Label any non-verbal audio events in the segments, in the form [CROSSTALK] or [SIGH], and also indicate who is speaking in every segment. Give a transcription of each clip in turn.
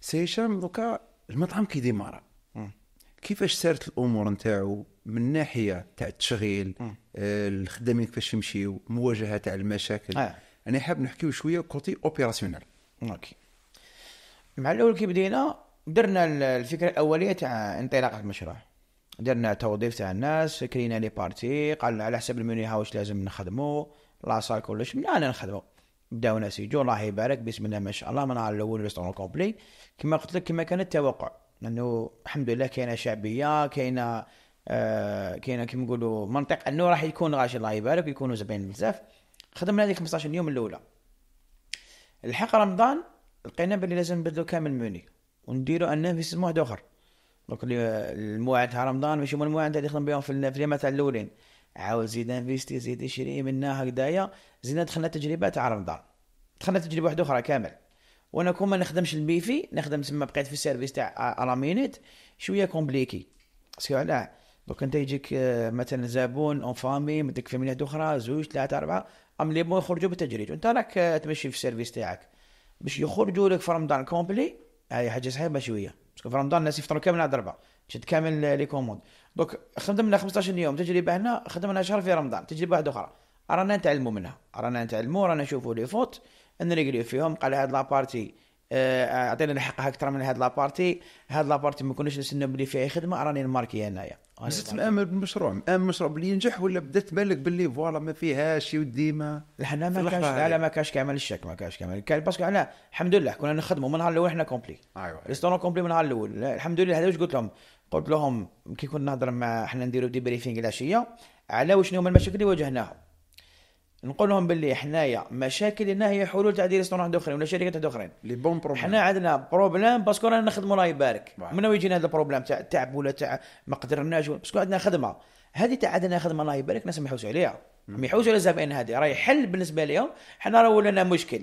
Speaker 1: سي هشام دوكا المطعم كيديمارا كيفاش سارت الامور نتاعو من ناحيه تاع التشغيل آه، الخدامين كيفاش يمشيو مواجهه تاع المشاكل آه. انا حاب نحكيو شويه كوتي اوبيراسيونال اوكي
Speaker 2: مع الاول كي بدينا درنا الفكره الاوليه تاع انطلاق المشروع درنا توظيف تاع الناس كرينا لي بارتي قال على حسب المنيو واش لازم نخدمو لا كلش من انا نخدمو بداو ناس يجون الله يبارك بسم الله ما شاء الله من على الاول ريستورون كومبلي كما قلت لك كما كان التوقع لانه الحمد لله كاينه شعبيه كاينه آه كاينه كيما نقولوا منطق انه راح يكون غاشي الله يبارك ويكونوا زباين بزاف خدمنا هذيك 15 يوم الاولى الحق رمضان لقينا بلي لازم نبدلو كامل موني ونديرو ان في واحد اخر دونك الموعد تاع رمضان ماشي هما الموعد اللي نخدم بهم في اليومات تاع الاولين عاود زيد انفيستي زيد يشري منا هكذايا زيدنا دخلنا تجربه تاع رمضان دخلنا تجربه واحده اخرى كامل وانا كون ما نخدمش البيفي نخدم تما بقيت في السيرفيس تاع لا مينيت شويه كومبليكي باسكو علاه دوك انت يجيك آه، مثلا زبون اون فامي مدك في مليات اخرى زوج ثلاثه اربعه ام لي بون يخرجوا بالتجريج وانت راك آه، تمشي في السيرفيس تاعك باش يخرجوا لك في رمضان كومبلي هاي حاجه صعيبه شويه باسكو في رمضان الناس يفطروا كامل على ضربه شد كامل لي كوموند دوك خدمنا 15 يوم تجربه هنا خدمنا شهر في رمضان تجربه واحده اخرى رانا نتعلموا منها رانا نتعلموا رانا نشوفوا لي فوت نريقليو فيهم قال هاد لابارتي آه، اعطينا نحقها اكثر من هاد لابارتي هاد لابارتي ما كناش نستنى بلي فيها خدمه راني ماركي هنايا زدت
Speaker 1: مامن بالمشروع مامن بالمشروع بلي ينجح ولا بدات بالك بلي فوالا ما فيهاش
Speaker 2: يودي ما حنا ما كانش لا ما كانش كامل الشك ما كانش كامل كان باسكو انا الحمد لله كنا نخدموا من نهار الاول حنا كومبلي ايوا أيوة. ريستورون كومبلي من نهار الاول الحمد لله هذا واش قلت لهم قلت لهم كي كنت نهضر مع حنا نديرو دي بريفينغ العشيه على واش هما المشاكل اللي واجهناهم نقول لهم باللي حنايا مشاكلنا هي حلول تاع دي ريستورون اخرين ولا شركات واحد اخرين لي بون بروبليم حنا عندنا بروبليم باسكو رانا نخدموا الله يبارك من وين يجينا هذا البروبليم تاع التعب ولا تاع ما قدرناش باسكو عندنا خدمه هذه تاع عندنا خدمه الله يبارك الناس ما يحوسوا عليها ما يحوسوا على الزبائن هذه راهي حل بالنسبه لهم حنا راه ولنا مشكل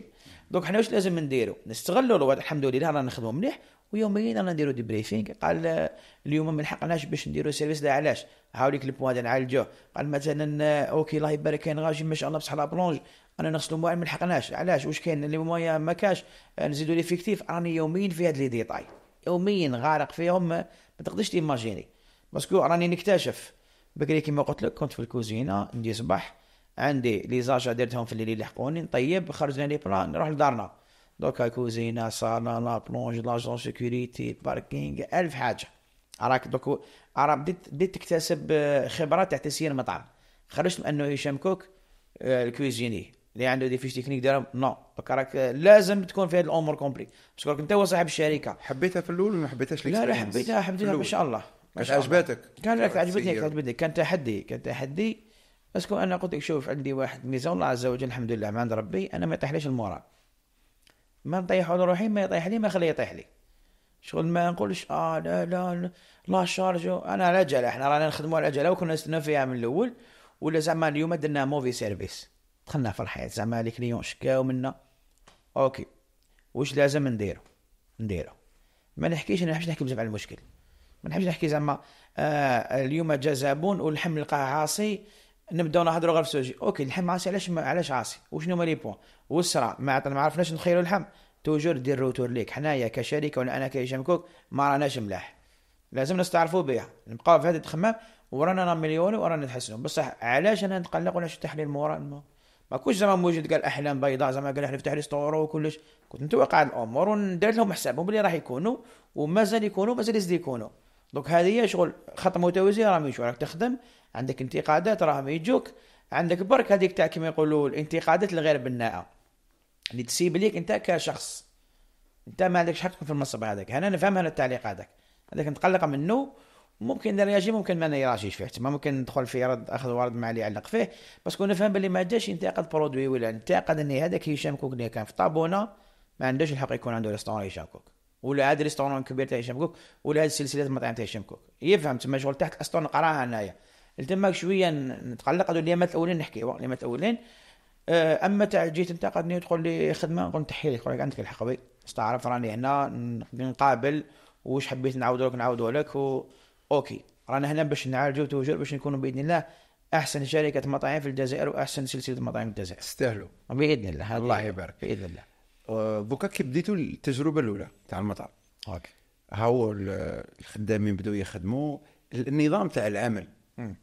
Speaker 2: دونك حنا واش لازم نديروا نستغلوا الوضع الحمد لله رانا نخدموا مليح ويوميا رانا نديروا دي بريفينغ قال اليوم ما لحقناش باش نديروا سيرفيس علاش ديك البوان ديال نعالجوه قال مثلا اوكي الله يبارك كاين غاجي ما شاء الله بصح لا بلونج انا نغسلو موال ما لحقناش علاش واش كاين اللي مويا ما كاش نزيدو فيكتيف راني يوميا في هاد لي ديتاي يوميا غارق فيهم ما تقدرش تيماجيني باسكو راني نكتشف بكري كيما قلت لك كنت في الكوزينه نجي صباح عندي لي زاجا درتهم في الليل اللي لحقوني نطيب خرجنا لي بلان نروح لدارنا دوكا كوزينه صالون لا بلونج لاجون سيكوريتي باركينغ الف حاجه راك دوك راه بديت بديت تكتسب آه، خبره تاع تسيير مطعم خرجت من انه هشام آه، كوك الكويزيني اللي عنده دي فيش تكنيك ديرهم نو دوك راك آه، لازم تكون في هذه الامور كومبلي باش راك انت هو صاحب الشركه حبيتها في الاول ولا ما حبيتهاش لا لا حبيتها حبيتها ما شاء الله كانت عجبتك كان عجبتني عجبتني كان تحدي كان تحدي باسكو انا قلت لك شوف عندي واحد ميزه والله عز وجل الحمد لله من عند ربي انا ما يطيحليش المورال ما نطيحوا لروحي ما يطيح لي ما يخليه يطيح لي شغل ما نقولش اه لا لا لا, لا شارجو انا على عجله احنا رانا نخدموا على عجله وكنا نستنى فيها من الاول ولا زعما اليوم درنا موفي سيرفيس دخلنا في الحياه زعما لي كليون شكاو منا اوكي واش لازم نديرو نديرو ما نحكيش انا نحبش نحكي بزاف على المشكل ما نحبش نحكي زعما آه اليوم جا زبون والحم لقاه عاصي نبداو نهضروا غير في سوجي اوكي الحم عاصي علاش علاش عاصي وشنو هما لي بوان والسرعه ما ما عرفناش نخيروا الحم توجور دير روتور ليك حنايا كشركه ولا انا كهشام كوك ما راناش ملاح لازم نستعرفوا بها نبقاو في هذا الخمام ورانا راه مليون ورانا نتحسنوا بصح علاش انا نتقلق ولا شفت تحليل مورا ما ما كنتش زعما موجود قال احلام بيضاء زعما قال نفتح لي ستور وكلش كنت نتوقع الامور وندير لهم حسابهم بلي راح يكونوا ومازال يكونوا مازال يزيد يكونوا دونك هذه هي شغل خط متوازي راهم يجوا راك تخدم عندك انتقادات راهم يجوك عندك برك هذيك تاع كيما يقولوا الانتقادات الغير بناءه اللي تسيب ليك انت كشخص انت ما عندكش حق تكون في المنصب هذاك انا نفهم انا التعليق هذاك هذاك نتقلق منه ممكن نرياجي ممكن ما نراجيش فيه تما ممكن ندخل في رد اخذ ورد مع اللي علق فيه بس كون نفهم باللي ما جاش ينتقد برودوي ولا ينتقد ان هذاك هشام كوك اللي كان في طابونه ما عندوش الحق يكون عنده ريستورون هشام كوك ولا هذا ريستورون كبير تاع هشام كوك ولا هذه السلسله المطاعم تاع هشام كوك يفهم تما شغل تحت الاسطوانه نقراها انايا تما شويه نتقلق هذو اليامات الاولين نحكيو اليامات الاولين آه، اما تاع جيت انت قادني تقول لي خدمه نقول تحي لك عندك الحق بي استعرف راني هنا نقابل واش حبيت نعاود لك نعاود لك و... اوكي رانا هنا باش نعالجو توجور باش نكونوا باذن الله احسن شركه مطاعم في الجزائر واحسن سلسله مطاعم في الجزائر استاهلوا باذن الله الله يبارك باذن الله
Speaker 1: آه، دوكا كي بديتوا التجربه الاولى تاع المطعم اوكي هاو الخدامين بداو يخدموا النظام تاع العمل م.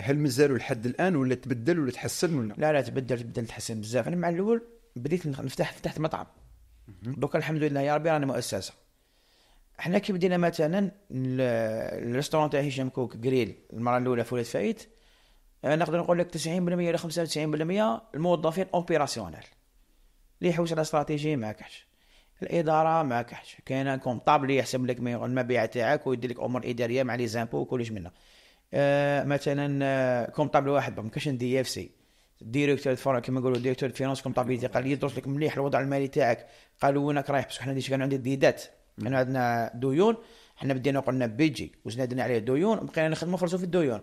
Speaker 1: هل مازالوا لحد الان ولا تبدل ولا تحسن
Speaker 2: ولا لا لا تبدل تبدل تحسن بزاف انا مع الاول بديت نفتح فتحت مطعم دوكا الحمد لله يا ربي رانا مؤسسه حنا كي بدينا مثلا الريستورون تاع هشام كوك جريل المره الاولى في ولاد فايت آه، نقدر نقول لك 90% الى 95% الموظفين اوبيراسيونيل اللي يحوس على استراتيجي ما كاش الاداره ما كاش كاين كونطابل يحسب لك المبيع تاعك ويدير لك امور اداريه مع لي زامبو وكلش منها آه، مثلا آه، كومطابل واحد ما كاش دي اف سي ديريكتور فرع كما نقولوا ديريكتور فينونس كومطابيليتي قال لي يدرس لك مليح الوضع المالي تاعك قالوا وينك رايح بصح حنا كان عندي ديدات انا عندنا ديون حنا بدينا قلنا بيجي وزنادنا عليه ديون بقينا نخدموا فرصوا في الديون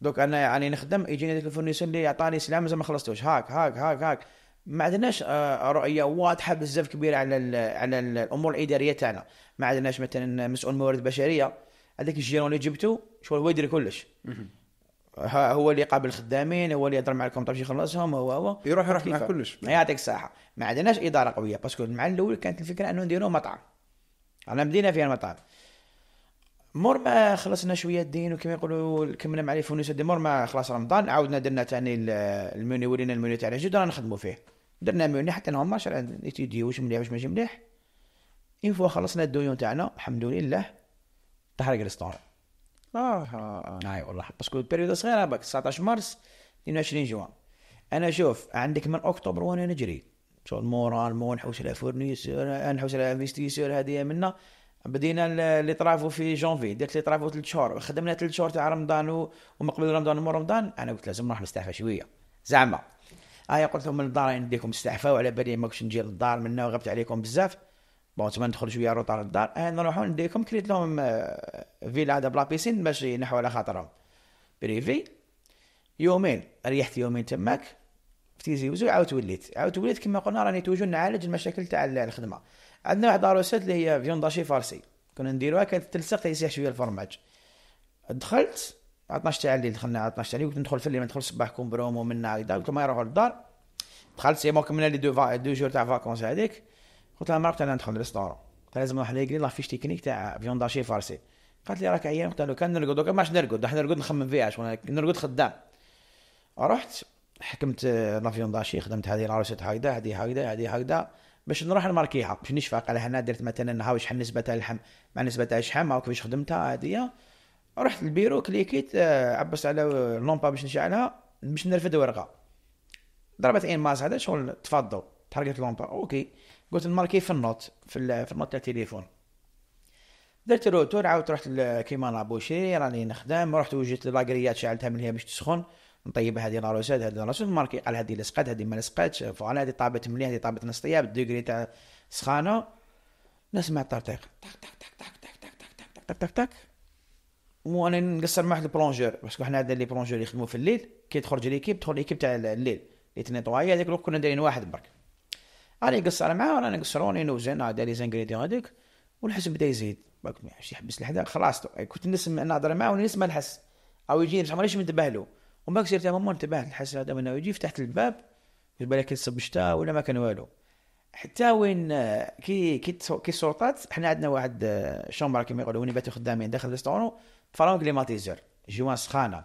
Speaker 2: دوك انا يعني نخدم يجيني ذاك الفورنيسور اللي يعطاني سلام مازال ما خلصتوش هاك هاك هاك هاك ما عندناش آه، رؤيه واضحه بزاف كبيره على على الامور الاداريه تاعنا ما عندناش مثلا مسؤول موارد بشريه هذاك الجيرون اللي جبته شو هو يدير كلش هو اللي يقابل الخدامين هو اللي يهضر مع باش طيب يخلصهم هو هو يروح يروح مع كلش يعطيك الصحه ما عندناش اداره قويه باسكو مع الاول كانت الفكره انه نديروا مطعم على مدينه فيها المطاعم مور ما خلصنا شويه الدين وكما يقولوا كملنا مع لي فونيس دي مور ما خلاص رمضان عاودنا درنا ثاني المنيو ولينا المنيو تاعنا جدد رانا نخدموا فيه درنا ميوني حتى نهار ماشي نتيديو واش مليح واش ماشي مليح اين فوا خلصنا الديون تاعنا الحمد لله تحرق الاستعاره اه اه, آه. اي والله باسكو بيريود صغيره بك 19 مارس 22 جوان انا شوف عندك من اكتوبر وانا نجري شغل مورال مو نحوس على فورنيس نحوس على انفستيسور هذه منا بدينا اللي طرافو في جونفي درت اللي طرافو ثلاث شهور خدمنا ثلاث شهور تاع رمضان ومن قبل رمضان ومن رمضان انا قلت لازم نروح نستعفى شويه زعما ايا آه، قلت لهم من الدار نديكم يعني استعفاء وعلى بالي ماكش نجي للدار منا وغبت عليكم بزاف بون تما ندخل شويه روطار الدار اه نروحو نديكم كريت لهم فيلا هذا بلا بيسين باش ينحوا على خاطرهم بريفي يومين ريحت يومين تماك في تيزي وزو عاود وليت عاود وليت كما قلنا راني توجو نعالج المشاكل تاع الخدمه عندنا واحد روسيت اللي هي فيون داشي فارسي كنا نديروها كانت تلصق تيسيح شويه الفرماج دخلت 12 تاع الليل دخلنا 12 تاع الليل قلت ندخل في الليل ما ندخل صباح كومبرومو من هكذا قلت ما يروحوا للدار دخلت سي مون كملنا لي دو دو جور تاع فاكونس هذيك قلت لها عرفت انا ندخل ريستورون قلت لازم نروح لي لا فيش تكنيك تاع فيون داشي فارسي قالت لي راك ايام قلت لها كان نرقد ما ماش نرقد احنا نرقد نخمم فيها شكون نرقد خدام رحت حكمت لا فيون داشي خدمت هذه لا روسيت هكذا هذه هكذا هذه هكذا باش نروح نماركيها باش نشفق على هنا درت مثلا نهار شحال نسبة تاع اللحم مع نسبة تاع الشحم هاو كيفاش خدمتها هذه رحت للبيرو كليكيت عبست على اللومبا باش نشعلها باش نرفد ورقة ضربت عين ماس هذا شغل تفضل تحرقت اللومبا اوكي قلت الماركي في النوت في, في النوت تاع التليفون درت الروتور عاودت رحت كيما لابوشي راني نخدم رحت وجدت لاكريات شعلتها من هي باش تسخن نطيب هذه روسيت هذه روسيت ماركي قال هذه لصقات هذه ما لصقاتش فوالا هذه طابت مليح هذه طابت نص طياب الدوغري تاع سخانه نسمع الطرطيق تاك تاك تاك تاك تاك تاك تاك تاك تاك تاك تك تك وانا نقصر مع واحد البلونجور باسكو حنا هذا لي بلونجور يخدموا في الليل كي تخرج ليكيب تدخل ليكيب تاع الليل اللي تنيطوايا هذاك كنا دايرين واحد برك راني قصر معاه راني نقصروني نوزن هذا لي زانغريدي هذيك ونحس بدا يزيد ما كنت يحبس الحدا خلاص كنت نسمع نهضر معاه ونسمع الحس او يجي ما عمريش منتبه له ومن بعد سيرت ماما انتبهت الحس هذا من يجي فتحت الباب في بالك يصب شتا ولا ما كان والو حتى وين كي كي كي حنا عندنا واحد آه، شومبر كيما يقولوا وين خدامين داخل ريستورون فرون كليماتيزور جوان سخانه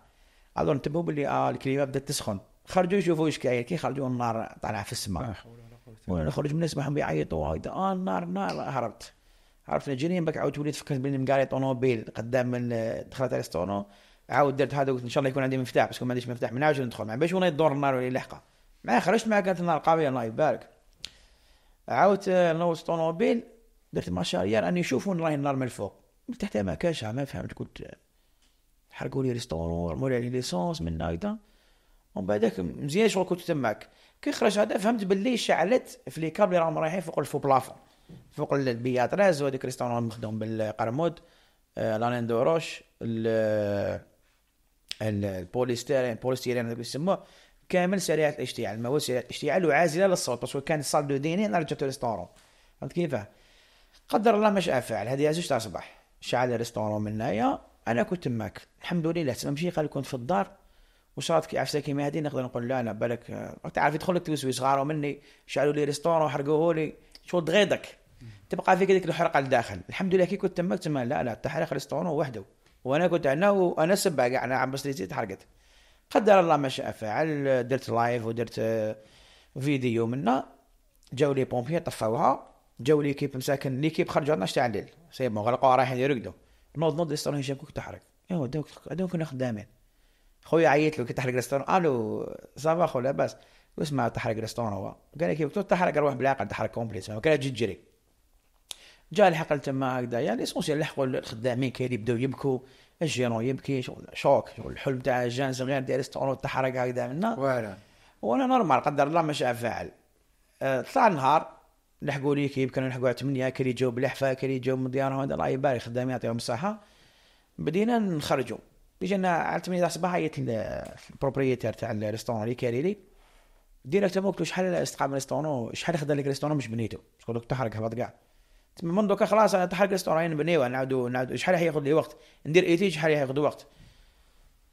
Speaker 2: الو انتبهوا بلي اه الكليمه بدات تسخن خرجوا يشوفوا واش كاين كي خرجوا النار طالعه في السماء ونخرج من نسمعهم بيعيطوا اه النار النار هربت عرفت نجري بك عاود وليت فكرت بلي مقاري طونوبيل قدام من دخلت على ستونو عاود درت هذا قلت ان شاء الله يكون عندي مفتاح باسكو ما عنديش مفتاح من عاود ندخل مع باش وين يدور النار ولا يلحقها مع خرجت مع كانت النار قويه الله يبارك عاود آه، نوصل طونوبيل درت ماشاريار راني نشوف وين راهي النار من الفوق من تحتها ما كاش ما فهمت قلت حرقوا لي ريستورون رموا لي ليسونس من نايدا ومن بعدك مزيان شغل كنت تماك كي خرج هذا فهمت باللي شعلت في لي كابل اللي راهم رايحين فوق الفو بلافون فوق البياتراز وهذيك ريستورون مخدوم بالقرمود آه، لانين دو روش البوليستيرين بوليستيرين هذاك يسموه كامل سريعه الاشتعال المواد سريعه الاشتعال وعازله للصوت باسكو كان صال دو ديني انا رجعت ريستورون فهمت كيفاه قدر الله ما شاء فعل هذه زوج تاع الصباح شعل الريستورون من هنايا انا كنت تماك الحمد لله تما مشي قال كنت في الدار وصارت عفسه كيما هذه نقدر نقول لا لا بالك آه، تعرف يدخل لك توسوي صغار مني شعلوا لي ريستورون وحرقوه لي شغل دغيدك تبقى فيك هذيك الحرقه لداخل الحمد لله كي كنت تماك تما لا لا تحرق ريستورون وحده وانا كنت هنا وانا سبع كاع انا عم بس تحرقت قدر الله ما شاء فعل درت لايف ودرت آه، فيديو منا جاو لي بومبيي طفاوها جاو لي كيب مساكن لي كيب خرجوا 12 تاع الليل سي بون غلقوها رايحين يرقدوا نوض نوض ريستورون هشام كوك تحرق ايوا دوك كنا خدامين خويا آه عيط له كي تحرق ريستورون قال له صافا خو لاباس واسمع تحرق ريستورون هو قال لي كيف تحرق روح بالعقل تحرق كومبليت ما كان تجي تجري جا لحق تما هكذا يعني ليسونسيال لحقوا الخدامين كاين بداو يبكوا الجيرون يبكي شغل شوك شغل الحلم تاع جان صغير ديال ريستورون تحرق هكذا منا فوالا وانا نورمال قدر الله ما شاء فاعل أه طلع النهار لحقوا لي كيف كانوا لحقوا على 8 كي يجوا بلحفه كي يجوا من ديارهم هذا الله يبارك خدامين يعطيهم الصحه بدينا نخرجوا اجينا على 8 تاع الصباح عيط البروبريتير تاع الريستورون اللي كاري لي ديريكت قلت له شحال استقام الريستورون شحال خدم لك الريستورون مش بنيته شكون تحرق هبط كاع تسمى من دوكا خلاص انا تحرق الريستورون نبنيوه نعاودو نعاودو شحال هياخذ لي وقت ندير ايتي شحال هياخذ وقت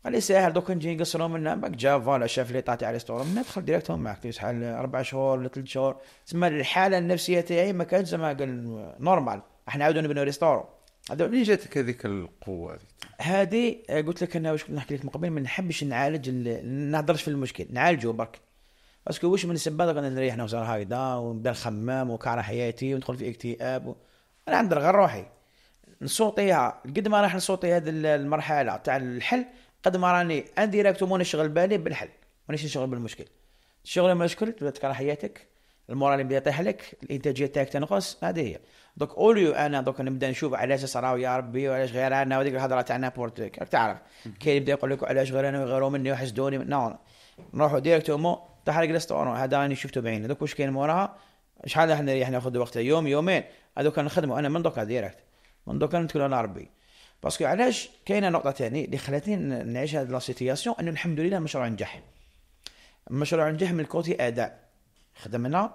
Speaker 2: قال لي ساهل دوكا نجي نقصرو منا باك جا فوالا شاف لي تاع الريستورون منا دخل ديريكت معاك شحال اربع شهور ولا ثلاث شهور تسمى الحاله النفسيه تاعي ما كانت زعما نورمال راح نعاودو نبنيو ريستورون هذا منين يعني جاتك هذيك القوه هذيك؟ هذه آه، قلت لك انا واش كنت نحكي لك من قبل ما نحبش نعالج نهضرش في المشكل نعالجه برك باسكو واش من سبب انا نريح نوصل هايدا ونبدا الخمام وكاره حياتي وندخل في اكتئاب و... انا عند غير روحي نصوتيها قد ما راح نصوتي هذه المرحله تاع الحل قد ما راني انديريكتومون نشغل بالي بالحل مانيش نشغل بالمشكل شغل المشكل تبدا تكره حياتك المورال بدا يطيح لك الانتاجيه تاعك تنقص هذه هي دوك اوليو انا دوك نبدا نشوف علاش صراو يا ربي وعلاش غير انا وهذيك الهضره تاع راك تعرف كاين يبدا يقول لك علاش غير انا ويغيروا مني وحسدوني نو نعم. نروحوا ديريكتومون تحرق ريستورون هذا راني شفته بعيني دوك واش كاين موراها شحال احنا احنا ناخذ وقت يوم يومين هذوك نخدموا انا من دوكا ديريكت من دوكا نتكل على ربي باسكو علاش كاينه نقطه ثانيه اللي خلاتني نعيش هذه لا سيتياسيون انه الحمد لله المشروع نجح المشروع نجح من الكوتي اداء خدمنا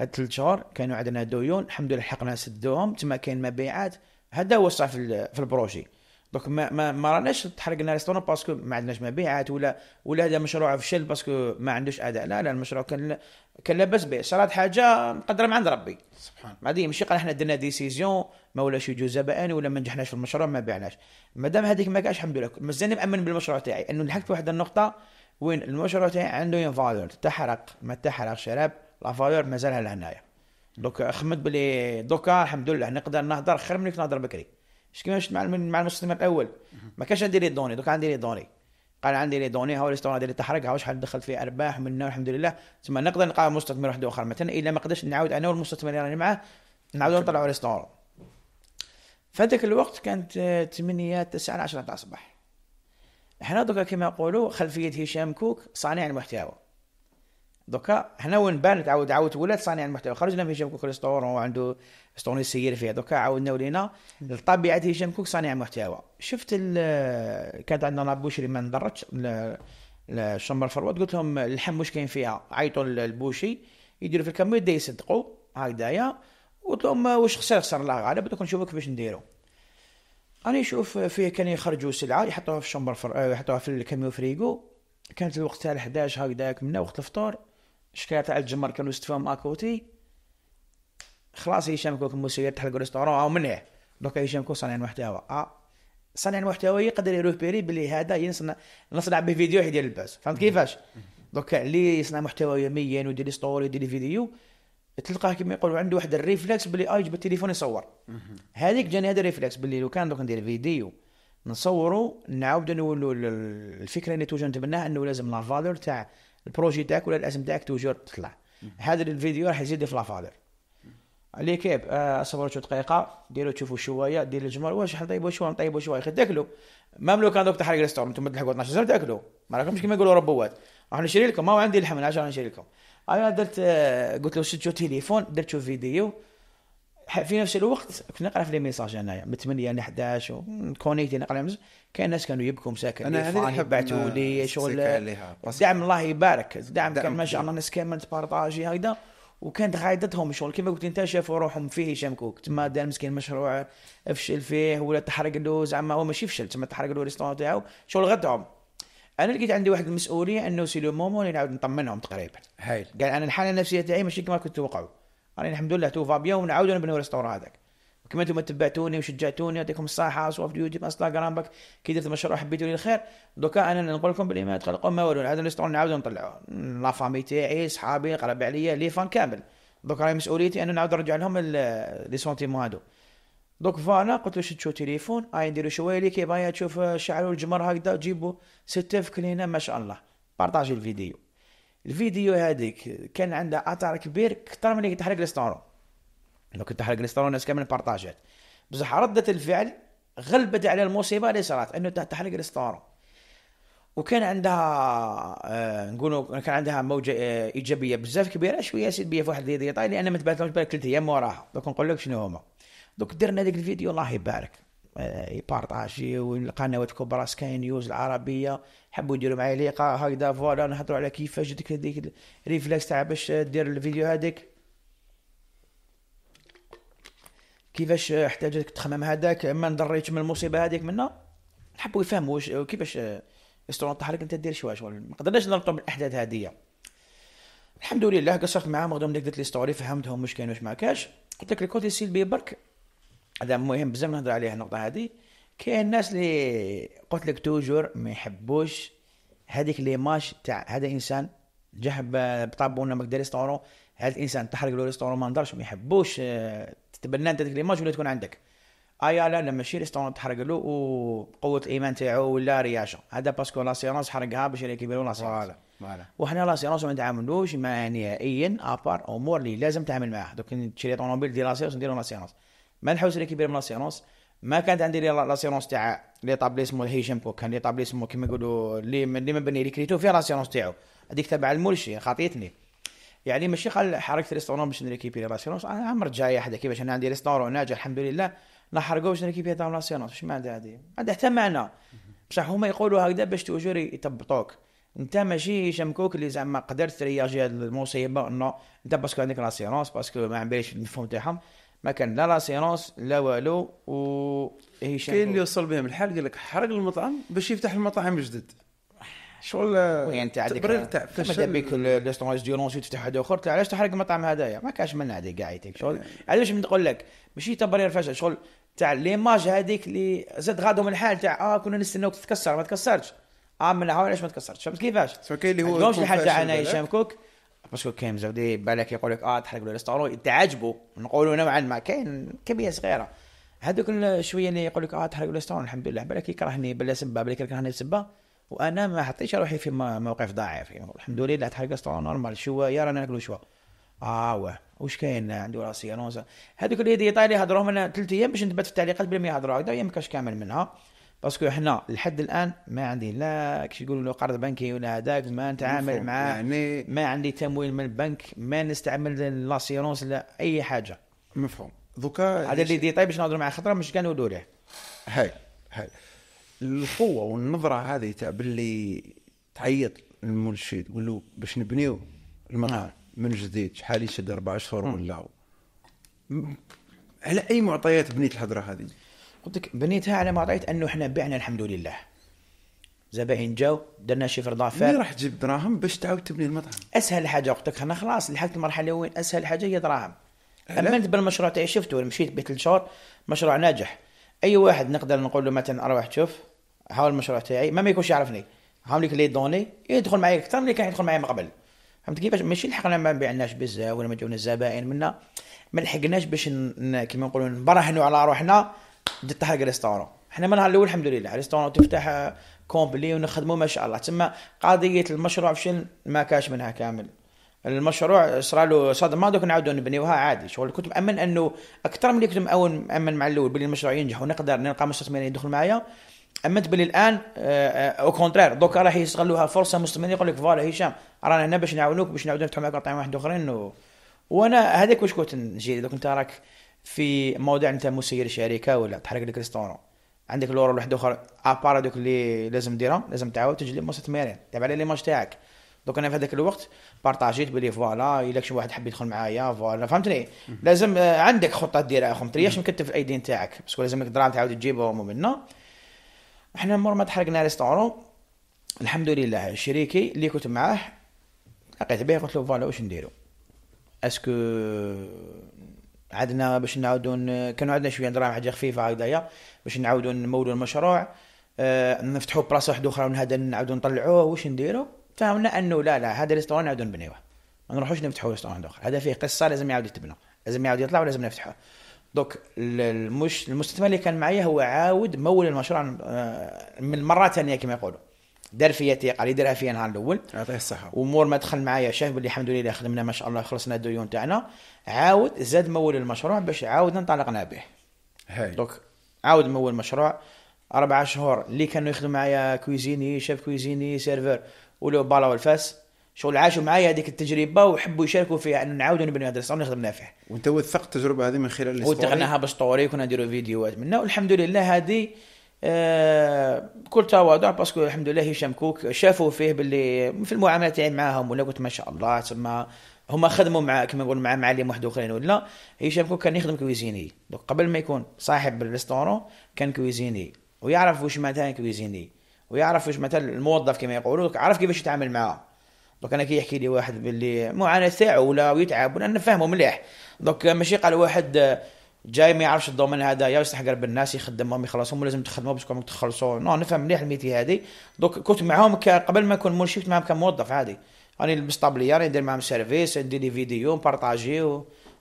Speaker 2: هاد ثلاث شهور كانوا عندنا ديون الحمد لله حقنا سدوهم تما كاين مبيعات هذا هو الصح في, في البروجي دونك ما ما, ما راناش تحرقنا ريستورون باسكو ما عندناش مبيعات ولا ولا هذا مشروع فشل باسكو ما عندوش اداء لا لا المشروع كان كان لاباس به صارت حاجه مقدره من عند ربي سبحان الله هذه ماشي قال احنا درنا ديسيزيون ما ولاش يجوا زبائن ولا ما نجحناش في المشروع ما بعلناش مادام هذيك ما كاش الحمد لله مازالني مامن بالمشروع تاعي انه لحقت واحد النقطه وين المشروع تاعي عنده ين فالور تحرق ما تحرق شراب لا فالور مازالها لهنايا دوكا خمد بلي دوكا الحمد لله نقدر نهضر خير من نهضر بكري اش كيما شفت مع مع المستثمر الاول ما كانش عندي لي دوني دوكا عندي لي دوني قال عندي لي دوني هاو اللي تحرق هاو شحال دخلت فيه ارباح منه والحمد لله ثم نقدر نلقى مستثمر واحد اخر مثلا الا ما قدرتش نعاود انا والمستثمر اللي راني معاه نعاود نطلعوا ريستورون في الوقت كانت 8 9 10 تاع الصباح هنا دوكا كما يقولوا خلفيه هشام كوك صانع المحتوى دوكا هنا وين بانت عاود عاود ولات صانع المحتوى خرجنا من هشام كوك ريستور وعنده ستون يسير فيه دوكا عاودنا ولينا لطبيعه هشام كوك صانع المحتوى شفت كانت عندنا نابوشري ما ندرتش الشمر فروات قلت لهم اللحم واش كاين فيها عيطوا للبوشي يديروا في الكاميرا يصدقوا هكذايا قلت لهم واش خسر خسر الله غالب دوكا نشوفوا كيفاش نديروا انا نشوف فيه كان يخرجوا سلعه يحطوها في الشمبر فر... آه، يحطوها في الكاميو فريغو كانت الوقت تاع 11 هكذاك من وقت الفطور شكاية تاع الجمر كانوا يستفهم اكوتي خلاص هشام كوك المسير تحلق الريستورون او منيح دوكا هشام كوك صانع المحتوى اه صانع المحتوى يقدر يروح بيري بلي هذا ينصنع نصنع به فيديو يدير الباس فهمت كيفاش دوكا اللي يصنع محتوى يوميا ويدير ستوري ويدير فيديو تلقاه كما يقولوا عنده واحد الريفلكس باللي اي آه يجيب التليفون يصور هذيك جاني هذا الريفلكس باللي لو كان دوك ندير فيديو نصوروا نعاودوا نولوا الفكره اللي توجور نتبناها انه لازم لا فالور تاع البروجي تاعك ولا الاسم تاعك توجور تطلع هذا الفيديو راح يزيد في لا فالور اللي كيب آه، صبروا شو دقيقه ديروا تشوفوا شويه دير الجمر واش طيبوا شويه نطيبوا شويه خد تاكلوا لو كان دوك تحرق ريستور انتم تلحقوا 12 سنه تاكلوا ما راكمش كيما يقولوا ربوات راح نشري لكم ما عندي الحمل 10 نشري لكم انا أيوة، درت آه، قلت له شد شو تليفون درت شو فيديو في نفس الوقت كنت نقرا في لي ميساج انايا يعني من 8 ل 11 كونيتي نقرا كاين ناس كانوا يبكوا مساكن انا هذه اللي بعثوا لي شغل دعم الله يبارك دعم كان ما شاء الله الناس كامل تبارطاجي هكذا وكانت غايدتهم شغل كما قلت انت شافوا روحهم فيه هشام كوك تما دار مسكين مشروع فشل فيه ولا تحرق له زعما هو ماشي فشل تما تحرق له ريستورون تاعو شغل غدهم انا لقيت عندي واحد المسؤوليه انه سيلو مومو نعاود نطمنهم تقريبا هايل قال انا الحاله النفسيه تاعي ماشي كما كنت توقعوا انا إيه، الحمد لله تو فابيا ونعاود نبنوا الريستور هذاك كما انتم تبعتوني وشجعتوني يعطيكم الصحه سواء في يوتيوب انستغرام كي درت مشروع لي الخير دوكا انا نقول لكم بلي ما تقلقوا ما والو هذا الريستور نعاود نطلعوه لا فامي تاعي صحابي قرب عليا لي فان كامل دوكا راهي مسؤوليتي انه نعاود نرجع لهم لي سونتيمون هادو دوك فانا قلت له شد شو تليفون هاي آه، نديرو شويه لي كيبان تشوف آه، شعلوا الجمر هكذا جيبوا ستة كلينا ما شاء الله بارطاجي الفيديو الفيديو هذيك كان عندها اثر كبير اكثر من اللي تحرق ريستورون لو كنت تحرق ريستورون الناس كامل بارطاجات بصح ردة الفعل غلبت على المصيبه اللي صارت انه تحرق ريستورون وكان عندها آه نقولوا كان عندها موجه آه ايجابيه بزاف كبيره شويه سلبيه في واحد لي لان ما تبعثلهمش بالك ثلاث ايام وراها دوك نقول لك شنو هما دوك درنا ذاك الفيديو الله يبارك آه، يبارطاجي والقنوات الكبرى سكاي نيوز العربيه حبوا يديروا معايا لقاء هكذا فوالا نهضروا على كيفاش ديك ديك الريفلاكس تاع باش دير الفيديو هذاك كيفاش احتاجتك تخمم هذاك ما ندريتش من المصيبه هذيك منا حبوا يفهموا كيفاش يسترون تحرك انت دير شواش واجب ما قدرناش نربطوا بالاحداث هذه الحمد لله قصرت معاهم غدوم ديك لي ستوري فهمتهم واش كاين واش ما كاش قلت لك الكوتي بي برك هذا مهم بزاف نهضر عليه النقطه هذه كاين الناس اللي قلت لك توجور ما يحبوش هذيك لي ماش تاع هذا انسان جه بطابونه مكدا ريستورون هذا الانسان تحرق له ريستورون ما نضرش ما يحبوش آه، تتبنى انت هذيك لي ماش ولا تكون عندك ايا آه، لا لا ماشي ريستورون تحرق له وقوه الايمان تاعو ولا رياشه هذا باسكو لاسيرونس حرقها باش يريكيبيرو لاسيرونس وحنا لاسيرونس ما نتعاملوش مع نهائيا ابار امور اللي لازم تعمل معاها دوك تشري طوموبيل دير لاسيرونس نديرو لاسيرونس ما نحوس لي كبير من لاسيونس ما كانت عندي لاسيونس تاع لي ليطابليسمون هي كوك كان لي ليطابليسمون كيما يقولوا اللي اللي مبني لي كريتو فيها لاسيونس تاعو هذيك تبع المولشي خاطيتني يعني ماشي قال حركت ريستورون باش نريكيبي لاسيونس انا عمر جاي حدا كيفاش انا عندي ريستورون ناجح الحمد لله نحرقو باش نريكيبي تاع لاسيونس واش ما عندها هذه عندها حتى معنى بصح هما يقولوا هكذا باش توجور يطبطوك انت ماشي هشام كوك اللي زعما قدرت ترياجي هذه المصيبه انه انت باسكو عندك لاسيونس باسكو ما عمباليش المفهوم تاعهم ما كان لا لاسيرونس لا والو وهشام كاين اللي وصل بهم الحال قال لك حرق المطعم باش يفتح المطاعم جديد شغل وي انت عندك ماذا بك ليستورون ديرونس تفتح واحد اخر علاش تحرق المطعم هذايا ما كاش يعني. من هذه كاع شغل علاش نقول لك ماشي تبرير فشل شغل تاع ليماج هذيك اللي زاد غادهم الحال تاع اه كنا نستناوك تتكسر ما تكسرتش اه من علاش ما تكسرتش فهمت كيفاش؟ كاين اللي هو الحال تاع انا هشام كوك كاين بزاف زودي بالك يقول لك اه تحرق له ريستورون يتعجبوا نقولوا نوعا ما كاين كبيه صغيره هذوك شويه اللي يقول لك اه تحرق ريستورون الحمد لله بالك يكرهني بلا سبه بالك يكرهني بسبه وانا ما حطيتش روحي في موقف ضعيف يعني الحمد لله تحرق ريستورون نورمال شويه يا رانا ناكلوا شويه اه واه واش كاين عنده راسي هذوك اللي ديطاي هضروا من انا ثلاث ايام باش نثبت في التعليقات بلا ما يهضروا هكذا هي ما كاش كامل منها باسكو حنا لحد الان ما عندي لا كيش يقولوا له قرض بنكي ولا هذاك ما نتعامل مع يعني ما عندي تمويل من البنك ما نستعمل لاسيرونس لا اي حاجه مفهوم دوكا هذا اللي دي طيب باش نهضروا مع خطره مش كانوا له
Speaker 1: هاي هاي القوه والنظره هذه تاع باللي تعيط المرشد تقول له باش نبنيو المطعم آه. من جديد شحال يشد اربع اشهر ولا
Speaker 2: على اي معطيات بنيت الهضره هذه قلت لك بنيتها على مرضية انه احنا بعنا الحمد لله زباين جاو درنا شيفر ضعفات مين راح تجيب دراهم باش تعاود تبني المطعم اسهل حاجه قلت لك انا خلاص لحقت المرحله وين اسهل حاجه هي دراهم امنت بالمشروع تاعي شفته مشيت بيت ثلاث شهور مشروع ناجح اي واحد نقدر نقول له مثلا اروح تشوف حاول المشروع تاعي ما ما يكونش يعرفني هاو لي دوني يدخل معايا اكثر من كان يدخل معايا من قبل فهمت كيفاش ماشي لحقنا ما بعناش بزاف ولا ما جاونا الزبائن منا ما لحقناش باش كيما نقولوا نبرهنوا على روحنا جت حق ريستورون احنا من الاول الحمد لله ريستورون تفتح آه، كومبلي ونخدمه ما شاء الله تسمى قضيه المشروع شن ما كاش منها كامل المشروع صرا له صدمه دوك نعاودوا نبنيوها عادي شغل كنت مامن انه اكثر من اللي كنت مامن مع الاول باللي المشروع ينجح ونقدر نلقى مستثمرين يدخل معايا امنت باللي الان او آه، كونترير آه، دوكا راح يستغلوها فرصه مستثمرين يقول لك فوالا هشام رانا هنا باش نعاونوك باش نعاودوا نفتحوا معاك قطاعين واحد اخرين و... وانا هذاك واش كنت نجي دوك انت راك في موضوع انت مسير شركه ولا تحرك لك ريستورون عندك لورا واحد اخر ابار آه، دوك اللي لازم ديرها لازم تعاود تجلب موسى تمارين تابع على ليماج تاعك دوك انا في هذاك الوقت بارطاجيت بلي فوالا الا شي واحد حب يدخل معايا فوالا فهمتني لازم آه، عندك خطه ديرها اخو ما تريحش مكتف الايدين تاعك باسكو لازمك دراهم تعاود تجيبهم منا احنا مور ما تحرقنا ريستورون الحمد لله شريكي اللي كنت معاه لقيت به قلت له فوالا واش نديرو اسكو عدنا باش نعاودون كانوا عندنا شويه دراهم حاجه خفيفه هكذايا باش نعاودون نمولوا المشروع آه نفتحوا بلاصه واحده اخرى من هذا نعاودوا نطلعوه واش نديروا فهمنا انه لا لا هذا الريستوران نعاودوا نبنيوه ما نروحوش نفتحوا ريستوران اخر هذا فيه قصه لازم يعاود يتبنى لازم يعاود يطلع ولازم نفتحه دوك المش المستثمر اللي كان معايا هو عاود مول المشروع آه، من مره ثانيه كما يقولوا دار فيا ثقه اللي دارها فيا نهار الاول يعطيه الصحه ومور ما دخل معايا شاف باللي الحمد لله خدمنا ما شاء الله خلصنا الديون تاعنا عاود زاد مول المشروع باش عاود انطلقنا به هاي دوك عاود مول المشروع اربع شهور اللي كانوا يخدموا معايا كويزيني شاف كويزيني سيرفر ولو بالا والفاس شغل عاشوا معايا هذيك التجربه وحبوا يشاركوا فيها ان نعاودوا نبني هذا الصوم خدمنا فيه. وانت وثقت التجربه هذه من خلال الاستوري وثقناها بسطوري كنا نديروا فيديوهات منها والحمد لله هذه بكل آه، كل تواضع باسكو الحمد لله هشام كوك شافوا فيه باللي في المعامله تاعي معاهم ولا قلت ما شاء الله تسمى هما خدموا مع كما نقول مع معلم واحد اخرين ولا هشام كوك كان يخدم كويزيني دونك قبل ما يكون صاحب الريستورون كان كويزيني ويعرف واش معناتها كويزيني ويعرف واش معناتها الموظف كما يقولوا عرف كيفاش يتعامل معاه دوك انا كي يحكي لي واحد باللي معاناه تاعو ولا ويتعب ولا نفهمه مليح دوك ماشي قال واحد جاي ما يعرفش الدومين هذا يا يستحقر بالناس يخدمهم يخلصهم لازم تخدموا باش كومك تخلصوا نو نفهم مليح الميتي هذه دوك كنت معاهم قبل ما نكون مول معاهم كموظف عادي راني نلبس طابليه راني ندير معاهم سيرفيس ندير لي فيديو نبارطاجي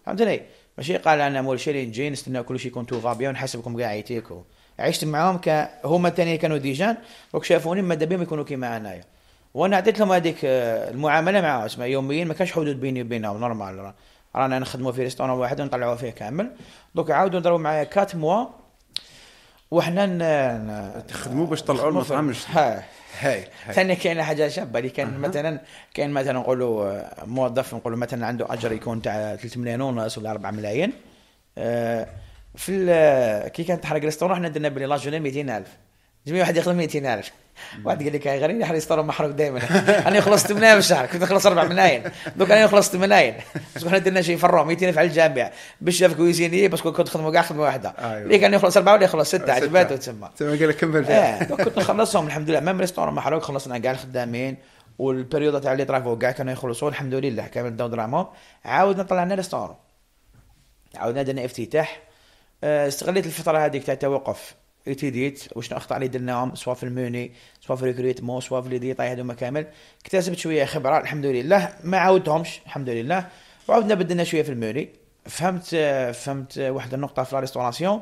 Speaker 2: فهمتني ماشي قال انا مول شيري نجي نستنى كل شيء يكون تو فابيا ونحسبكم كاع عيتيكو عشت معاهم ك... هما ثاني كانوا ديجان دوك شافوني مادا بهم يكونوا كيما انايا وانا عطيت لهم هذيك آه، المعامله معاهم اسمها يوميا ما كانش حدود بيني وبينهم نورمال رانا نخدموا في ريستورون واحد ونطلعوا فيه كامل دوك عاودوا نضربوا معايا 4 موا وحنا تخدموا باش طلعوا المطعم هاي هاي ثاني كاين حاجه شابه اللي كان مثلا كاين مثلا نقولوا آه، موظف نقولوا مثلا عنده اجر يكون تاع 3 ملايين ونص ولا 4 ملايين آه، في كي كانت تحرق ريستورون حنا درنا بلي لاجوني 200000 جميع واحد يخدم 200000 [LAUGHS] واحد قال لك غريب يحرق يستر محرق دائما انا خلصت في الشهر كنت نخلص اربع ملايين دوك انا خلصت ملايين بس حنا درنا شي فرو 200 في الجامع باش في كويزيني بس كنت نخدموا كاع خدمه واحده اللي أيوه. كان يخلص اربعه ولا يخلص سته عجباته
Speaker 1: تسمى تسمى قال لك كمل فيها إيه،
Speaker 2: دوك كنت نخلصهم الحمد لله ميم ريستورون محروق خلصنا كاع الخدامين والبريود تاع لي ترافو كاع كانوا يخلصوا الحمد لله كامل داو دراهم عاودنا طلعنا ريستورون عاودنا درنا افتتاح آه، استغليت الفتره هذيك تاع التوقف اتيديت واش الاخطاء اللي درناهم سوا في الموني سوا في مو سوا في لي ديتاي هذوما كامل اكتسبت شويه خبره الحمد لله ما عاودتهمش الحمد لله وعاودنا بدلنا شويه في الموني فهمت فهمت واحد النقطه في لا ريستوراسيون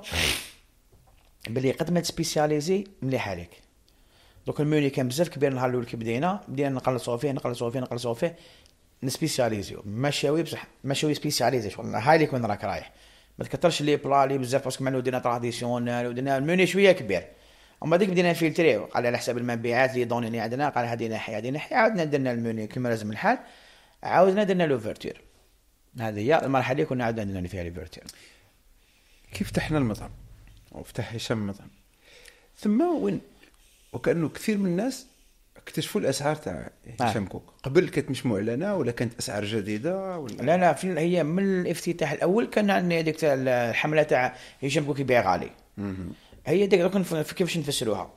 Speaker 2: بلي قد ما تسبيسياليزي مليحه عليك دوك الموني كان بزاف كبير النهار الاول كي بدينا بدينا نقلصوا فيه نقلصوا فيه نقلصوا فيه نسبيسياليزيو مشاوي بصح مشاوي سبيسياليزي شغل هاي اللي كون راك رايح ما تكثرش لي بلا لي بزاف باسكو معنا ودينا تراديسيونال ودرنا الموني شويه كبير اما ديك بدينا فيلتري على حساب المبيعات لي دوني اللي عندنا قال هذه ناحيه هذه ناحيه عاودنا درنا الموني كما لازم الحال عاودنا درنا لوفرتير هذه هي المرحله اللي كنا عاودنا درنا فيها لوفرتير كيف فتحنا المطعم وفتح هشام المطعم ثم وين وكانه
Speaker 1: كثير من الناس اكتشفوا الاسعار تاع هشام آه. كوك قبل كانت مش معلنه ولا كانت
Speaker 2: اسعار جديده ولا لا لا في هي من الافتتاح الاول كان عندنا هذيك الحمله تاع هشام كوك يبيع غالي هي ديك كيفاش نفسروها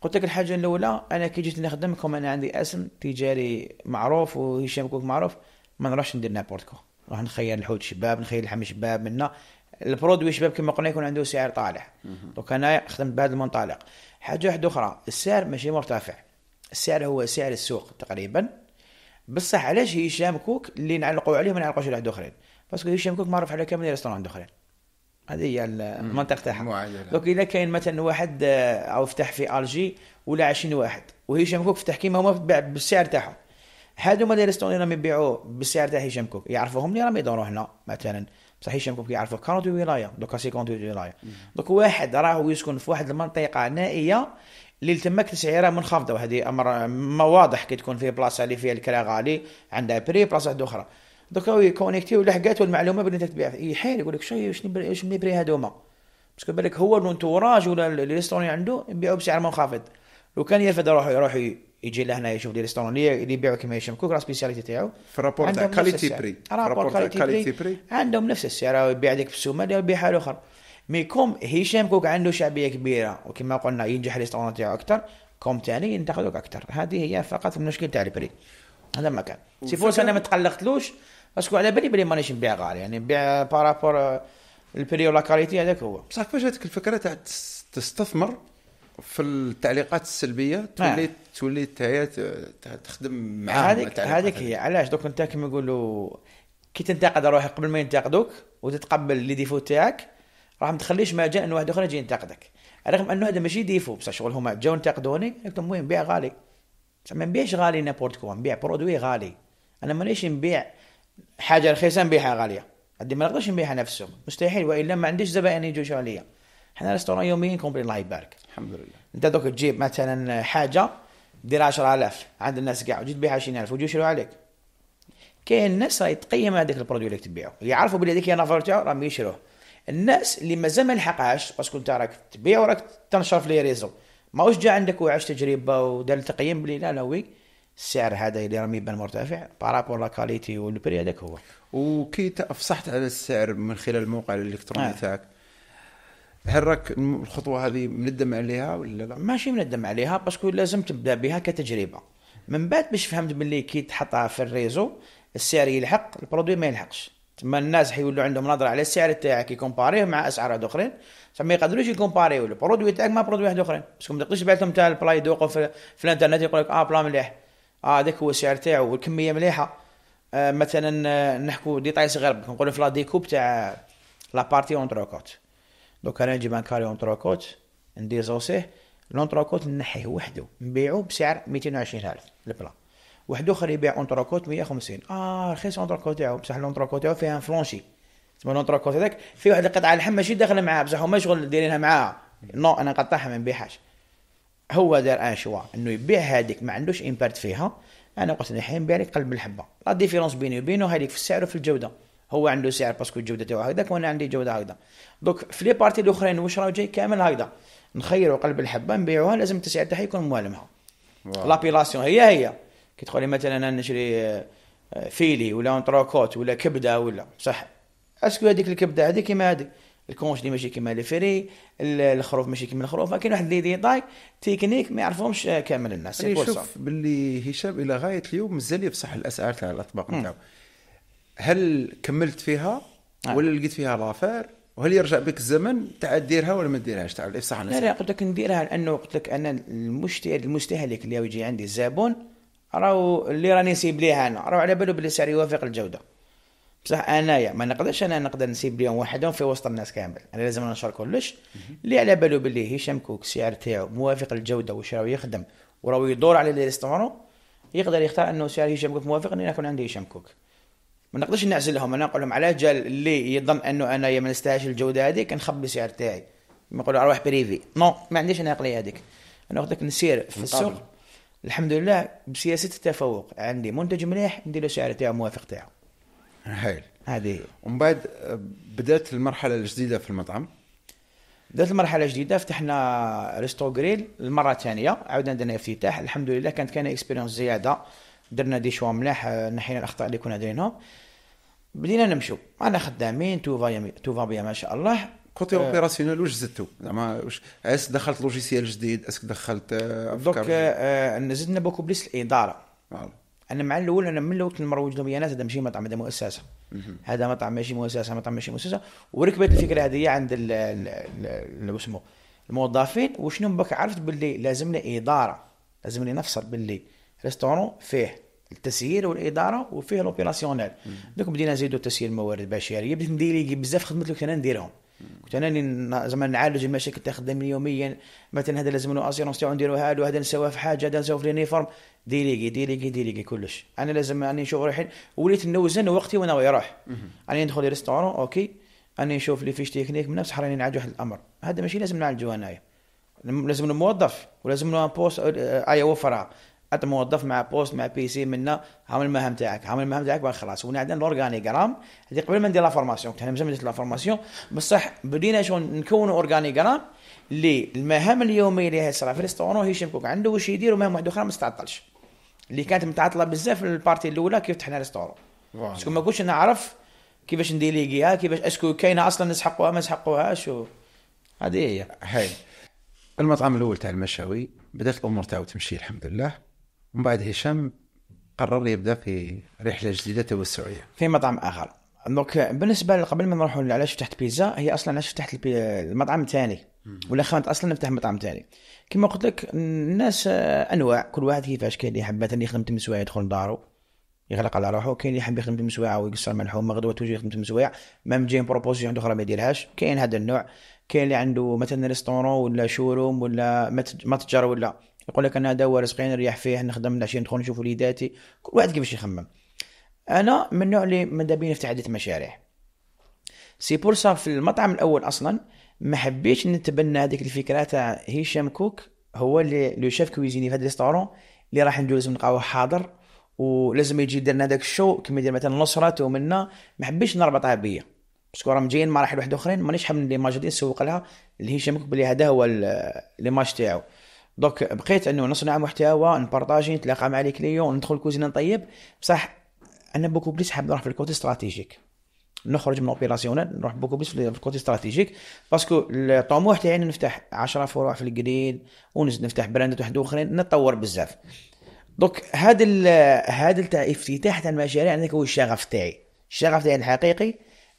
Speaker 2: قلت لك الحاجه الاولى انا كي جيت نخدم كوم انا عندي اسم تجاري معروف وهشام كوك معروف ما نروحش ندير نابورت كو راح نخير الحوت شباب نخير الحمي شباب منا البرودوي شباب كما قلنا يكون عنده سعر طالع دونك انا خدمت بهذا المنطلق حاجه واحده اخرى السعر ماشي مرتفع السعر هو سعر السوق تقريبا بصح علاش هشام كوك اللي نعلقوا عليه ما نعلقوش على واحد اخرين باسكو هشام كوك معروف على كامل ريستورون اخرين هذه هي المنطقه تاعها دونك اذا كاين مثلا واحد آه، او فتح في الجي ولا 20 واحد وهشام كوك فتح كيما هما بالسعر تاعهم هادو ما لي راهم يبيعوا بالسعر تاع هشام كوك يعرفوهم اللي راهم يدوروا هنا مثلا بصح هشام كوك يعرفوا 40 ولايه دوكا 50 ولايه دوك واحد راهو يسكن في واحد المنطقه نائيه اللي تماك تسعيره منخفضه وهذه امر ما واضح كي تكون في بلاصه اللي فيها الكرا غالي عندها بري بلاصه اخرى دوكا كونيكتي ولحقات المعلومه بلي انت تبيع يحير يقول لك شي شنو من بري هذوما باسكو بالك هو لونتوراج ولا اللي عنده يبيعوا بسعر منخفض لو كان يرفد روحه يروح يجي لهنا يشوف لي ريستورون اللي يبيعوا كيما هشام كوك راه سبيسياليتي تاعو في رابور تاع كاليتي بري رابور كاليتي بري عندهم نفس السعر يبيع لك يبيع حال اخر مي كوم هشام كوك عنده شعبيه كبيره وكما قلنا ينجح الاسطوانه تاعو اكثر كوم تاني ينتقدوك اكثر هذه هي فقط المشكل تاع البري هذا ما كان سي فورس انا ما تقلقتلوش باسكو على بالي بلي مانيش نبيع غالي يعني نبيع بارابور آه، البري ولا كاليتي هذاك هو بصح فاش جاتك الفكره تاع تستثمر في التعليقات السلبيه نعم. تولي آه.
Speaker 1: تولي تخدم معاهم هذيك هذيك هي
Speaker 2: علاش دوك انت كيما يقولوا كي تنتقد روحك قبل ما ينتقدوك وتتقبل لي ديفو تاعك راح ما تخليش ما جاء واحد اخر يجي ينتقدك رغم انه هذا ماشي ديفو بصح شغل هما جاو انتقدوني قلت لهم وين نبيع غالي ما نبيعش غالي نابورت كوا نبيع برودوي غالي انا مانيش نبيع حاجه رخيصه نبيعها غاليه عندي ما نقدرش نبيعها نفسهم مستحيل والا ما عنديش زبائن يجوا عليا حنا ريستورون يوميا كومبلي الله يبارك الحمد لله انت دوك تجيب مثلا حاجه ديرها 10000 عند الناس كاع وتجي تبيعها 20000 ويجوا يشروا عليك كاين الناس راهي تقيم هذاك البرودوي اللي تبيعه يعرفوا بلي هذيك هي نافور تاعو راهم يشروه الناس اللي مازال ما لحقهاش باسكو انت راك تبيع وراك تنشر في لي ريزو ماهوش جا عندك وعاش تجربه ودار تقييم بلي لا لا وي السعر هذا اللي راه يبان مرتفع بارابور لا كاليتي والبري هذاك هو وكي افصحت على السعر من خلال الموقع الالكتروني آه. تاعك هل راك الخطوه هذه مندم عليها ولا لا؟ ماشي مندم عليها باسكو لازم تبدا بها كتجربه من بعد باش فهمت باللي كي تحطها في الريزو السعر يلحق البرودوي ما يلحقش تما الناس حيولوا عندهم نظره على السعر تاعك يكومباريه مع اسعار اخرين تما ما يقدروش يكومباريو البرودوي تاعك مع برودوي واحد اخرين باسكو ما تقدرش لهم تاع البلاي يدوقوا في, في الانترنت يقول لك اه بلا مليح اه هذاك هو السعر تاعو والكميه مليحه آه مثلا آه، نحكوا ديتاي صغير نقولوا في لا ديكوب تاع لا بارتي اونتروكوت دوك انا نجيب ان كاري اونتروكوت نديزوسيه لونتروكوت نحيه وحده نبيعو بسعر 220000 الف البلا واحد اخر يبيع اونتراكوت 150 اه رخيص اونتراكوت تاعو بصح الاونتراكوت تاعو فيها فلونشي تسمى الاونتراكوت هذاك في واحد القطعه اللحم ماشي داخله معاه بصح هما شغل دايرينها معاه نو انا نقطعها ما نبيعهاش هو دار ان شوا انه يبيع هذيك ما عندوش امبارت فيها انا قلت له نبيع لك قلب الحبه لا ديفيرونس بيني وبينه هذيك في السعر وفي الجوده هو عنده سعر باسكو الجوده تاعو هكذاك وانا عندي جوده هكذا دوك في لي بارتي الاخرين واش راه جاي كامل هكذا نخيروا قلب الحبه نبيعوها لازم التسعير تاعها يكون موالمها لابيلاسيون هي هي كي تقول لي مثلا انا نشري آه، آه، فيلي ولا انتروكوت ولا كبده ولا صح اسكو هذيك الكبده هذيك كيما هذيك اللي ماشي كيما لي فري الخروف ماشي كيما الخروف كاين واحد لي ديتاي تكنيك ما يعرفهمش كامل الناس يعني شوف
Speaker 1: باللي هشام الى غايه اليوم مازال يفصح الاسعار تاع الاطباق نتاعو هل كملت فيها نعم. ولا لقيت فيها لافير وهل يرجع بك
Speaker 2: الزمن تاع ديرها ولا ما ديرهاش تاع الافصاح لا لا قلت لك نديرها لانه قلت لك انا المشتري المستهلك اللي يجي عندي الزبون راهو اللي راني نسيب ليه انا راهو على بالو بلي السعر يوافق الجوده بصح انايا ما نقدرش انا نقدر نسيب ليهم وحدهم في وسط الناس كامل انا لازم ننشر كلش اللي على بالو بلي هشام كوك السعر تاعو موافق الجوده واش راهو يخدم وراهو يدور على لي ريستورون يقدر يختار انه سعر هشام كوك موافق اني ناكل عندي هشام كوك ما نقدرش نعزلهم انا نقول لهم على جال اللي يظن انه انا ما نستاهلش الجوده هذيك نخبي السعر تاعي نقول اروح بريفي نو ما عنديش انا العقليه هذيك انا وقتك نسير في السوق الحمد لله بسياسه التفوق عندي منتج مليح ندير له سعر تاعو موافق تاعو هايل هذه ومن بعد آه، بدات المرحله الجديده في المطعم بدات المرحله الجديده فتحنا ريستو جريل المره الثانيه عاودنا درنا افتتاح الحمد لله كانت كان اكسبيرونس زياده درنا دي شوا ملاح آه، نحينا الاخطاء اللي كنا دايرينهم بدينا نمشوا انا خدامين تو فا تو فا بيا ما شاء الله كوتي آه. اوبيراسيونيل
Speaker 1: واش زدتوا زعما واش اسك
Speaker 2: دخلت لوجيسيال جديد اسك دخلت آه، دوك آه زدنا بوكو بليس الاداره آه. انا مع الاول انا من الاول المروج لهم ناس هذا ماشي مطعم هذا مؤسسه هذا مطعم ماشي مؤسسه مطعم ماشي مؤسسه وركبت الفكره هذه عند اسمه الموظفين وشنو بك عرفت باللي لازمنا اداره لازمني نفصل باللي ريستورون فيه التسيير والاداره وفيه لوبيراسيونيل دوك بدينا نزيدوا تسيير الموارد البشريه بديت نديليغي بزاف خدمات اللي كنا نديرهم قلت انا اللي زعما نعالج المشاكل تاع خدامين يوميا مثلا هذا لازم له اسيرونس تاعو نديروها له هذا نساوها في حاجه هذا نساوها في لينيفورم ديليغي ديليغي ديليغي كلش انا لازم راني نشوف روحي وليت نوزن وقتي وانا رايح راني ندخل ريستورون اوكي راني نشوف لي فيش تكنيك من نفس راني نعالج واحد الامر هذا ماشي لازم نعالجه انايا لازم له موظف ولازم له بوست آه، آه، اي وفرها انت موظف مع بوست مع بي سي منا عامل المهام تاعك عامل المهام تاعك بعد خلاص ونا عندنا الاورغانيغرام هذه قبل ما ندير لا فورماسيون كنت انا مازال ما درت لا فورماسيون بصح بدينا شو نكونوا اورغانيغرام اللي المهام اليوميه اللي هي في ريستورون هشام كوك عنده واش يدير ومهام واحده اخرى ما تعطلش اللي كانت متعطله بزاف في البارتي الاولى كيف فتحنا ريستورون باسكو ما كنتش نعرف كيفاش نديليغيها كيفاش اسكو كاينه اصلا نسحقوها ما نسحقوهاش
Speaker 1: هذه هي هاي المطعم الاول تاع المشاوي بدات الامور تاعو
Speaker 2: تمشي الحمد لله من بعد هشام قرر يبدا في رحله جديده توسعيه في مطعم اخر دونك بالنسبه قبل ما نروحوا علاش فتحت بيتزا هي اصلا علاش فتحت المطعم الثاني ولا خانت اصلا نفتح مطعم ثاني كما قلت لك الناس انواع كل واحد كيفاش كاين اللي حبات اللي يخدم تمسوايع يدخل لدارو يغلق على روحه كاين اللي يحب يخدم تمسوايع ويقصر من الحومه غدوه توجي يخدم تمسوايع سوايع مام جاي بروبوزيسيون اخرى ما يديرهاش كاين هذا النوع كاين اللي عنده مثلا ريستورون ولا شوروم ولا متجر ولا يقول لك انا دواء رزقين نريح فيه نخدم العشيه ندخل نشوف وليداتي كل واحد كيفاش يخمم انا من النوع اللي ماذا بيا نفتح عده مشاريع سي بور سا في المطعم الاول اصلا ما حبيتش نتبنى هذيك الفكره تاع هشام كوك هو اللي لو شيف كويزيني في هذا الريستورون اللي راح ندير نلقاوه حاضر ولازم يجي يدير لنا داك الشو كيما يدير مثلا نصرات ومنا ما حبيتش نربطها بيا باسكو راهم جايين مراحل واحد اخرين مانيش حاب ليماج دي نسوق لها لهشام كوك بلي هذا هو ليماج تاعو دونك بقيت انه نصنع محتوى نبارطاجي نتلاقى مع لي كليون ندخل الكوزينه نطيب بصح انا بوكو بليس حاب نروح في الكوتي استراتيجيك نخرج من اوبيراسيونال نروح بوكو بليس في الكوتي استراتيجيك باسكو الطموح تاعي يعني نفتح 10 فروع في الجريد نفتح براندات واحد اخرين نتطور بزاف دوك هذا هذا تاع افتتاح تاع المشاريع هذاك هو الشغف تاعي الشغف تاعي الحقيقي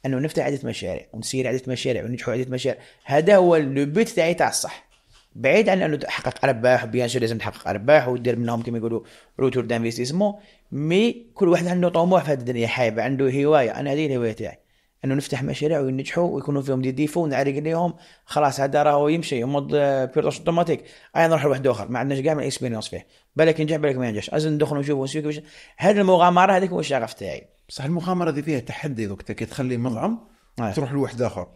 Speaker 2: انه نفتح عده مشاريع ونسير عده مشاريع ونجحوا عده مشاريع هذا هو لو بيت تاعي تاع الصح بعيد عن انه تحقق ارباح بيان سور لازم تحقق ارباح ودير منهم كما يقولوا روتور دانفيستيسمون مي كل واحد عنده طموح في هذه الدنيا حايب عنده هوايه انا هذه الهوايه تاعي انه نفتح مشاريع وينجحوا ويكونوا فيهم دي ديفو ونعرق عليهم خلاص هذا راهو يمشي يمض بيور اوتوماتيك اي نروح لواحد اخر ما عندناش كاع من اكسبيرينس فيه بالك ينجح بالك ما ينجحش لازم ندخل ونشوف هذه المغامره هذيك هو الشغف تاعي بصح المغامره هذه فيها تحدي دوك كي تخلي مطعم آه. تروح لواحد اخر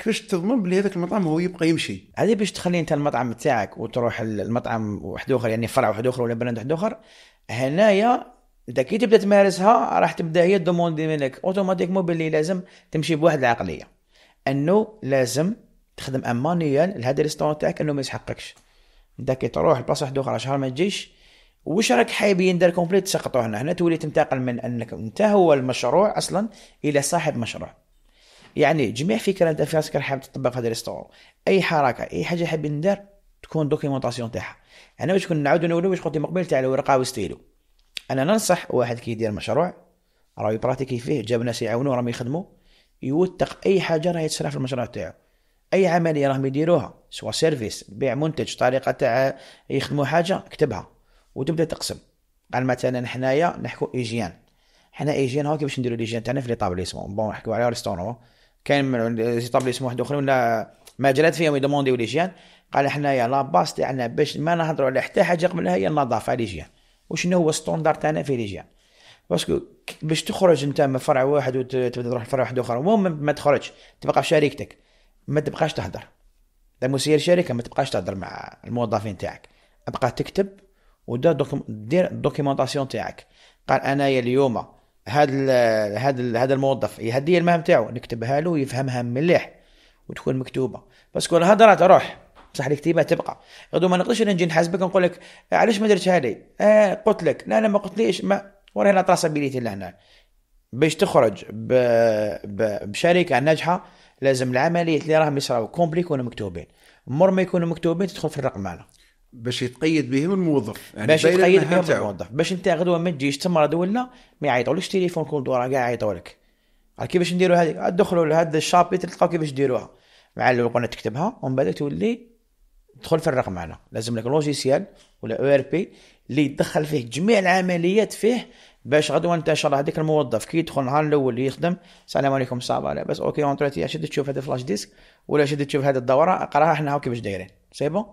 Speaker 2: كيفاش تضمن بلي هذاك المطعم هو يبقى يمشي هذه باش تخلي انت المطعم تاعك وتروح المطعم واحد اخر يعني فرع واحد اخر ولا براند واحد اخر هنايا انت كي تبدا تمارسها راح تبدا هي دوموندي منك اوتوماتيكمون باللي لازم تمشي بواحد العقليه انه لازم تخدم امانيا لهذا الريستورون تاعك انه ما يسحقكش انت كي تروح لبلاصه واحد اخرى شهر ما تجيش واش راك حايبين دار كومبليت تسقطوا هنا هنا تولي تنتقل من انك انت هو المشروع اصلا الى صاحب مشروع يعني جميع فكره انت في راسك حاب تطبق في هذا الريستورون اي حركه اي حاجه حابين ندير تكون دوكيومونطاسيون تاعها انا باش نعاود نولو باش قلت من قبل تاع الورقه وستيلو انا ننصح واحد كيدير مشروع راهو يبراتيكي فيه جاب ناس يعاونوه راهم يخدموا يوثق اي حاجه راهي تصرا في المشروع تاعو اي عمليه راهم يديروها سواء سيرفيس بيع منتج طريقه تاع يخدموا حاجه كتبها وتبدا تقسم قال مثلا حنايا نحكو ايجيان حنا ايجيان هاكي باش نديرو ليجيان تاعنا في لي طابليسمون بون نحكو على ريستورون كاين طابلي اسمه واحد اخرين ولا مجالات فيهم يدوموندي وليجيان قال حنايا لا باس تاعنا باش ما نهضروا على حتى حاجه قبلها هي النظافه ليجيان وشنو هو الستوندار تاعنا في ليجيان باسكو باش تخرج انت من فرع واحد وتبدا تروح لفرع واحد اخر المهم ما تخرجش تبقى في شركتك ما تبقاش تهدر ده مسير شركه ما تبقاش تهدر مع الموظفين تاعك ابقى تكتب ودير دوكيمونطاسيون تاعك قال انايا اليوم هذا هذا هذا الموظف يهدي المهام تاعو نكتبها له يفهمها مليح وتكون مكتوبه بس كون هضرات اروح بصح الكتيبه تبقى غدو ما نقدرش نجي نحاسبك نقول لك علاش ما درتش هذه آه قلت لك لا لا ما قلتليش ما ورانا لا تراسابيليتي لهنا باش تخرج ب... ب... بشركه ناجحه لازم العمليات اللي راهم يصراو كومبلي يكونوا مكتوبين مر ما يكونوا مكتوبين تدخل في الرقم باش يتقيد بهم الموظف يعني باش يتقيد بهم الموظف باش انت غدوه ما تجيش تمرض ولا ما يعيطولكش تليفون كل دوره كاع يعيطولك كيفاش نديروا هذه دخلوا لهذا الشابي تلقاو كيفاش ديروها مع القناه تكتبها ومن بعد تولي تدخل في الرقم معنا لازم لك لوجيسيال ولا او ار بي اللي يدخل فيه جميع العمليات فيه باش غدوه انت ان شاء الله هذاك الموظف كي يدخل النهار الاول يخدم السلام عليكم صافا لاباس اوكي اونتريتي شد تشوف هذا فلاش ديسك ولا شد تشوف هذه الدوره اقراها احنا كيفاش دايرين سي بون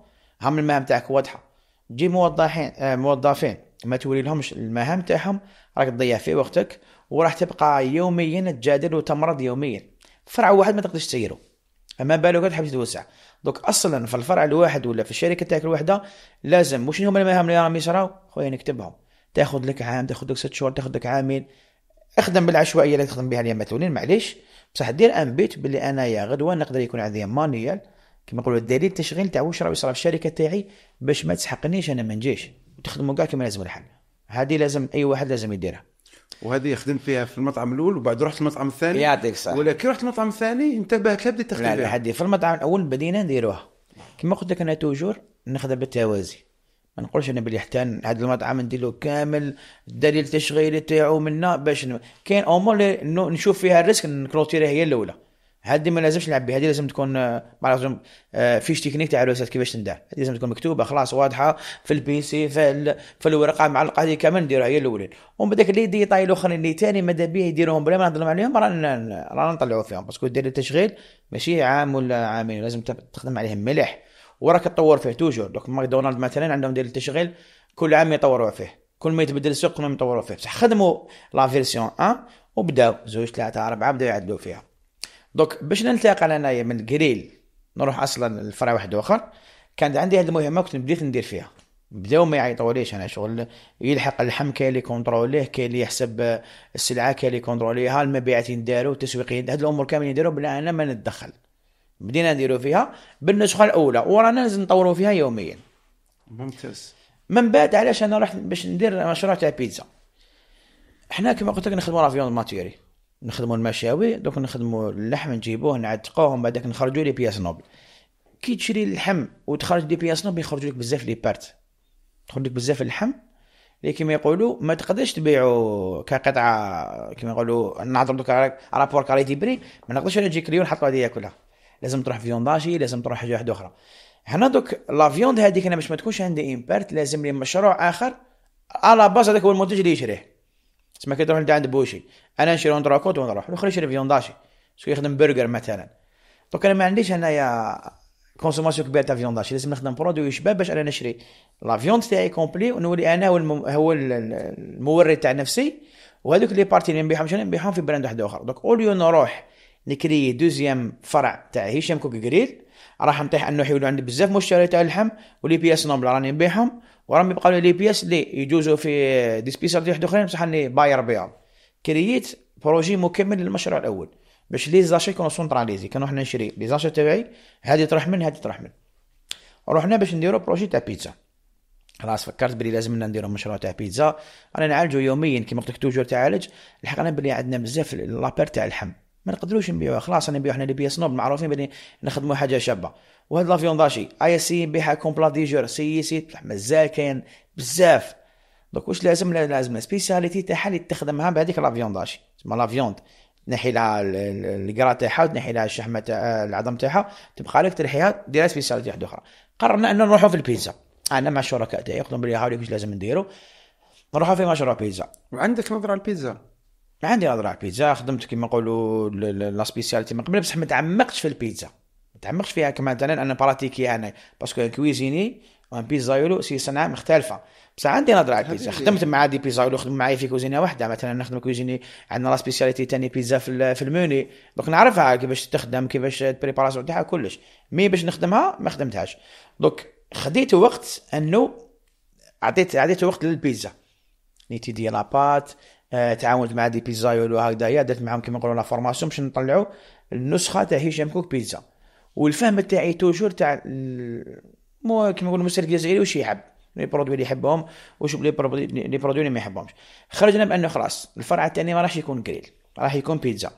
Speaker 2: هم المهام تاعك واضحه جي موظفين آه، موظفين ما تولي لهمش المهام تاعهم راك تضيع في وقتك وراح تبقى يوميا تجادل وتمرض يوميا فرع واحد ما تقدرش تسيره اما بالك تحب توسع دوك اصلا في الفرع الواحد ولا في الشركه تاعك الوحده لازم واش هما المهام اللي راهم يصراو خويا نكتبهم تاخذ لك عام تاخذ لك ست شهور تاخذ لك عامين اخدم بالعشوائيه اللي تخدم بها اليوم تولين معليش بصح دير ان بيت باللي انايا غدوه نقدر يكون عندي مانيال كما نقولوا الدليل التشغيل تاع واش راه يصرى الشركه تاعي باش ما تسحقنيش انا ما نجيش وتخدموا كاع كما لازم الحال هذه لازم اي واحد لازم يديرها
Speaker 1: وهذه خدمت فيها في المطعم
Speaker 2: الاول وبعد رحت المطعم الثاني يعطيك الصحه ولا كي رحت المطعم الثاني انتبهت لا بديت تخدم لا لا في المطعم الاول بدينا نديروها كما قلت لك انا توجور نخدم بالتوازي ما نقولش انا بلي حتى هذا المطعم ندير له كامل الدليل التشغيلي تاعو منا باش كاين امور نشوف فيها الريسك نكلوتيرها هي الاولى هذه ما لازمش نلعب بها هذه لازم تكون آه، معناتها فيش تكنيك تاع الوسات كيفاش تندع هذه لازم تكون مكتوبه خلاص واضحه في البي سي في ال... في الورقه مع هذه كامل نديرها هي الاولين ومن بعد اللي ديتاي الاخرين اللي ثاني ماذا بيه يديروهم بلا ما نظلم عليهم رانا رانا نطلعوا فيهم باسكو دير التشغيل ماشي عام ولا عامين لازم تخدم عليهم مليح وراك تطور فيه توجور دوك ماكدونالد مثلا عندهم دير التشغيل كل عام يطوروا فيه كل ما يتبدل السوق كل ما يطوروا فيه بصح خدموا لا فيرسيون 1 وبداو زوج ثلاثه اربعه بداو يعدلوا فيها دونك باش ننتقل انايا من جريل نروح اصلا لفرع واحد اخر كانت عندي هذه المهمه كنت بديت ندير فيها بداو ما يعيطوليش انا شغل يلحق اللحم كاين اللي كونتروليه كاين اللي يحسب السلعه كاين اللي كونتروليها المبيعات يندارو التسويق هاد الامور كاملين يداروا بلا انا ما نتدخل بدينا نديروا فيها بالنسخه الاولى ورانا لازم نطوروا فيها يوميا ممتاز من بعد علاش انا رحت باش ندير مشروع تاع بيتزا حنا كما قلت لك نخدموا رافيون ماتيري نخدموا المشاوي دوك نخدموا اللحم نجيبوه نعتقوه ومن بعدك نخرجوا لي بياس نوبل كي تشري اللحم وتخرج لي بياس نوبل يخرجوا لك بزاف لي بارت تخرج لك بزاف اللحم اللي كيما يقولوا ما تقدرش تبيعو كقطعه كيما يقولوا نهضروا دوك رابور كاليتي بري ما نقدرش انا نجي كريون نحطو هذه ياكلها لازم تروح فيونداجي لازم تروح حاجه واحده اخرى هنا دوك لا فيوند هذيك انا باش ما تكونش عندي امبارت لازم لي مشروع اخر على باز هذاك هو المنتج اللي يشريه سماك داون دا عند بوشي انا نشري وندرا كود ونروح الاخر يشري فيون داشي يخدم برجر مثلا دوك انا ما عنديش انايا كونسوماسيون كبير تاع فيون داشي لازم نخدم برودوي شباب باش انا نشري لا فيون تاعي كومبلي ونولي انا هو, هو المورد تاع نفسي وهذوك لي بارتي اللي نبيعهم شنو نبيعهم في براند واحد اخر دوك اوليو نروح نكري دوزيام فرع تاع هشام كوك جريل راح نطيح انه يحولوا عندي بزاف مشتريات تاع اللحم ولي بياس نومبل راني نبيعهم وراهم يبقاو لي بياس اللي يجوزوا في دي ديال واحد اخرين يعني بصح اني باير بيض كرييت بروجي مكمل للمشروع الاول باش لي زاشي كانوا سونتراليزي كانوا حنا نشري لي زاشي تاعي هادي تروح من هادي تروح من رحنا باش نديرو بروجي تاع بيتزا خلاص فكرت بلي لازمنا نديرو مشروع تاع بيتزا انا نعالجو يوميا كيما قلت لك توجور تعالج لحقنا بلي عندنا بزاف لابير تاع اللحم ما نقدروش نبيعوها خلاص نبيعو حنا لي بياس نوب معروفين بلي نخدمو حاجه شابه وهاد لافيون داشي اي سي يبيعها كومبلا ديجور سي سي مازال كاين بزاف دوك واش لازم لازم سبيسياليتي تاعها اللي تخدمها بهذيك لافيون داشي تسمى لافيوند تنحي لها الكرا تاعها وتنحي لها الشحمه تاع العظم تاعها تبقى لك ترحيها دير سبيسياليتي واحده اخرى قررنا ان نروحوا في البيتزا انا مع الشركاء تاعي قلت لهم بلي هاوليك واش لازم نديروا نروحوا في مشروع بيتزا وعندك نظره على البيتزا عندي نظره على البيتزا خدمت كيما نقولوا لا سبيسياليتي من قبل بصح ما تعمقتش في البيتزا تعمقش فيها كما مثلا انا براتيكي انا باسكو كويزيني وان بيزايولو سي صناعه مختلفه بصح عندي نظره على البيتزا خدمت مع دي بيزايولو خدم معايا في كوزينه واحده مثلا نخدم كوزيني عندنا لا سبيسياليتي تاني بيتزا في, الموني دونك نعرفها كيفاش تخدم كيفاش البريباراسيون تاعها كلش مي باش نخدمها ما خدمتهاش دونك خديت وقت انه عطيت عطيت وقت للبيتزا نيتي دي لابات آه، تعاونت مع دي بيزايولو هكذايا درت معاهم كيما نقولوا لا فورماسيون باش نطلعوا النسخه تاع هشام كوك بيتزا والفهم تاعي توجور تاع مو كيما نقولوا المستهلك الجزائري واش يحب لي برودوي اللي يحبهم واش لي برودوي اللي ما يحبهمش خرجنا بانه خلاص الفرع الثاني ما راحش يكون جريل راح يكون بيتزا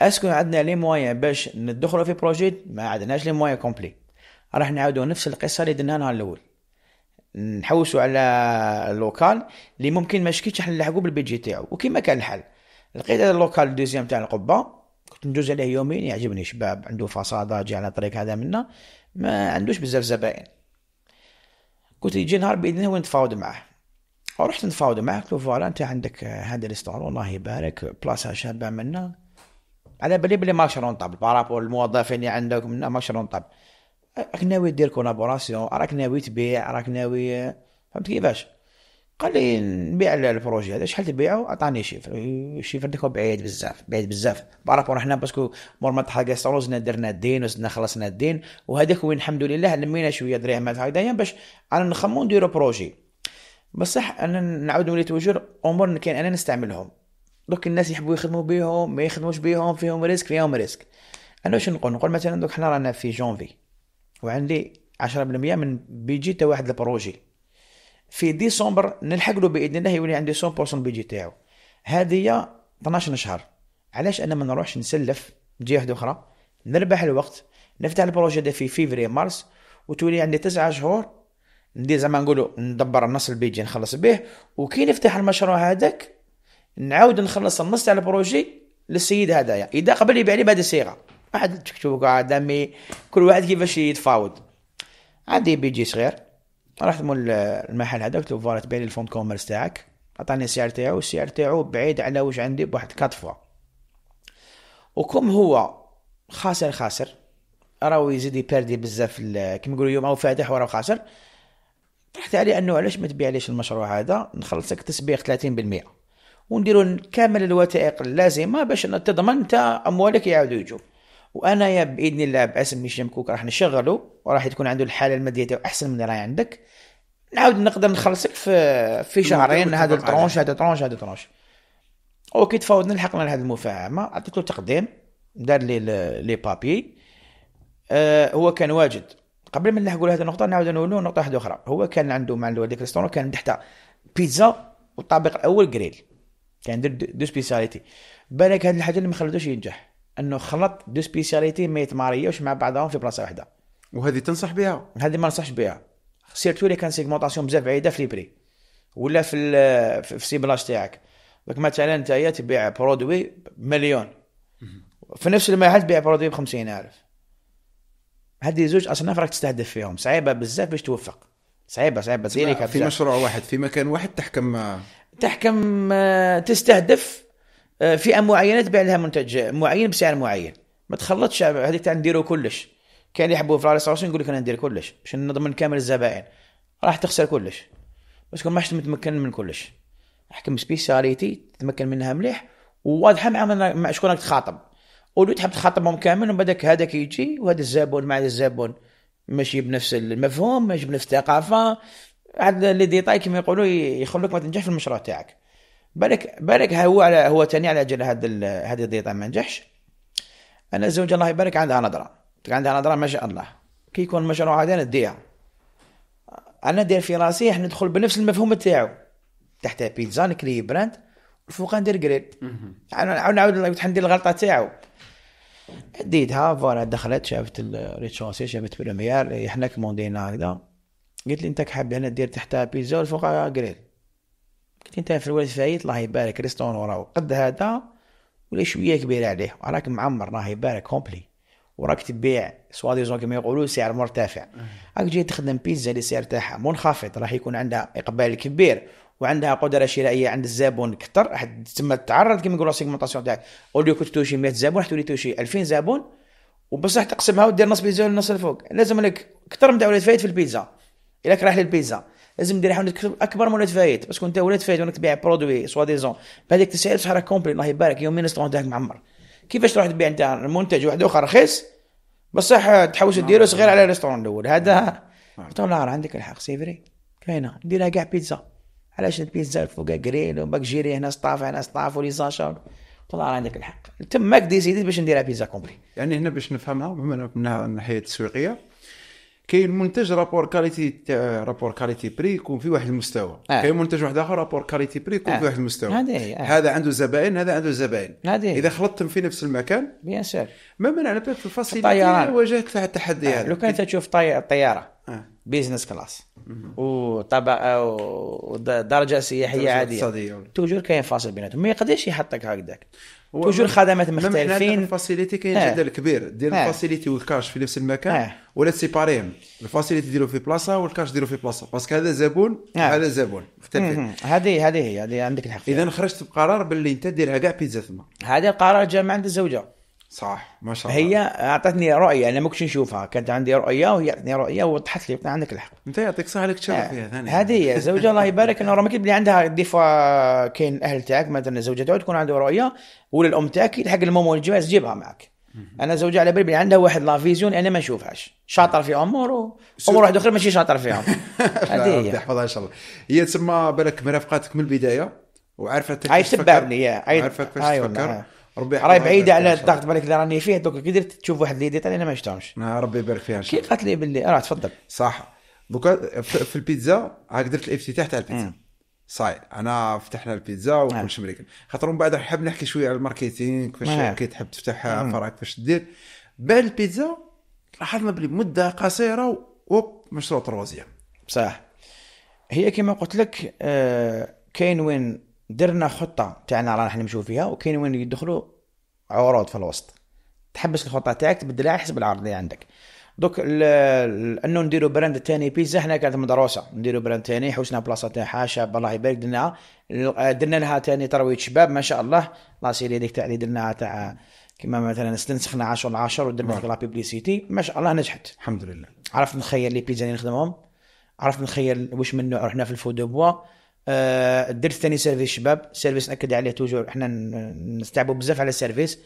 Speaker 2: اسكو عندنا لي موان باش ندخلوا في بروجي ما عندناش لي موان كومبلي راح نعاودوا نفس القصه اللي درناها نهار الاول نحوسوا على اللوكال اللي ممكن ما شكيتش احنا نلحقوا بالبيجي تاعو وكيما كان الحل لقيت هذا اللوكال دوزيام تاع القبه كنت ندوز عليه يومين يعجبني شباب عنده فصاده جاي على طريق هذا منا ما عندوش بزاف زبائن قلت يجي نهار باذن الله ونتفاوض معاه رحت نتفاوض معاه قلت له فوالا انت عندك هذا ريستورون الله يبارك بلاصه شابه منا على بالي بلي ماكش رونطابل بارابور الموظفين اللي عندك منا ماكش رونطابل راك ناوي دير كولابوراسيون راك ناوي تبيع راك ناوي فهمت كيفاش قال لي نبيع البروجي هذا شحال تبيعه عطاني شيفر الشيفر ديك بعيد بزاف بعيد بزاف بارابور حنا باسكو مور ما تحقصوا زدنا درنا الدين وزدنا خلصنا الدين وهذاك وين الحمد لله لمينا شويه دراهمات هكذايا باش انا نخمو نديرو بروجي بصح انا نعاود نولي توجور امور كان انا نستعملهم دوك الناس يحبوا يخدموا بيهم ما يخدموش بيهم فيهم ريسك فيهم ريسك انا واش نقول نقول مثلا دوك حنا رانا في جونفي وعندي 10% من بيجي تا واحد البروجي في ديسمبر نلحق له باذن الله يولي عندي 100% بيجي تاعو هذه 12 شهر علاش انا ما نروحش نسلف جهه اخرى نربح الوقت نفتح البروجي ده في فيفري مارس وتولي عندي تسعة شهور ندير زعما نقولوا ندبر النص البيجي نخلص به وكي نفتح المشروع هذاك نعاود نخلص النص تاع البروجي للسيد هذايا يعني اذا قبل يبيع لي بهذه الصيغه واحد تكتب عدمي كل واحد كيفاش يتفاوض عندي بيجي صغير رحت مول المحل هذا قلت له فوالا تبيع لي كوميرس تاعك عطاني السعر تاعو السعر تاعو بعيد على واش عندي بواحد كات فوا وكم هو خاسر خاسر راهو يزيد يبردي بزاف كيما نقولوا اليوم راهو فاتح وراه خاسر طرحت عليه انه علاش ما تبيعليش المشروع هذا نخلصك تسبيق 30% ونديروا كامل الوثائق اللازمه باش تضمن انت اموالك يعاودوا يجوا وانا يا باذن الله باسم هشام كوك راح نشغله وراح تكون عنده الحاله الماديه تاعو احسن من اللي راهي عندك نعاود نقدر نخلصك في في شهرين هذا الترونش هذا الترونش هذا الترونش اوكي تفاوضنا لحقنا لهذه المفاهمه عطيت له تقديم دار لي لي بابي آه هو كان واجد قبل ما نلحقوا لهذه النقطه نعاود نقولوا نقطه واحده اخرى هو كان عنده مع الوالد كريستون كان تحت بيتزا والطابق الاول جريل كان دو سبيساليتي بالك هذه الحاجه اللي ما خلتوش ينجح انه خلط دو سبيسياليتي ما يتماريوش مع بعضهم في بلاصه واحده وهذه تنصح بها هذه ما ننصحش بها سيرتو اللي كان سيغمونطاسيون بزاف بعيده في لي ولا في في سي بلاش تاعك دونك مثلا نتايا تبيع برودوي بمليون في نفس المحل تبيع برودوي ب 50000 هذه زوج اصناف راك تستهدف فيهم صعيبه بزاف باش توفق صعيبه صعيبه في مشروع واحد في مكان واحد تحكم آه، تحكم آه، تستهدف آه، فئه معينه تبيع لها منتج معين بسعر معين ما تخلطش هذيك تاع نديرو كلش كان يحبوا في العرس نقول يقول لك انا ندير كلش باش نضمن كامل الزبائن راح تخسر كلش بس كون ما متمكن من كلش احكم سبيساليتي تتمكن منها مليح وواضحه مع مع شكون راك تخاطب ولو تحب تخاطبهم كامل ومن بعدك هذاك يجي وهذا الزبون مع هذا الزبون ماشي بنفس المفهوم ماشي بنفس الثقافه عاد لي ديتاي كيما يقولوا يخلوك ما تنجح في المشروع تاعك بالك بالك هو على هو تاني على اجل هذا هذه الضيطه ما نجحش انا الزوجه الله يبارك عندها نظره عندها نظره ما شاء الله كي يكون المشروع هذا نديها انا ندير في راسي راح ندخل بنفس المفهوم تاعو تحت بيتزا نكري براند وفوق ندير جريل عاود نعاود ندير الغلطه تاعو ديتها فوالا دخلت شافت الريتشونسي شافت بريمير احنا إيه، كوموندينا هكذا قلت لي انت حاب انا دير تحتها بيتزا وفوق جريل كنت انت في الوالد فايت الله يبارك ريستون وراه قد هذا ولا شويه كبيره عليه راك معمر الله يبارك كومبلي وراك تبيع سوا ديزون كما يقولوا سعر مرتفع راك جاي تخدم بيتزا اللي سعر تاعها منخفض راح يكون عندها اقبال كبير وعندها قدره شرائيه عند الزبون كثر راح تسمى تعرض كما يقولوا سيغمنتاسيون تاعك اوليو كنت توشي 100 زبون راح تولي توشي 2000 زبون وبصح تقسمها ودير نص بيتزا ونص الفوق لازم لك اكثر من دعوه فايت في البيتزا الا رايح للبيتزا لازم دير حاول تكتب اكبر من فايت باسكو انت ولاد فايت وانك تبيع برودوي سوا ديزون بهذيك التسعير راك كومبلي الله يبارك يومين ستون تاعك معمر كيفاش تروح تبيع انت المنتج واحد اخر رخيص بصح تحوس نعم. ديرو صغير على الريستورون الاول هذا قلت نعم. له عندك الحق سي فري كاينه نديرها كاع بيتزا علاش البيتزا فوقها جريل جيري هنا سطاف هنا سطاف ولي زاشا طلع عندك الحق تماك ديزيدي باش نديرها بيتزا كومبلي
Speaker 1: يعني هنا باش نفهمها من ناحيه التسويقيه كاين منتج رابور كاليتي تاع رابور كاليتي بري يكون في واحد المستوى آه. كاين منتج واحد اخر رابور كاليتي بري يكون آه. في واحد المستوى هذا آه. هذا عنده زبائن هذا عنده
Speaker 2: زبائن آه. اذا خلطتهم في نفس المكان بيان سور
Speaker 1: ميم على بالك في الفاسيليتي
Speaker 2: واجهت لها التحدي هذا لو كان انت تشوف طياره بيزنس كلاس وطبقه ودرجه سياحيه عاديه توجور كاين فاصل بيناتهم ما يقدرش يحطك هكذاك توجور خدمات مختلفين الفاسيليتي كاين آه. جدل كبير دير آه. الفاسيليتي والكاش في
Speaker 1: نفس المكان آه. ولا سيباريهم الفاسيليتي ديرو في بلاصه والكاش ديرو في بلاصه باسكو هذا زبون آه. زبون هذه هذه هي هذه عندك الحق اذا خرجت بقرار باللي انت ديرها كاع
Speaker 2: بيتزا ثما هذا القرار جا من عند الزوجه صح ما شاء الله هي اعطتني رؤيه يعني انا ما كنتش نشوفها كانت عندي رؤيه وهي اعطتني رؤيه ووضحت لي عندك الحق انت يعطيك الصحة لك تشرف آه، فيها ثاني هذه هي الزوجه الله يبارك انه ما اللي عندها ديفا كاين اهل تاعك مثلا الزوجه تاعك تكون عندها رؤيه ولا الام تاعك يلحق الماما والجواز جيبها معك انا زوجي على بالي عندها واحد لا فيزيون انا ما نشوفهاش شاطر في اموره امور واحد اخر ماشي شاطر فيهم [LAUGHS] هذه
Speaker 1: يحفظها ان شاء الله
Speaker 2: هي تسمى بالك مرافقاتك من البدايه وعارفه عايش تبعني عارفه كيفاش تفكر
Speaker 1: ربي راهي بعيده على الضغط
Speaker 2: بالك اللي راني فيه دوك قدرت تشوف واحد لي ديتاي انا ما شفتهمش
Speaker 1: آه، ربي يبارك فيها كيف كي قالت لي باللي راه تفضل صح دوكا في البيتزا عاد درت الافتتاح تاع البيتزا صاي انا فتحنا البيتزا وكلش مريكن خاطر من بعد نحب نحكي شويه على الماركتينغ كيفاش كي تحب تفتح فرع كيفاش دير بعد البيتزا
Speaker 2: لاحظنا بلي مده قصيره ووب مشروع تروزيام بصح هي كما قلت لك آه، كاين وين درنا خطه تاعنا رانا نمشيو فيها وكاين وين يدخلوا عروض في الوسط تحبس الخطه تاعك تبدلها حسب العرض اللي عندك دوك انه نديرو براند تاني بيتزا حنا كانت مدروسه نديرو براند تاني حوسنا بلاصه تاعها شاب الله يبارك درناها آه، درنا لها تاني ترويج شباب ما شاء الله لا سيري هذيك تاع اللي درناها تاع كما مثلا استنسخنا 10 ل 10 ودرنا نعم. لك لا بيبليسيتي ما شاء الله نجحت الحمد لله عرفت نخير لي بيتزا اللي نخدمهم عرفت نخير واش من نوع رحنا في بوا آه، درت ثاني سيرفيس شباب سيرفيس ناكد عليه توجور احنا نستعبوا بزاف على السيرفيس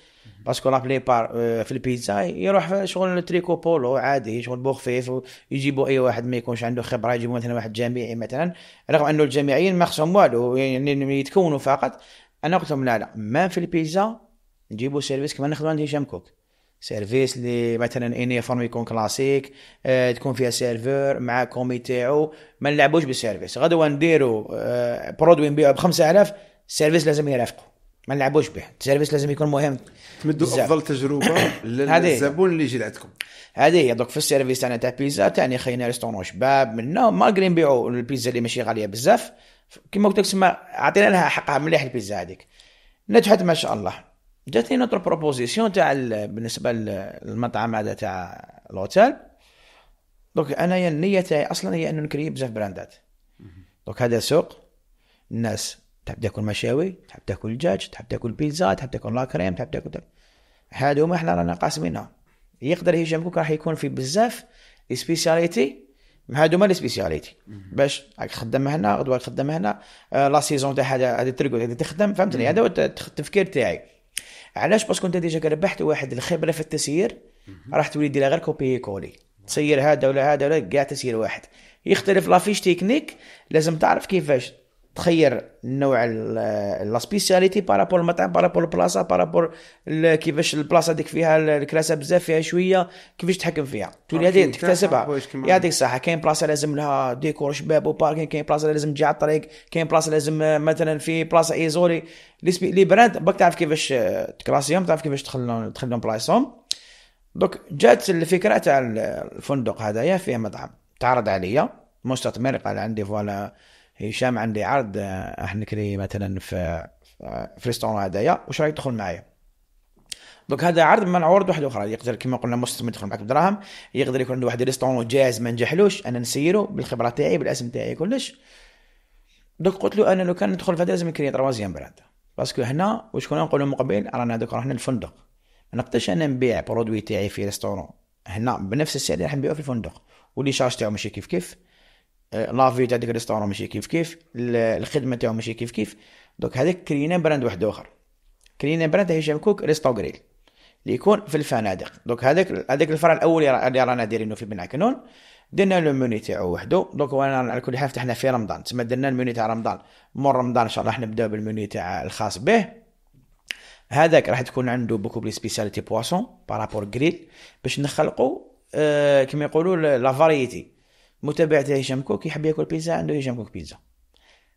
Speaker 2: باسكو لابلي آه، بار في البيتزا يروح شغل تريكو بولو عادي شغل بوخفيف يجيبوا اي واحد ما يكونش عنده خبره يجيبوا مثلا واحد جامعي مثلا رغم انه الجامعيين ما خصهم والو يعني يتكونوا فقط انا قلت لهم لا لا ما في البيتزا نجيبوا سيرفيس كما نخدموا عند هشام كوك سيرفيس اللي مثلا اني فورم يكون كلاسيك آه تكون فيها سيرفور مع كومي تاعو ما نلعبوش بالسيرفيس غدوا نديرو آه برودوي نبيعو ب 5000 السيرفيس لازم يرافقو ما نلعبوش به السيرفيس لازم يكون مهم تمدوا افضل تجربه [COUGHS] للزبون اللي يجي لعندكم هذه هي دوك في السيرفيس تاعنا تاع بيتزا تاعني خينا ريستورون شباب منا مالغري نبيعو البيتزا اللي ماشي غاليه بزاف كيما قلت لك سما عطينا لها حقها مليح البيتزا هذيك نجحت ما شاء الله جاتني نوتر بروبوزيسيون تاع بالنسبه للمطعم هذا تاع الاوتيل دونك انايا النيه تاعي اصلا هي انه نكري بزاف براندات دونك هذا سوق الناس تحب تاكل مشاوي تحب تاكل دجاج تحب تاكل بيتزا تحب تاكل لاكريم تحب تاكل هادو ما احنا رانا قاسمينها يقدر هشام كوك راح يكون في بزاف سبيسياليتي هادو ما لي سبيسياليتي باش راك خدام هنا غدوه تخدم هنا آه، لا سيزون تاع هذا ترقد هذا تخدم فهمتني هذا هو التفكير تاعي علاش باسكو انت ديجا ربحت واحد الخبره في التسيير راح تولي ديرها غير كوبي كولي تسير هذا ولا هذا ولا كاع تسيير واحد يختلف لافيش تكنيك لازم تعرف كيفاش تخير نوع لا سبيسياليتي بارابور المطعم بارابور البلاصه بارابور كيفاش البلاصه هذيك فيها الكراسه بزاف فيها شويه كيفاش تحكم فيها تولي هذه تكتسبها يعطيك الصحه كاين بلاصه لازم لها ديكور شباب وباركين كاين بلاصه لازم تجي على الطريق كاين بلاصه لازم مثلا في بلاصه ايزولي لي براند باك تعرف كيفاش تكلاسيهم تعرف كيفاش تخلون تخلون بلايصهم دوك جات الفكره تاع الفندق هذايا فيه مطعم تعرض عليا مستثمر قال عندي فوالا هشام عندي عرض آه، نكري مثلا في آه، في ريستورون هدايا واش رايك تدخل معايا دونك هذا عرض من عروض واحد اخرى يقدر كما قلنا مستثمر يدخل معك بدراهم يقدر يكون عنده واحد ريستورون جاهز ما نجحلوش انا نسيرو بالخبره تاعي بالاسم تاعي كلش دونك قلت له انا لو كان ندخل في هذا لازم نكري تروازيام براند باسكو هنا واش كنا نقولوا من قبل رانا دوك رحنا الفندق ما نقدرش انا نبيع برودوي تاعي في ريستورون هنا بنفس السعر اللي راح نبيعه في الفندق واللي شارج تاعو ماشي كيف كيف لافي تاع ديك ريستورون ماشي كيف كيف الخدمه تاعو ماشي كيف كيف دونك هذاك كرينا براند واحد اخر كرينا براند هشام كوك ريستو غريل اللي يكون في الفنادق دونك هذاك هذاك الفرع الاول اللي رانا دايرينه في بن عكنون درنا لو موني تاعو وحده دونك وانا على كل حال فتحنا في رمضان تما درنا الموني تاع رمضان مور رمضان ان شاء الله نبداو بالموني تاع الخاص به هذاك راح تكون عنده بوكو بلي سبيسياليتي بواسون بارابور غريل باش نخلقوا آه كما يقولوا لا فاريتي متابع تاع هشام كوك يحب ياكل بيتزا عنده هشام كوك بيتزا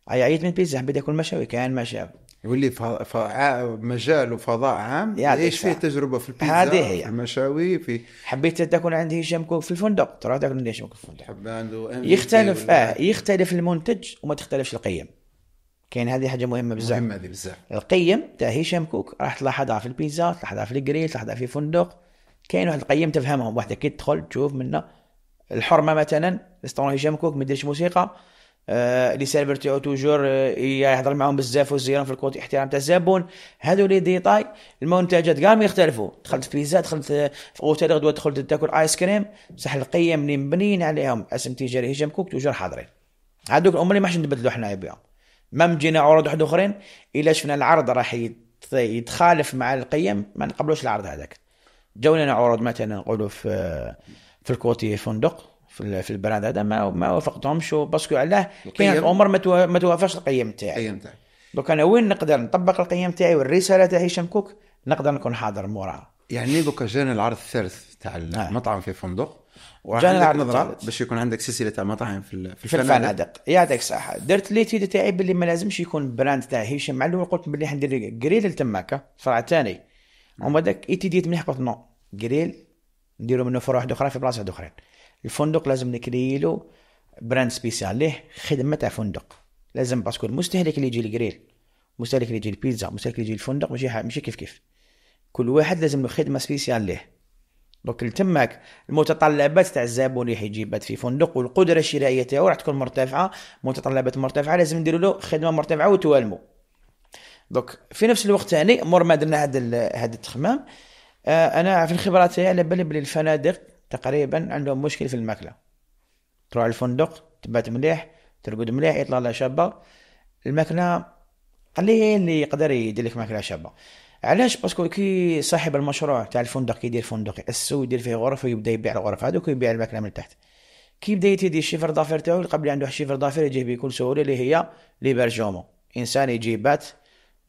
Speaker 2: عيط من بيتزا حبيت ياكل مشاوي كان مشاوي يولي ف... ف... مجال وفضاء عام ايش فيه تجربه في البيتزا هذه هي في المشاوي في حبيت تاكل عند هشام كوك في الفندق ترى تاكل عند هشام كوك في الفندق
Speaker 1: حب عنده يختلف
Speaker 2: اه يختلف المنتج وما تختلفش القيم كاين هذه حاجه مهمه بزاف مهمه هذه بزاف القيم تاع هشام كوك راح تلاحظها في البيتزا تلاحظها في الجريل تلاحظها في فندق كاين واحد القيم تفهمهم وحدك كي تدخل تشوف منه الحرمه مثلا ريستورون هشام كوك ما يديرش موسيقى آه، لي سيرفر تاعو توجور آه، يهضر معاهم بزاف والزيران في الكوت احترام تاع الزبون هادو لي ديتاي المنتجات كاع ما يختلفوا دخلت في بيزا دخلت في اوتيل غدوه دخلت تاكل ايس كريم بصح القيم اللي مبنيين عليهم اسم تجاري هشام كوك توجور حاضرين هادوك الامور اللي ما حش نتبدلوا حنايا بهم مام جينا عروض واحد اخرين الا شفنا العرض راح يتخالف مع القيم ما نقبلوش العرض هذاك جاونا عروض مثلا نقولوا في آه، في الكوتي فندق في في البراند هذا ما ما وافقتهمش باسكو علاه كاين الامور ما توافقش القيم تاعي القيم تاعي دوك انا وين نقدر نطبق القيم تاعي والرساله تاع هشام كوك نقدر نكون حاضر موراها
Speaker 1: يعني دوكا جانا العرض الثالث تاع المطعم نعم. في فندق جانا العرض نظره باش يكون عندك سلسله تاع مطاعم في في الفنادق
Speaker 2: يعطيك الصحه درت ليتيد تاعي باللي ما لازمش يكون براند تاع هشام مع الاول قلت باللي حندير جريل تماك فرع ثاني نعم. ومن بعد ايتيديت مليح قلت نو جريل نديرو منه فروع واحده اخرى في بلاصه واحده اخرين الفندق لازم نكري له براند سبيسيال ليه خدمه تاع فندق لازم باسكو المستهلك اللي يجي الجريل المستهلك اللي يجي البيتزا المستهلك اللي يجي الفندق ماشي ماشي كيف كيف كل واحد لازم له خدمه سبيسيال ليه دونك تماك المتطلبات تاع الزبون اللي يجي يبات في فندق والقدره الشرائيه تاعو راح تكون مرتفعه متطلبات مرتفعه لازم نديروا له خدمه مرتفعه وتوالمو دونك في نفس الوقت ثاني مور ما درنا هذا هذا التخمام آه، انا في الخبرات تاعي على بالي بلي الفنادق تقريبا عندهم مشكل في الماكله تروح الفندق تبات مليح ترقد مليح يطلع لها شابه الماكله قليل اللي يقدر يدير لك ماكله شابه علاش باسكو كي صاحب المشروع تاع الفندق كيدير فندق اسو ويدير فيه غرف ويبدا يبيع الغرف هذوك يبيع الماكله من تحت كي بدا يتيدي الشيفر دافير تاعو قبل عنده شيفر الشيفر دافير يجيه بكل سهوله اللي هي ليبرجومون انسان يجيب بات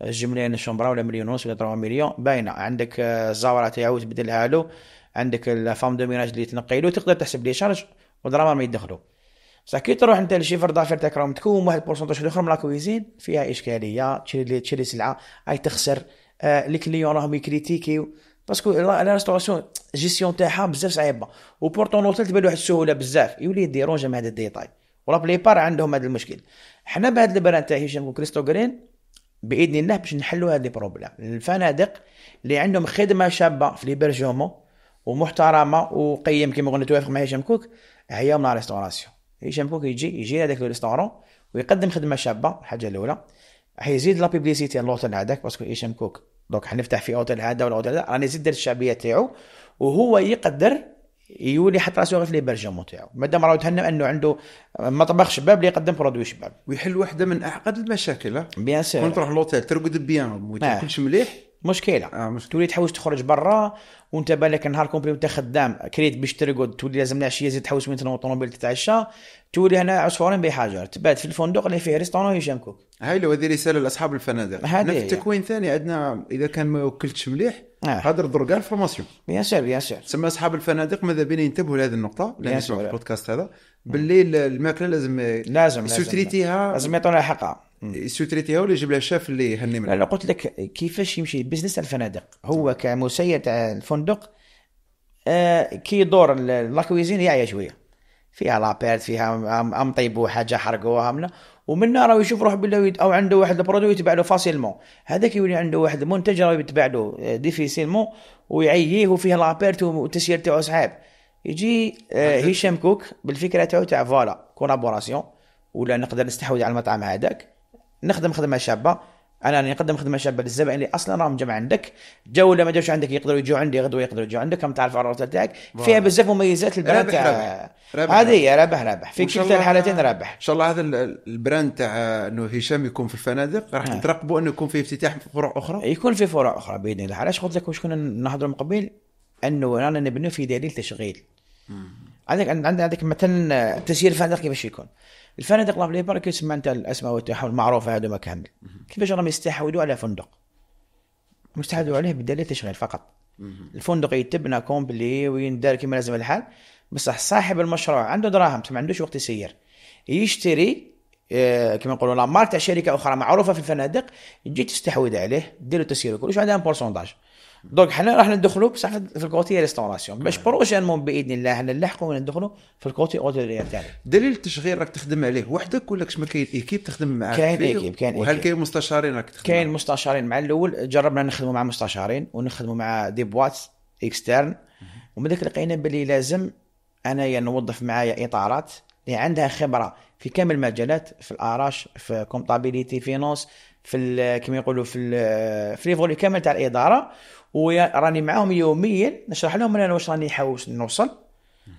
Speaker 2: مليون شومبرا ولا مليون ونص ولا 3 مليون باينه عندك آه، الزاوره تيعاود تبدلها له عندك فام دو ميناج اللي تنقي له تقدر تحسب لي شارج ودراما ما يدخلوا بصح كي تروح انت لشيفر دافير تاعك راهم تكون واحد بورسونتاج اخر من لا كويزين فيها اشكاليه تشري تشري سلعه هاي تخسر آه لي كليون راهم يكريتيكيو باسكو لا ريستوراسيون جيستيون تاعها بزاف صعيبه وبورتون لوتيل تبان واحد السهوله بزاف يولي يديرونجا مع هذا الديتاي ولا بليبار عندهم هذا المشكل حنا بهذا البران تاع هشام وكريستو جرين باذن الله باش نحلوا هذه بروبليم الفنادق اللي عندهم خدمه شابه في ليبرجومون ومحترمه وقيم كما قلنا توافق مع هشام كوك هيا من ريستوراسيون هشام كوك يجي يجي هذاك الريستورون ويقدم خدمه شابه الحاجه الاولى حيزيد لا بيبليسيتي لوطيل هذاك باسكو هشام كوك دونك حنفتح في اوتيل هذا ولا اوتيل هذا راني زيد الشعبيه تاعو وهو يقدر يولي يحط راسه غير في ليبرجمون تاعو مادام راهو تهنى انه عنده مطبخ شباب اللي يقدم برودوي شباب ويحل واحده من اعقد المشاكل بيان سور تروح
Speaker 1: لوتيل ترقد بيان
Speaker 2: وتاكلش نعم. مليح مشكله آه تولي تحوس تخرج برا وانت بالك نهار كومبلي وانت خدام كريت باش ترقد تولي لازم العشيه زيد تحوس وين تنوض طوموبيل تتعشى تولي هنا عصفورين بحجر تبات في الفندق اللي فيه ريستورون هشام كوك هاي هذه رساله لاصحاب الفنادق هذا في التكوين ثاني عندنا اذا
Speaker 1: كان ما وكلتش مليح آه. هضر آه. درك كاع الفورماسيون بيان سير بيان سير تسمى اصحاب الفنادق ماذا بين ينتبهوا لهذه النقطه اللي نسمعوا في البودكاست هذا باللي الماكله لازم لازم لازم
Speaker 2: يعطونا حقها إيه، تريتيها ولا يجيب لها شاف اللي يهني منها انا قلت لك كيفاش يمشي بزنس الفنادق هو كمسير تاع الفندق آه كي يدور لاكويزين يعيا شويه فيها لابيرت فيها ام طيبوا حاجه حرقوها منا ومن راه يشوف روح بالله او عنده واحد برودو يتباع له فاسيلمون هذاك يولي عنده واحد المنتج راه يتباع له ديفيسيلمون آه، ويعييه وفيه لابيرت والتسيير تاعو صعاب يجي هشام آه، كوك بالفكره تاعو تاع فوالا كولابوراسيون ولا نقدر نستحوذ على المطعم هذاك نخدم خدمه شابه انا راني نقدم خدمه شابه للزبائن اللي اصلا راهم جمع عندك جو ولا ما جاوش عندك يقدروا يجوا عندي غدوه يقدروا يجوا عندك هم تعرف على الروتر تاعك فيها بزاف مميزات البراند تاع هذه هي رابح رابح في كل الحالتين رابح ان شاء الله هذا البراند تاع انه هشام يكون في الفنادق راح تترقبوا آه. انه يكون في افتتاح في فروع اخرى يكون في فروع اخرى باذن الله علاش قلت لك واش كنا نهضروا من قبيل انه رانا نبنوا في دليل تشغيل عندك عندك مثلا تسيير الفنادق كيفاش يكون الفنادق لابليبر كيسمى انت الاسماء تاعهم المعروفه هذوما كامل كيفاش راهم يستحوذوا على فندق مستحوذوا عليه بدليل تشغيل فقط الفندق يتبنى كومبلي ويندار كما لازم الحال بصح صاحب المشروع عنده دراهم ما عندوش وقت يسير يشتري آه، كما نقولوا لا مارك تاع شركه اخرى معروفه في الفنادق تجي تستحوذ عليه دير له تسيير كلش عندها بورسونتاج دوك حنا راح ندخلوا بصح في الكوتي ريستوراسيون باش بروشانمون باذن الله حنا نلحقوا ندخلوا في الكوتي ريال تاعنا دليل التشغيل راك تخدم عليه وحدك ولا ما كاين ايكيب تخدم معاك كاين ايكيب كاين وهل كاين مستشارين راك تخدم كاين مستشارين مع الاول جربنا نخدموا مع مستشارين ونخدموا مع دي بوات اكسترن ومن ذاك لقينا باللي لازم انايا نوظف معايا اطارات اللي عندها خبره في كامل المجالات في الاراش في كومطابيليتي فينونس في كما يقولوا في في ليفولي كامل تاع الاداره وراني معاهم يوميا نشرح لهم انا واش راني نحوس نوصل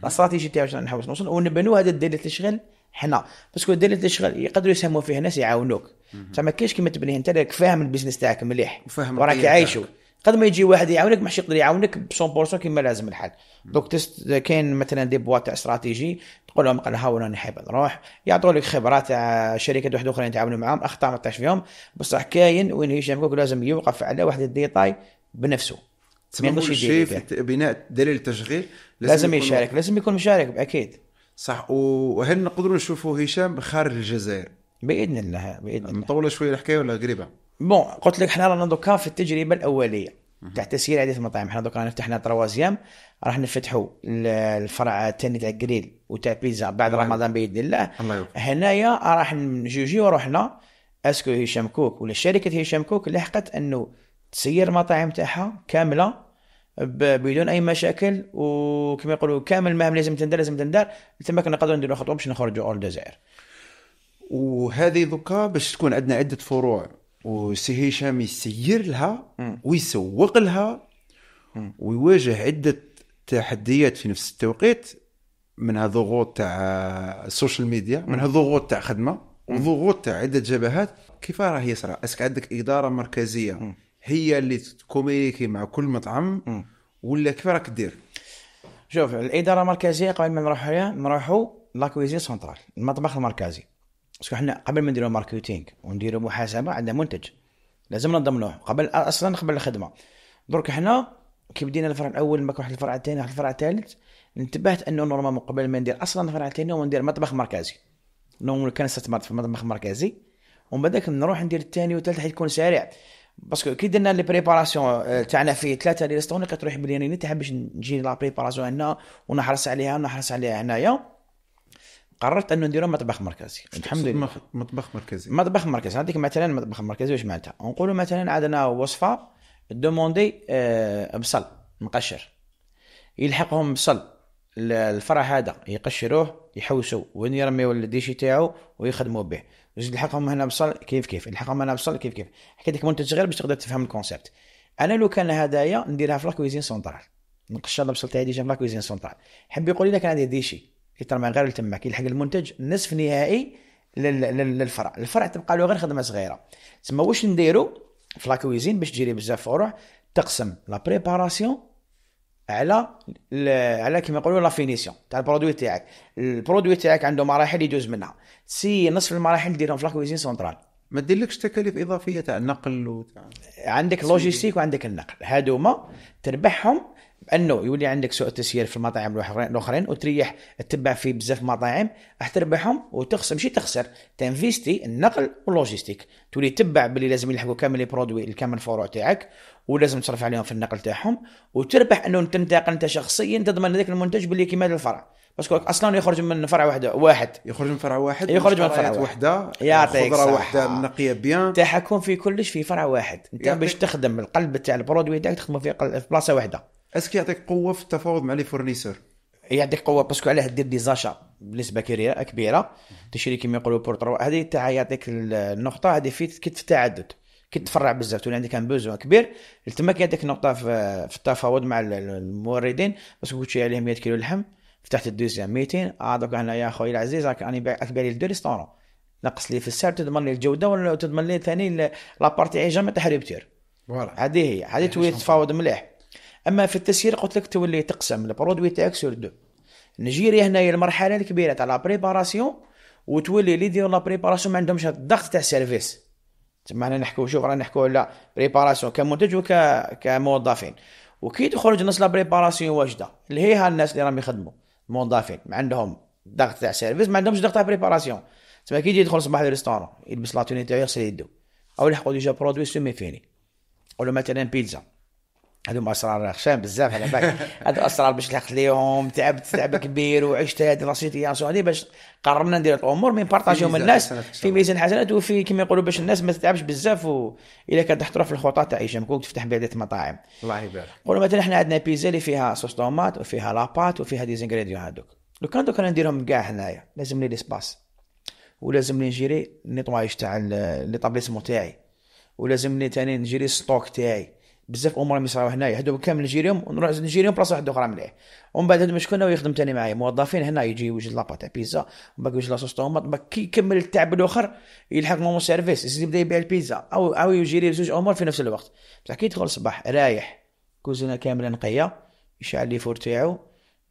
Speaker 2: الاستراتيجي تاعي واش راني نحوس نوصل ونبنوا هذا الدير الاشغال حنا باسكو الدير الاشغال يقدروا يساهموا فيه ناس يعاونوك زعما كاينش كيما تبنيه انت راك فاهم البيزنس تاعك مليح وفاهم وراك عايشو قد ما يجي واحد يعاونك ماش يقدر يعاونك ب 100% كيما لازم الحال دوك تست كاين مثلا دي بوا تاع استراتيجي تقول لهم قال هاو راني حاب نروح يعطوا لك خبره تاع شركات واحد اخرين يتعاونوا معاهم اخطاء ما طاش فيهم بصح كاين وين هشام لازم يوقف على واحد الديتاي بنفسه ما يقدرش في
Speaker 1: بناء دليل التشغيل لازم, لازم يكون... يشارك لازم يكون مشارك اكيد صح وهل نقدروا نشوفوا هشام خارج الجزائر
Speaker 2: باذن الله باذن الله مطوله شويه الحكايه ولا قريبه بون قلت لك احنا رانا دوكا في التجربه الاوليه تاع تسيير عده المطاعم احنا دوكا فتحنا تروازيام راح نفتحوا الفرع الثاني تاع جريل وتاع بيتزا بعد الله رمضان باذن الله, الله هنايا راح نجوجيو روحنا اسكو هشام كوك ولا شركه هشام كوك لحقت انه تسير المطاعم تاعها كامله بدون اي مشاكل وكما يقولوا كامل المهام لازم تندار لازم تندار تما كنا نقدروا نديروا خطوه باش نخرجوا اول الجزائر وهذه دوكا
Speaker 1: باش تكون عندنا عده فروع وسي هشام يسير لها ويسوق لها ويواجه عده تحديات في نفس التوقيت منها ضغوط تاع السوشيال ميديا منها ضغوط تاع خدمه وضغوط تاع عده جبهات كيف راه يصرى اسك عندك اداره مركزيه هي اللي
Speaker 2: تكومينيكي مع كل مطعم ولا كيف راك دير؟ شوف الاداره المركزيه قبل ما نروحوا نروحوا كويزين سنترال المطبخ المركزي باسكو حنا قبل ما نديروا ماركتينغ ونديروا محاسبه عندنا منتج لازم نضمنوه قبل اصلا قبل الخدمه درك حنا كي بدينا الفرع الاول ما كان واحد الفرع الثاني واحد الفرع الثالث انتبهت انه نورمالمون قبل ما ندير اصلا الفرع الثاني وندير مطبخ مركزي نورمال كان استثمرت في مطبخ مركزي ومن بعد نروح ندير الثاني والثالث حيكون سريع باسكو كي درنا لي بريباراسيون آه، تاعنا في ثلاثه لي ريستورون كتروح بلي راني تاع باش نجي لا بريباراسيون هنا ونحرص عليها ونحرص عليها هنايا قررت انه نديرو مطبخ مركزي الحمد لله مطبخ مركزي مطبخ مركزي نعطيك مثلا مطبخ مركزي واش معناتها نقولوا مثلا عندنا وصفه دوموندي آه، بصل مقشر يلحقهم بصل الفرع هذا يقشروه يحوسوا وين يرميو الديشي تاعو ويخدموا به جد الحقهم هنا بصل كيف كيف الحقهم هنا بصل كيف كيف حكيت لك منتج غير باش تقدر تفهم الكونسيبت انا لو كان هدايا نديرها في لاكويزين سونترال هذا البصل تاعي ديجا في لاكويزين سونترال حب يقول لي كان عندي ديشي يطلع من غير لتما كيلحق المنتج نصف نهائي للفرع الفرع تبقى له غير خدمه صغيره تسمى واش نديرو في لاكويزين باش تجري بزاف فروع تقسم لا بريباراسيون على على كما يقولوا لا فينيسيون تاع البرودوي تاعك البرودوي تاعك عنده مراحل يدوز منها سي نصف المراحل ديرهم في لاكويزين سونترال ما ديرلكش تكاليف اضافيه تاع النقل وتاع عندك لوجيستيك وعندك النقل هادوما تربحهم بانه يولي عندك سوء تسيير في المطاعم الاخرين وتريح تتبع في بزاف مطاعم راح تربحهم وتخسر ماشي تخسر تنفيستي النقل واللوجيستيك تولي تتبع باللي لازم يلحقوا كامل لي برودوي كامل الفروع تاعك ولازم تصرف عليهم في النقل تاعهم وتربح انه تنتقل انت شخصيا تضمن ذاك المنتج باللي كيما الفرع باسكو اصلا يخرج من فرع واحد واحد يخرج من فرع واحد يخرج من فرع وحده يعطيك آه، خضره وحده نقيه بيان تحكم في كلش في فرع واحد انت باش تخدم القلب تاع البرودوي تاعك تخدمه في, بلاصه واحده اسكي يعطيك قوه في التفاوض مع لي فورنيسور يعطيك قوه باسكو علاه دير دي زاشا بنسبه كبيره كبيره تشري كيما يقولوا بورترو هذه تاع يعطيك النقطه هذه في كي التعدد كنت تفرع بزاف تولي عندك كان بوزوا كبير تما كاين هذيك النقطه في, في التفاوض مع الموردين باسكو قلت عليهم 100 كيلو لحم فتحت الدوزيام 200 اه دوك هنا يا خويا العزيز راك راني تبيع لي لدو ريستورون نقص لي في السعر تضمن لي الجوده ولا تضمن لي ثاني لابارتي جامي تحري بتير فوالا هذه هي هذه إيه، تولي تتفاوض مليح اما في التسيير قلت لك تولي تقسم البرودوي تاعك سور دو نجيريا هنايا المرحله الكبيره تاع لا بريباراسيون وتولي اللي يديروا لا بريباراسيون ما عندهمش الضغط تاع السيرفيس تما انا نحكو شوف رانا نحكو على بريباراسيون كمنتج وك كموظفين وكي تخرج الناس لا بريباراسيون واجده اللي هي الناس اللي راهم يخدموا الموظفين ما عندهم ضغط تاع سيرفيس ما عندهمش ضغط تاع بريباراسيون تما كي يجي يدخل صباح للريستورون يلبس لا توني تاعو يغسل يدو او يلحقوا ديجا برودوي سيمي فيني ولا مثلا بيتزا هذوما اسرار خشام بزاف على بالك [LAUGHS] هذو اسرار باش لحقت ليهم تعبت تعب كبير وعشت هذه لاسيتياسيون هذه باش قررنا ندير الامور مي نبارطاجيهم الناس في ميزان حسنات وفي كما يقولوا باش الناس ما تتعبش بزاف و الا تحط في الخطى تاع هشام كون تفتح بعده مطاعم الله يبارك قولوا مثلا احنا عندنا بيزا اللي فيها صوص طومات وفيها لاباط وفيها دي زانغريديون هذوك لو كان دوك انا نديرهم كاع هنايا لازم لي ليسباس ولازم لي نجيري النيطواج تاع طابليسمون تاعي ولازم لي ثاني نجيري ستوك تاعي بزاف امور اللي مصراو هنايا هذو كامل نجيريهم ونروح نجيريهم بلاصه واحده اخرى مليح ومن بعد هذو شكون يخدم ثاني معايا موظفين هنا يجي يوجد تاع بيتزا ومن بعد يوجد لاصوص طوماط من بعد كي يكمل التعب الاخر يلحق مون سيرفيس يزيد يبدا يبيع البيتزا او او يجيري زوج امور في نفس الوقت بصح كي يدخل الصباح رايح كوزينه كامله نقيه يشعل لي فور تاعو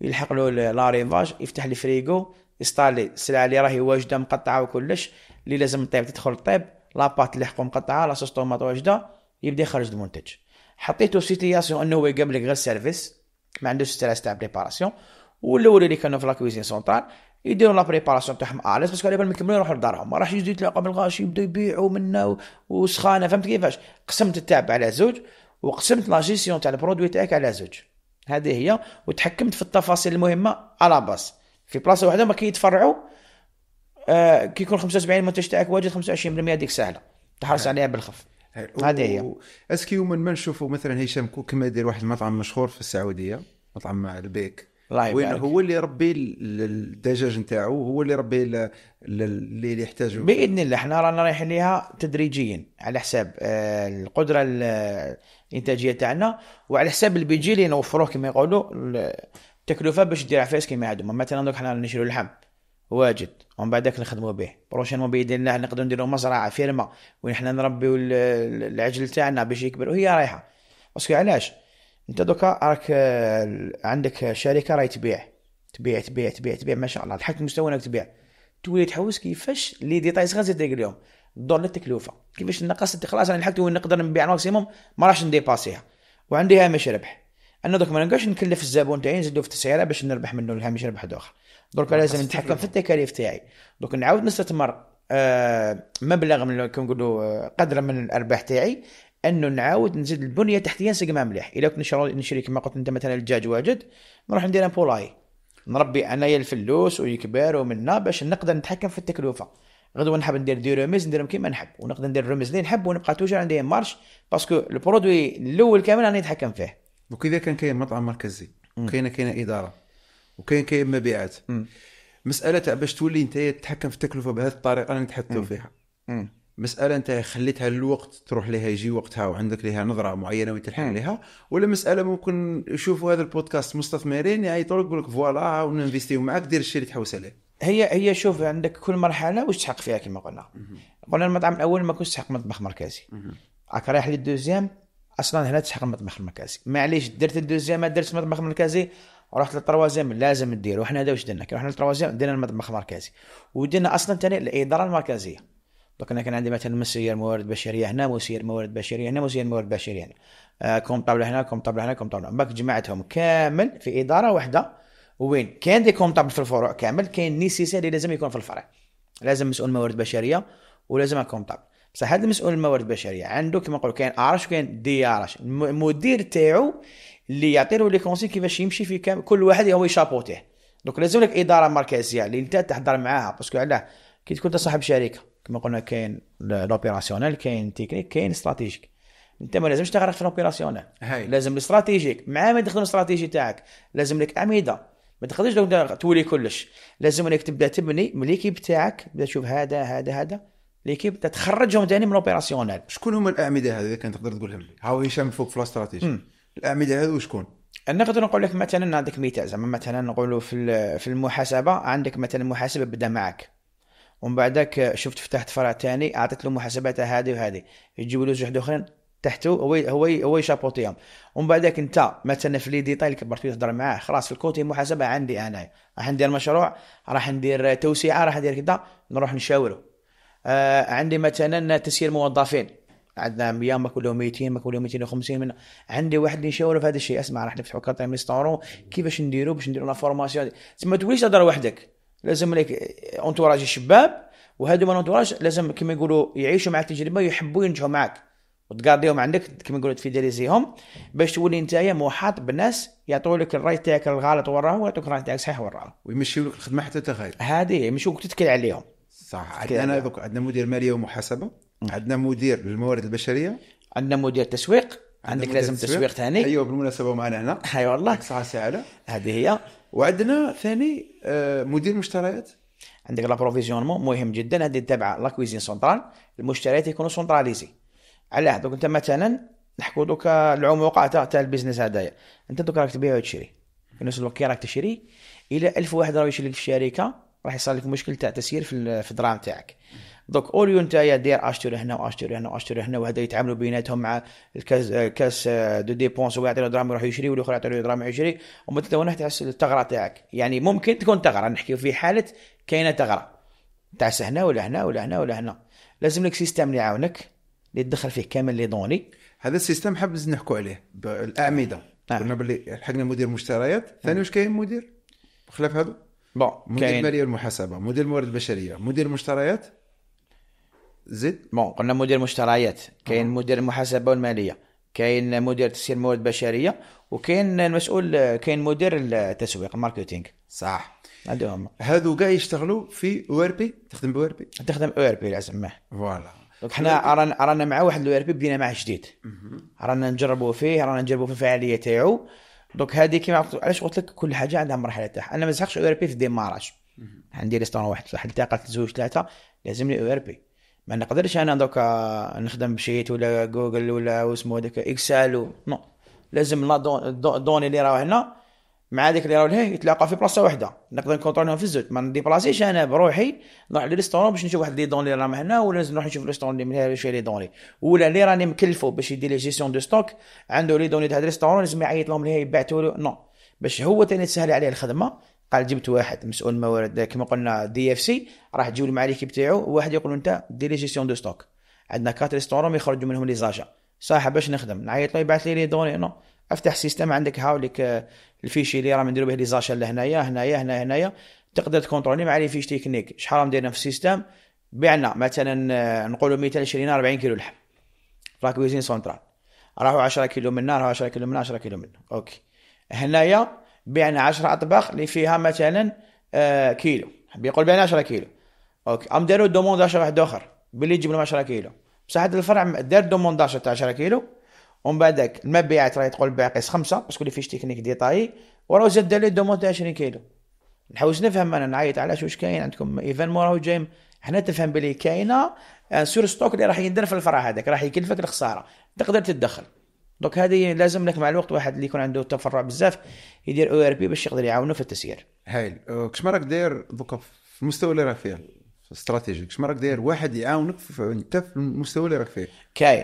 Speaker 2: يلحق له لاريفاج يفتح الفريغو يستالي السلعه اللي راهي واجده مقطعه وكلش اللي لازم طيب تدخل طيب لاباط لحقو مقطعه لاصوص طوماط واجده يبدا يخرج المنتج حطيته سيتياسيون انه هو يقابلك غير سيرفيس ما عندوش ستريس تاع بريباراسيون والاول اللي كانوا في لا كويزين سونتال يديروا لا بريباراسيون تاعهم اليس باسكو على ما يكملوا يروحوا لدارهم ما راحش يزيد يتلاقوا من يبداو يبيعوا منا وسخانه فهمت كيفاش قسمت التعب على زوج وقسمت لا جيسيون تاع البرودوي تاعك على زوج هذه هي وتحكمت في التفاصيل المهمه على باس في بلاصه واحده ما كي يتفرعوا آه كي يكون 75 المنتج تاعك واجد 25% ديك سهله تحرص عليها بالخف هذه هي اسكي من ما نشوفوا
Speaker 1: مثلا هشام كوك ما يدير واحد المطعم مشهور في السعوديه مطعم مع البيك وين هو اللي يربي الدجاج نتاعو هو اللي يربي اللي يحتاجه باذن
Speaker 2: الله احنا رانا رايحين لها تدريجيا على حساب آه، القدره الانتاجيه تاعنا وعلى حساب البيجي اللي نوفروه كما يقولوا التكلفه باش دير عفايس كما عندهم مثلا دوك حنا نشريو اللحم واجد ومن داك نخدموا به بروشين ما باذن الله نقدروا نديروا مزرعه فيرما وين حنا نربيو العجل تاعنا باش يكبر وهي رايحه باسكو علاش انت دوكا راك عندك شركه راهي تبيع تبيع تبيع تبيع تبيع ما شاء الله لحقت مستوى انك تبيع تولي تحوس كيفاش لي ديتاي صغار زيد اليوم دور للتكلفه كيفاش نقص خلاص انا لحقت وين نقدر نبيع ماكسيموم ما راحش نديباسيها وعندي هامش ربح انا دوك ما نلقاش نكلف الزبون تاعي نزيدو في التسعيره باش نربح منه الهامش ربح اخر دونك لازم نتحكم في التكاليف تاعي دونك نعاود نستثمر آه، مبلغ من كما نقولوا آه، قدر من الارباح تاعي انه نعاود نزيد البنيه التحتيه نسقمها مليح الا كنت نشري كما قلت انت مثلا الدجاج واجد نروح ندير بولاي نربي انايا الفلوس ويكبر ومنا باش نقدر نتحكم في التكلفه غدوه نحب ندير دي ريميز نديرهم كيما نحب ونقدر ندير الريميز اللي نحب ونبقى توجور عندي مارش باسكو البرودوي الاول كامل راني نتحكم فيه وكذا كان كاين مطعم مركزي كاينه كاينه اداره وكاين
Speaker 1: كاين مبيعات مساله تاع باش تولي انت تتحكم في التكلفه بهذه الطريقه اللي نتحدثوا فيها مساله انت خليتها للوقت تروح لها يجي وقتها وعندك لها نظره معينه وتلحق لها ولا مساله ممكن يشوفوا هذا البودكاست مستثمرين يعيطوا يعني لك يقول لك فوالا
Speaker 2: ونفيستيو معاك دير الشيء اللي تحوس عليه هي هي شوف عندك كل مرحله واش تحق فيها كما قلنا قلنا المطعم الاول ما كنتش تحق مطبخ مركزي راك رايح للدوزيام اصلا هنا تحق المطبخ المركزي معليش درت الدوزيام ما درتش المطبخ المركزي رحت للتروازيم لازم ندير وحنا هذا واش درنا رحنا للتروازيم درنا المطبخ المركزي ودرنا اصلا ثاني الاداره المركزيه دوك انا كان عندي مثلا مسير موارد بشريه هنا مسير موارد بشريه هنا مسير موارد بشريه هنا آه كوم طابله هنا كوم هنا كوم طابله باك جمعتهم كامل في اداره واحده وين كاين دي كوم طابل في الفروع كامل كاين نيسيسي اللي لازم يكون في الفرع لازم مسؤول موارد بشريه ولازم كوم طابل بصح هذا المسؤول الموارد البشريه عنده كما نقولوا كاين ارش كاين دي ارش المدير تاعو اللي يعطي له لي كونسي كيفاش يمشي في كام كل واحد هو يشابوتيه دونك لازم لك اداره مركزيه اللي انت تحضر معاها باسكو علاه كي تكون صاحب شركه كما قلنا كاين لوبيراسيونيل كاين تكنيك كاين استراتيجيك انت ما لازمش تغرق في لوبيراسيونيل لازم الاستراتيجيك مع ما تخدم الاستراتيجي تاعك لازم لك اعمده ما تقدرش تولي كلش لازم انك تبدا تبني من ليكيب تاعك تبدا تشوف هذا هذا هذا ليكيب تخرجهم ثاني من لوبيراسيونيل شكون هما الاعمده هذه كان تقدر تقولهم لي هاو هشام فوق في الاستراتيجي الاعمده هذو شكون؟ نقدر نقول لك مثلا عندك مثال زعما مثلا نقولوا في في المحاسبه عندك مثلا محاسبه بدا معك ومن بعدك شفت فتحت فرع ثاني اعطيت له محاسبه تاع هذه وهذه يجيبوا له واحد اخرين تحته هو هو هو يشابوطيهم ومن بعدك انت مثلا في لي ديتاي اللي كبرت تهضر معاه خلاص في الكوتي محاسبه عندي انا راح ندير مشروع راح ندير توسيعه راح ندير كذا نروح نشاوره آه عندي مثلا تسيير موظفين عندنا 100 ماكله 200 ماكله 250 من عندي واحد يشاور في هذا الشيء اسمع راح نفتحوا كارت ريستورون كيفاش نديروا باش نديروا لا فورماسيون ما توليش تهضر وحدك لازم لك اونتوراج الشباب وهذو من اونتوراج لازم كما يقولوا يعيشوا مع التجربه يحبوا ينجحوا معك وتقاضيهم عندك كما يقولوا تفيداليزيهم باش تولي انت محاط بالناس يعطوا لك الراي تاعك الغلط وراه ويعطوك الراي تاعك صحيح وراه ويمشيو لك الخدمه حتى تغير هذه يمشيوك تتكل عليهم
Speaker 1: صح عندنا
Speaker 2: دوك عندنا مدير
Speaker 1: ماليه ومحاسبه عندنا مدير للموارد البشريه عندنا مدير تسويق عندك لازم تسويق,
Speaker 2: تسويق ثاني ايوه بالمناسبه معنا هنا [LAUGHS] اي أيوة والله ساعه سعاده هذه هي وعندنا ثاني آه، مدير مشتريات عندك لابروفيزيونمون مهم جدا هذه تابعه لا كويزين المشتريات يكونوا سنتراليزي علاه دوك انت مثلا نحكوا دوك العموقه تاع تاع البيزنس هذايا انت دوك راك تبيع وتشري في نفس كي راك تشري الى 1000 واحد راه يشري لك في الشركه راح يصير لك مشكل تاع تسيير في الدراهم تاعك دوك اوريو انت يا دير اشتري هنا واشتري هنا واشتري هنا وهذا يتعاملوا بيناتهم مع الكاس كاس دو ديبونس هو يعطي له دراهم يروح يشري والاخر يعطي له دراهم يشري وما هنا تحس الثغره تاعك يعني ممكن تكون ثغره نحكي في حاله كاينه ثغره تعس هنا ولا هنا ولا هنا ولا هنا لازم لك سيستم اللي يعاونك اللي تدخل فيه كامل لي دوني هذا السيستم حاب نحكوا عليه
Speaker 1: الاعمده آه. قلنا باللي لحقنا مدير مشتريات ثاني واش كاين مدير خلاف هذا بون مدير الماليه والمحاسبه مدير الموارد البشريه مدير المشتريات
Speaker 2: زد بون قلنا مدير مشتريات كاين مدير المحاسبه والماليه كاين مدير تسيير الموارد البشريه وكاين المسؤول كاين مدير التسويق الماركتينغ صح عندهم هادو كاع يشتغلوا في او ار بي تخدم بو ار بي تخدم او ار بي لازم معاه فوالا دونك حنا رانا رانا مع واحد الاو ار بي بدينا معاه جديد رانا نجربوا فيه رانا نجربوا في الفعاليه تاعو دونك هذه كيما علاش قلت لك كل حاجه عندها مرحله تاعها انا ما نسحقش او ار بي في الديماراج عندي ريستورون واحد واحد تاع زوج ثلاثه لازم لي او ار بي ما نقدرش انا دوكا نخدم بشيت ولا جوجل ولا واسمو هذاك اكسل نو لازم لا دوني اللي راهو هنا مع هذيك اللي راهو لهيه يتلاقى في بلاصه واحده نقدر نكونترونيهم في الزوج ما نديبلاسيش انا بروحي نروح للريستورون باش نشوف واحد لي دوني اللي راه هنا ولا لازم نروح نشوف الريستورون اللي من هنا شويه لي دوني ولا اللي راني مكلفو باش يدير لي جيستيون دو ستوك عنده لي دوني تاع الريستورون لازم يعيط لهم لهيه يبعثوا له نو باش هو تاني تسهل عليه الخدمه قال جبت واحد مسؤول موارد كما قلنا دي اف سي راح تجيو المعارك بتاعو واحد يقول انت لي جيستيون دو ستوك عندنا كات ريستورون يخرجوا منهم لي زاجا صح باش نخدم نعيط له يبعث لي لي دوني نو افتح سيستم عندك هاوليك آه، الفيشي اللي راهم نديرو به لي زاشا لهنايا هنايا هنا هنايا تقدر تكونترولي مع لي فيش تكنيك شحال راهم دايرين في السيستم بعنا مثلا آه، نقولوا مثال شرينا 40 كيلو لحم لا كويزين سونترال راحوا 10 كيلو من هنا راحوا 10 كيلو من 10 كيلو من اوكي هنايا بعنا 10 اطباق اللي فيها مثلا آه، كيلو بيقول بعنا 10 كيلو اوكي ام داروا دوموند واحد اخر باللي يجيب لهم 10 كيلو بصح هذا الفرع دار دوموند تاع 10 كيلو ومن بعدك المبيعات راهي تقول باقيس خمسه باسكو اللي فيش تكنيك ديطاي وراه زاد دار لي دوموند تاع 20 كيلو نحوس نفهم انا نعيط علاش واش كاين عندكم ايفان موراه جاي حنا تفهم بلي كاينه آه، سور ستوك اللي راح يندر في الفرع هذاك راح يكلفك الخساره تقدر تتدخل دونك هذه لازم لك مع الوقت واحد اللي يكون عنده تفرع بزاف يدير او ار بي باش يقدر يعاونه في التسيير هايل
Speaker 1: أه، كش راك داير دوكا في المستوى اللي راك فيه استراتيجي كش راك داير واحد يعاونك
Speaker 2: انت في المستوى اللي راك فيه كاين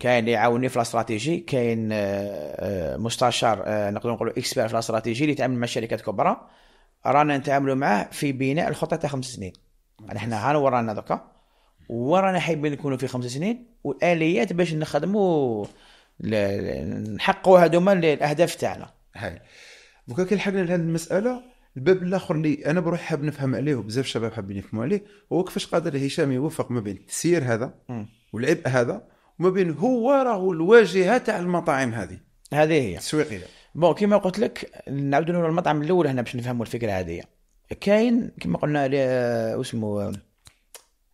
Speaker 2: كاين اللي يعاوني في الاستراتيجي كاين أه، أه، مستشار نقدر نقولوا اكسبير في الاستراتيجي اللي يتعامل مع شركات كبرى رانا نتعاملوا معاه في بناء الخطه تاع خمس سنين احنا يعني هان ورانا دوكا ورانا حابين نكونوا في خمس سنين والاليات باش نخدموا نحققوا هذوما الاهداف تاعنا هاي دوكا كي لحقنا لهذه المساله الباب الاخر
Speaker 1: اللي انا بروحي حاب نفهم عليه وبزاف الشباب حابين يفهموا عليه هو كيفاش قادر هشام يوفق ما بين التسيير هذا والعبء هذا وما بين هو راهو الواجهه تاع المطاعم هذه
Speaker 2: هذه هي التسويقيه بون كيما قلت لك نعاود نقول المطعم الاول هنا باش نفهموا الفكره هذه كاين كيما قلنا آه، اسمه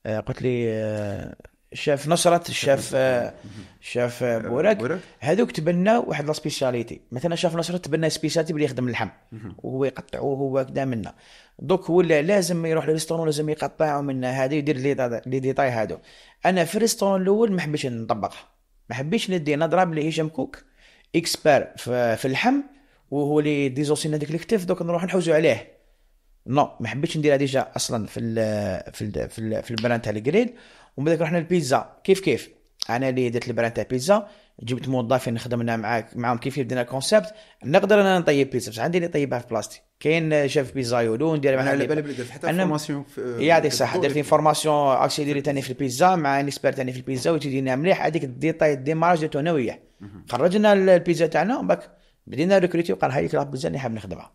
Speaker 2: آه، قلت لي آه، شاف نصرت شاف شاف آه، آه، آه، بورك هذوك تبناو واحد لا سبيسياليتي مثلا شاف نصرت تبنى سبيسياليتي بلي يخدم اللحم وهو يقطعوه هو كدا منا دوك ولا لازم يروح للريستورون لازم يقطع من هذه يدير لي ديتاي هادو انا في الريستورون الاول ما حبيتش نطبقها ما حبيتش ندي نضرب لي هشام كوك اكسبير في اللحم وهو اللي ديزوسينا ديك الكتف دوك نروح نحوزو عليه نو no. ما حبيتش نديرها ديجا اصلا في الـ في الـ في, الـ في البراند تاع الجريل ومن بعد رحنا البيتزا كيف كيف انا اللي درت البراند تاع بيتزا جبت موظفين خدمنا معاك معاهم كيف بدينا كونسيبت نقدر انا نطيب بيتزا بصح عندي اللي يطيبها في بلاستي كاين شاف بيتزا يولو ندير معاه على بالي درت حتى فورماسيون يعطيك الصحه درت فورماسيون اكسيليري تاني في البيتزا مع انسبير تاني في البيتزا وتدينا مليح هذيك الديتاي ديماراج درتو انا وياه خرجنا البيتزا تاعنا بدينا ريكريتي وقال هاي بيتزا اللي حاب نخدمها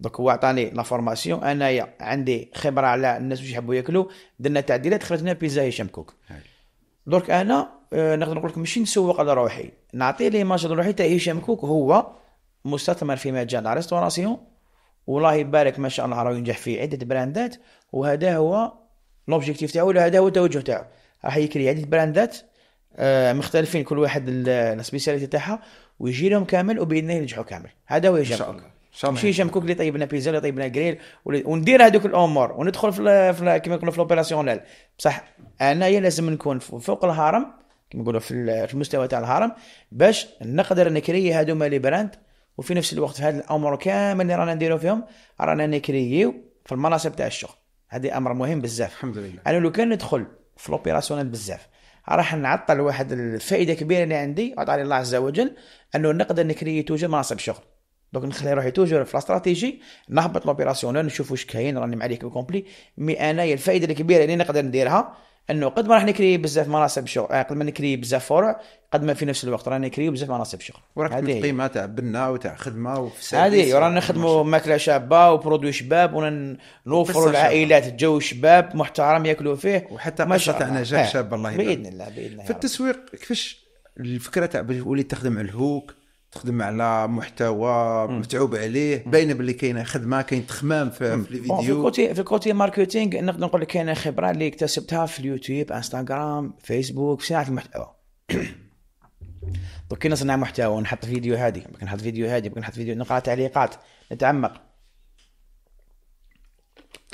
Speaker 2: دونك هو عطاني لا فورماسيون انايا عندي خبره على الناس واش يحبوا ياكلوا درنا تعديلات خرجنا بيتزا هشام كوك درك انا آه، نقدر نقول لك ماشي نسوق على روحي نعطي ليماج روحي تاع هشام كوك هو مستثمر في مجال ريستوراسيون والله يبارك ما شاء الله راه ينجح في عده براندات وهذا هو لوبجيكتيف تاعو ولا هذا هو التوجه تاعو راح يكري عده براندات آه، مختلفين كل واحد السبيسياليتي تاعها ويجي لهم كامل وباذن الله ينجحوا كامل هذا هو ان شاء الله شيشه كوك اللي طيبنا بيزا اللي طيبنا جريل وندير هذوك الامور وندخل في, كيما كما يقولوا في لوبيراسيونيل بصح انايا لازم نكون فوق الهرم كما يقولوا في المستوى تاع الهرم باش نقدر نكري هذوما لي براند وفي نفس الوقت في هذه الامور كامل اللي رانا نديرو فيهم رانا نكريو في المناصب تاع الشغل هذا امر مهم بزاف الحمد لله انا لو كان ندخل في لوبيراسيونيل بزاف راح نعطل واحد الفائده كبيره اللي عندي عطى الله عز وجل انه نقدر نكري توجد مناصب شغل دونك نخلي روحي توجور في الاستراتيجي نهبط لوبيراسيونال نشوف واش كاين راني معليك كومبلي مي انايا الفائده الكبيره اللي نقدر نديرها انه قد ما راح نكري بزاف مناصب شغل قد ما نكري بزاف فروع قد ما في نفس الوقت راني نكري بزاف مناصب شغل وراك قيمه
Speaker 1: تاع بناء وتاع خدمه وفي
Speaker 2: هذه رانا نخدموا ماكله شابه وبرودوي شباب ونوفروا العائلات جو شباب محترم ياكلوا فيه وحتى قصه تاع نجاح شاب الله يبارك باذن الله باذن
Speaker 1: الله في التسويق كيفاش الفكره تاع وليت تخدم على الهوك تخدم على محتوى متعوب عليه باينه باللي كاينه خدمه كاين تخمام في, في الفيديو في الكوتي
Speaker 2: في الكوتي ماركتينغ نقدر نقول لك كاينه خبره اللي اكتسبتها في اليوتيوب انستغرام فيسبوك في صناعه المحتوى [COUGHS] دوك كي نصنع محتوى ونحط فيديو هادي ممكن نحط فيديو هادي ممكن نحط فيديو نقرا تعليقات نتعمق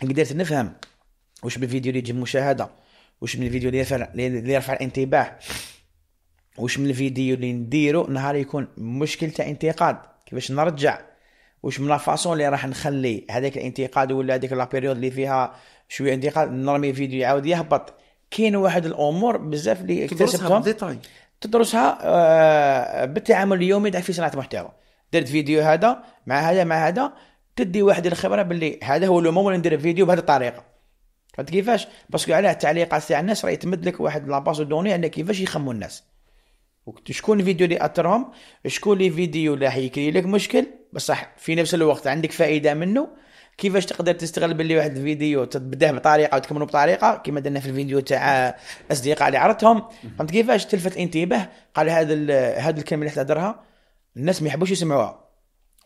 Speaker 2: قدرت نفهم واش بالفيديو اللي يجيب مشاهده واش من الفيديو اللي يرفع اللي يرفع الانتباه واش من الفيديو اللي نديرو نهار يكون مشكل تاع انتقاد كيفاش نرجع واش من لافاسون اللي راح نخلي هذاك الانتقاد ولا هذيك لابيريود اللي فيها شويه انتقاد نرمي فيديو يعاود يهبط كاين واحد الامور بزاف اللي اكتسبتهم تدرسها آه بالتعامل اليومي تاع في صناعه المحتوى درت فيديو هذا مع هذا مع هذا تدي واحد الخبره باللي هذا هو لو مومون ندير فيديو بهذه الطريقه فهمت كيفاش باسكو علاه التعليقات تاع الناس راه يتمد لك واحد لاباس دوني على كيفاش يخموا الناس شكون الفيديو اللي اثرهم شكون لي فيديو اللي راح يكري لك مشكل بصح في نفس الوقت عندك فائده منه كيفاش تقدر تستغل باللي واحد الفيديو تبداه بطريقه وتكمله بطريقه كما درنا في الفيديو تاع الاصدقاء اللي عرضتهم فهمت كيفاش تلفت انتباه قال هذا هذا الكلمه اللي تهدرها الناس ما يحبوش يسمعوها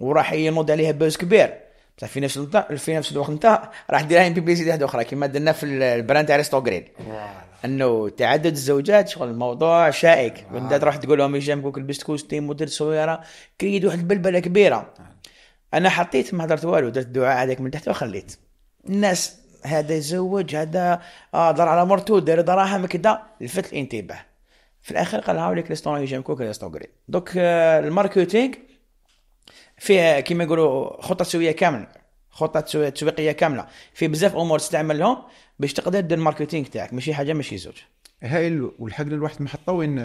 Speaker 2: وراح ينوض عليها بوز كبير بصح في نفس في نفس الوقت انت راح دير بيبليسيتي واحده اخرى كما درنا في البراند تاع ريستو جريد انه تعدد الزوجات شغل الموضوع شائك آه. تروح تقول لهم هشام كوك لبست كوستيم ودرت سويره كيد واحد البلبله كبيره آه. انا حطيت ما هدرت والو درت الدعاء هذاك من تحت وخليت الناس هذا يزوج هذا آه دار على مرته دار دراهم كذا لفت الانتباه في الاخر قال هاولي كريستون هشام كوك ريستوغري دوك آه الماركتينغ فيه آه، كيما يقولوا خطه سويه كامله خطه تسويقيه كامله في بزاف امور تستعملهم باش تقدر دير الماركتينج تاعك ماشي حاجه ماشي زوج هاي ولحقنا لواحد المحطه وين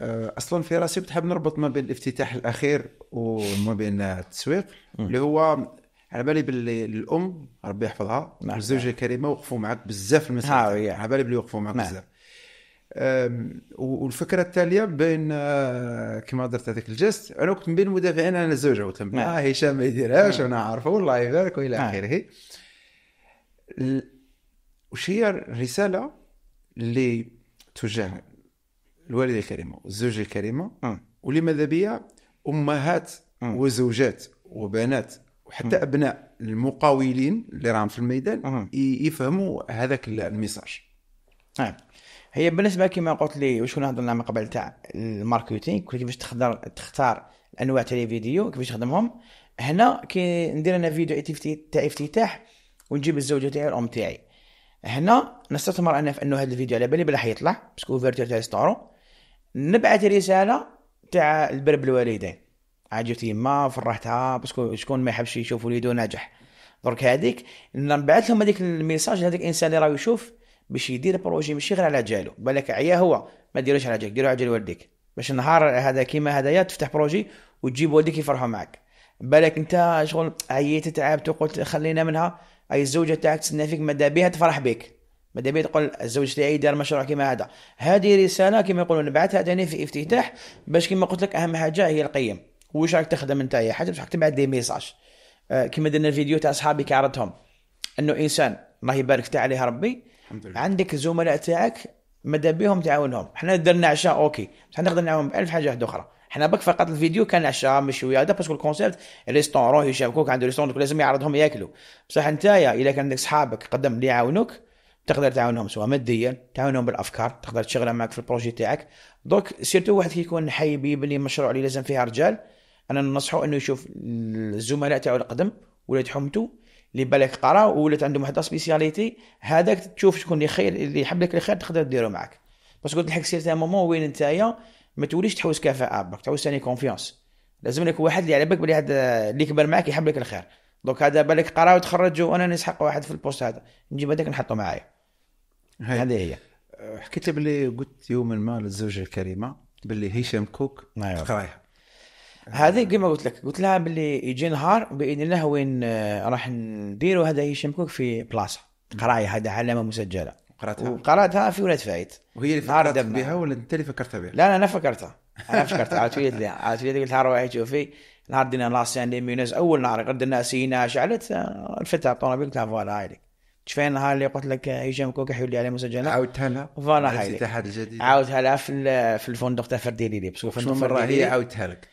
Speaker 2: آه، اصلا في راسي بتحب نربط ما بين
Speaker 1: الافتتاح الاخير وما بين التسويق اللي هو على بالي باللي الام ربي يحفظها نعم. والزوجه الكريمه وقفوا معك بزاف المسائل آه، على بالي باللي وقفوا معك نعم. بزاف والفكره التاليه بين آه، كما درت هذاك الجست انا كنت من بين المدافعين انا الزوجه قلت لهم نعم. اه هشام ما يديرهاش انا عارفه والله يبارك والى اخره واش هي الرساله اللي توجه الوالده الكريمه والزوج الكريمه آه. ولماذا بيا امهات آه. وزوجات وبنات وحتى آه. ابناء المقاولين اللي راهم في الميدان يفهموا هذاك الميساج
Speaker 2: هي بالنسبه كما قلت لي واش كنا هضرنا من قبل تاع الماركتينغ كيفاش تقدر تختار انواع تاع لي فيديو كيفاش تخدمهم هنا كي ندير انا فيديو تاع افتتاح ونجيب الزوجه تاعي الام تاعي هنا نستثمر انا في انه هذا الفيديو على بالي بلا حيطلع باسكو فيرتير تاع ستارو نبعث رساله تاع البر بالوالدين عجبت يما فرحتها باسكو شكون ما يحبش يشوف وليدو ناجح درك هذيك نبعث لهم هذيك الميساج هذاك الانسان اللي راه يشوف باش يدير بروجي ماشي غير على جالو بالك عيا هو ما ديروش على جالك ديرو على جال والديك باش النهار هذا كيما هذايا تفتح بروجي وتجيب والديك يفرحوا معك بالك انت شغل عييت تعبت وقلت خلينا منها اي الزوجه تاعك تستنى فيك ماذا بها تفرح بك ماذا بها تقول الزوج تاعي دار مشروع كيما هذا هذه رساله كيما يقولوا نبعثها ثاني في افتتاح باش كيما قلت لك اهم حاجه هي القيم واش راك تخدم انت يا حاجه باش تبعث دي ميساج آه، كيما درنا الفيديو تاع صحابي كي عرضتهم انه انسان الله يبارك فيه عليه ربي عندك الزملاء تاعك ماذا بهم تعاونهم حنا درنا عشاء اوكي بصح نقدر نعاونهم بألف حاجه واحده اخرى حنا بك فقط الفيديو كان عشاء مشوي هذا باسكو الكونسيبت ريستورون يشاركوك عنده ريستورون لازم يعرضهم ياكلوا بصح نتايا اذا كان عندك صحابك قدم اللي يعاونوك تقدر تعاونهم سواء ماديا تعاونهم بالافكار تقدر تشغلهم معك في البروجي تاعك دوك سيرتو واحد كي يكون حي بيبني مشروع اللي لازم فيها رجال انا ننصحه انه يشوف الزملاء تاعو القدم ولاد حومتو اللي بالك قراو ولات عندهم واحد سبيسياليتي هذاك تشوف شكون اللي خير اللي يحب لك الخير تقدر ديرو معك باسكو تلحق سيرتي مومون وين نتايا ما توليش تحوس كفاءه برك تحوس ثاني كونفيونس لازم لك واحد اللي على بالك بلي هذا اللي كبر معك يحب لك الخير دونك هذا بالك قرا وتخرج وانا نسحق واحد في البوست هذا نجيب هذاك نحطه معايا هذه هي
Speaker 1: حكيت بلي قلت يوما ما للزوجه الكريمه بلي هشام كوك تقرايها
Speaker 2: هذه كما قلت لك قلت لها بلي يجي نهار باذن الله وين راح نديروا هذا هشام كوك في بلاصه قرايه هذا علامه مسجله قراتها وقراتها في ولاد فايت وهي اللي فكرت بها ولا انت اللي فكرتها بها؟ لا لا انا فكرتها انا فكرتها عاد وليد عاد وليد قلت لها روحي شوفي نهار دينا لاسيان ميونيز اول نهار قدرنا سينا شعلت آه، الفتاه الطونوبيل قلت لها فوالا هايلك شفنا النهار اللي قلت لك هشام آه، كوكا حيولي عليه مسجله عاودتها لها فوالا هايلك عاودتها لها في الفندق تاع فرديلي لي باسكو فندق مرة هي عاودتها لك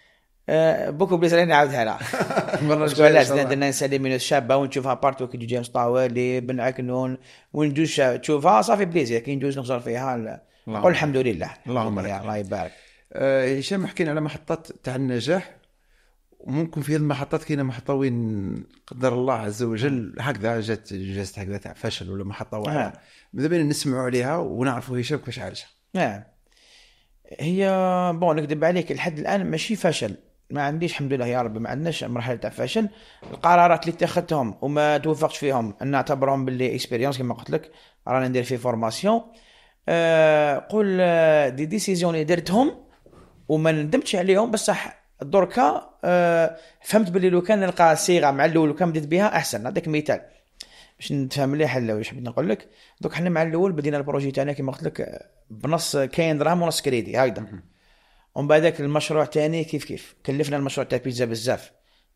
Speaker 2: آه، بوكو بليس راني نعاودها لا [LAUGHS] علاش درنا نسالي من الشابه ونشوفها بارتو كي جيمس اللي بن عكنون وندوش تشوفها صافي بليزير كي ندوش نخزر فيها قول الحمد لله اللهم لك الله يبارك آه، هشام حكينا على محطات تاع
Speaker 1: النجاح وممكن في المحطات كاينه محطه وين قدر الله عز وجل هكذا جات جات هكذا تاع فشل ولا محطه واحده نعم. ماذا بينا نسمعوا عليها ونعرفوا هشام
Speaker 2: كيفاش عالجها آه. هي بون نكذب عليك لحد الان ماشي فشل ما عنديش الحمد لله يا ربي ما عندناش مرحله تاع فاشل القرارات اللي اتخذتهم وما توفقتش فيهم نعتبرهم باللي اكسبيريونس كما قلت لك رانا ندير في فورماسيون أه قول دي ديسيزيون اللي درتهم وما ندمتش عليهم بصح دركا أه فهمت باللي لو كان نلقى صيغه مع الاول وكان بديت بها احسن نعطيك مثال باش نتفهم مليح واش حبيت نقول لك دوك حنا مع الاول بدينا البروجي تاعنا كما قلت لك آه، بنص كاين دراهم ونص كريدي هكذا ومن بعدك المشروع تاني كيف كيف كلفنا المشروع تاع بيتزا بزاف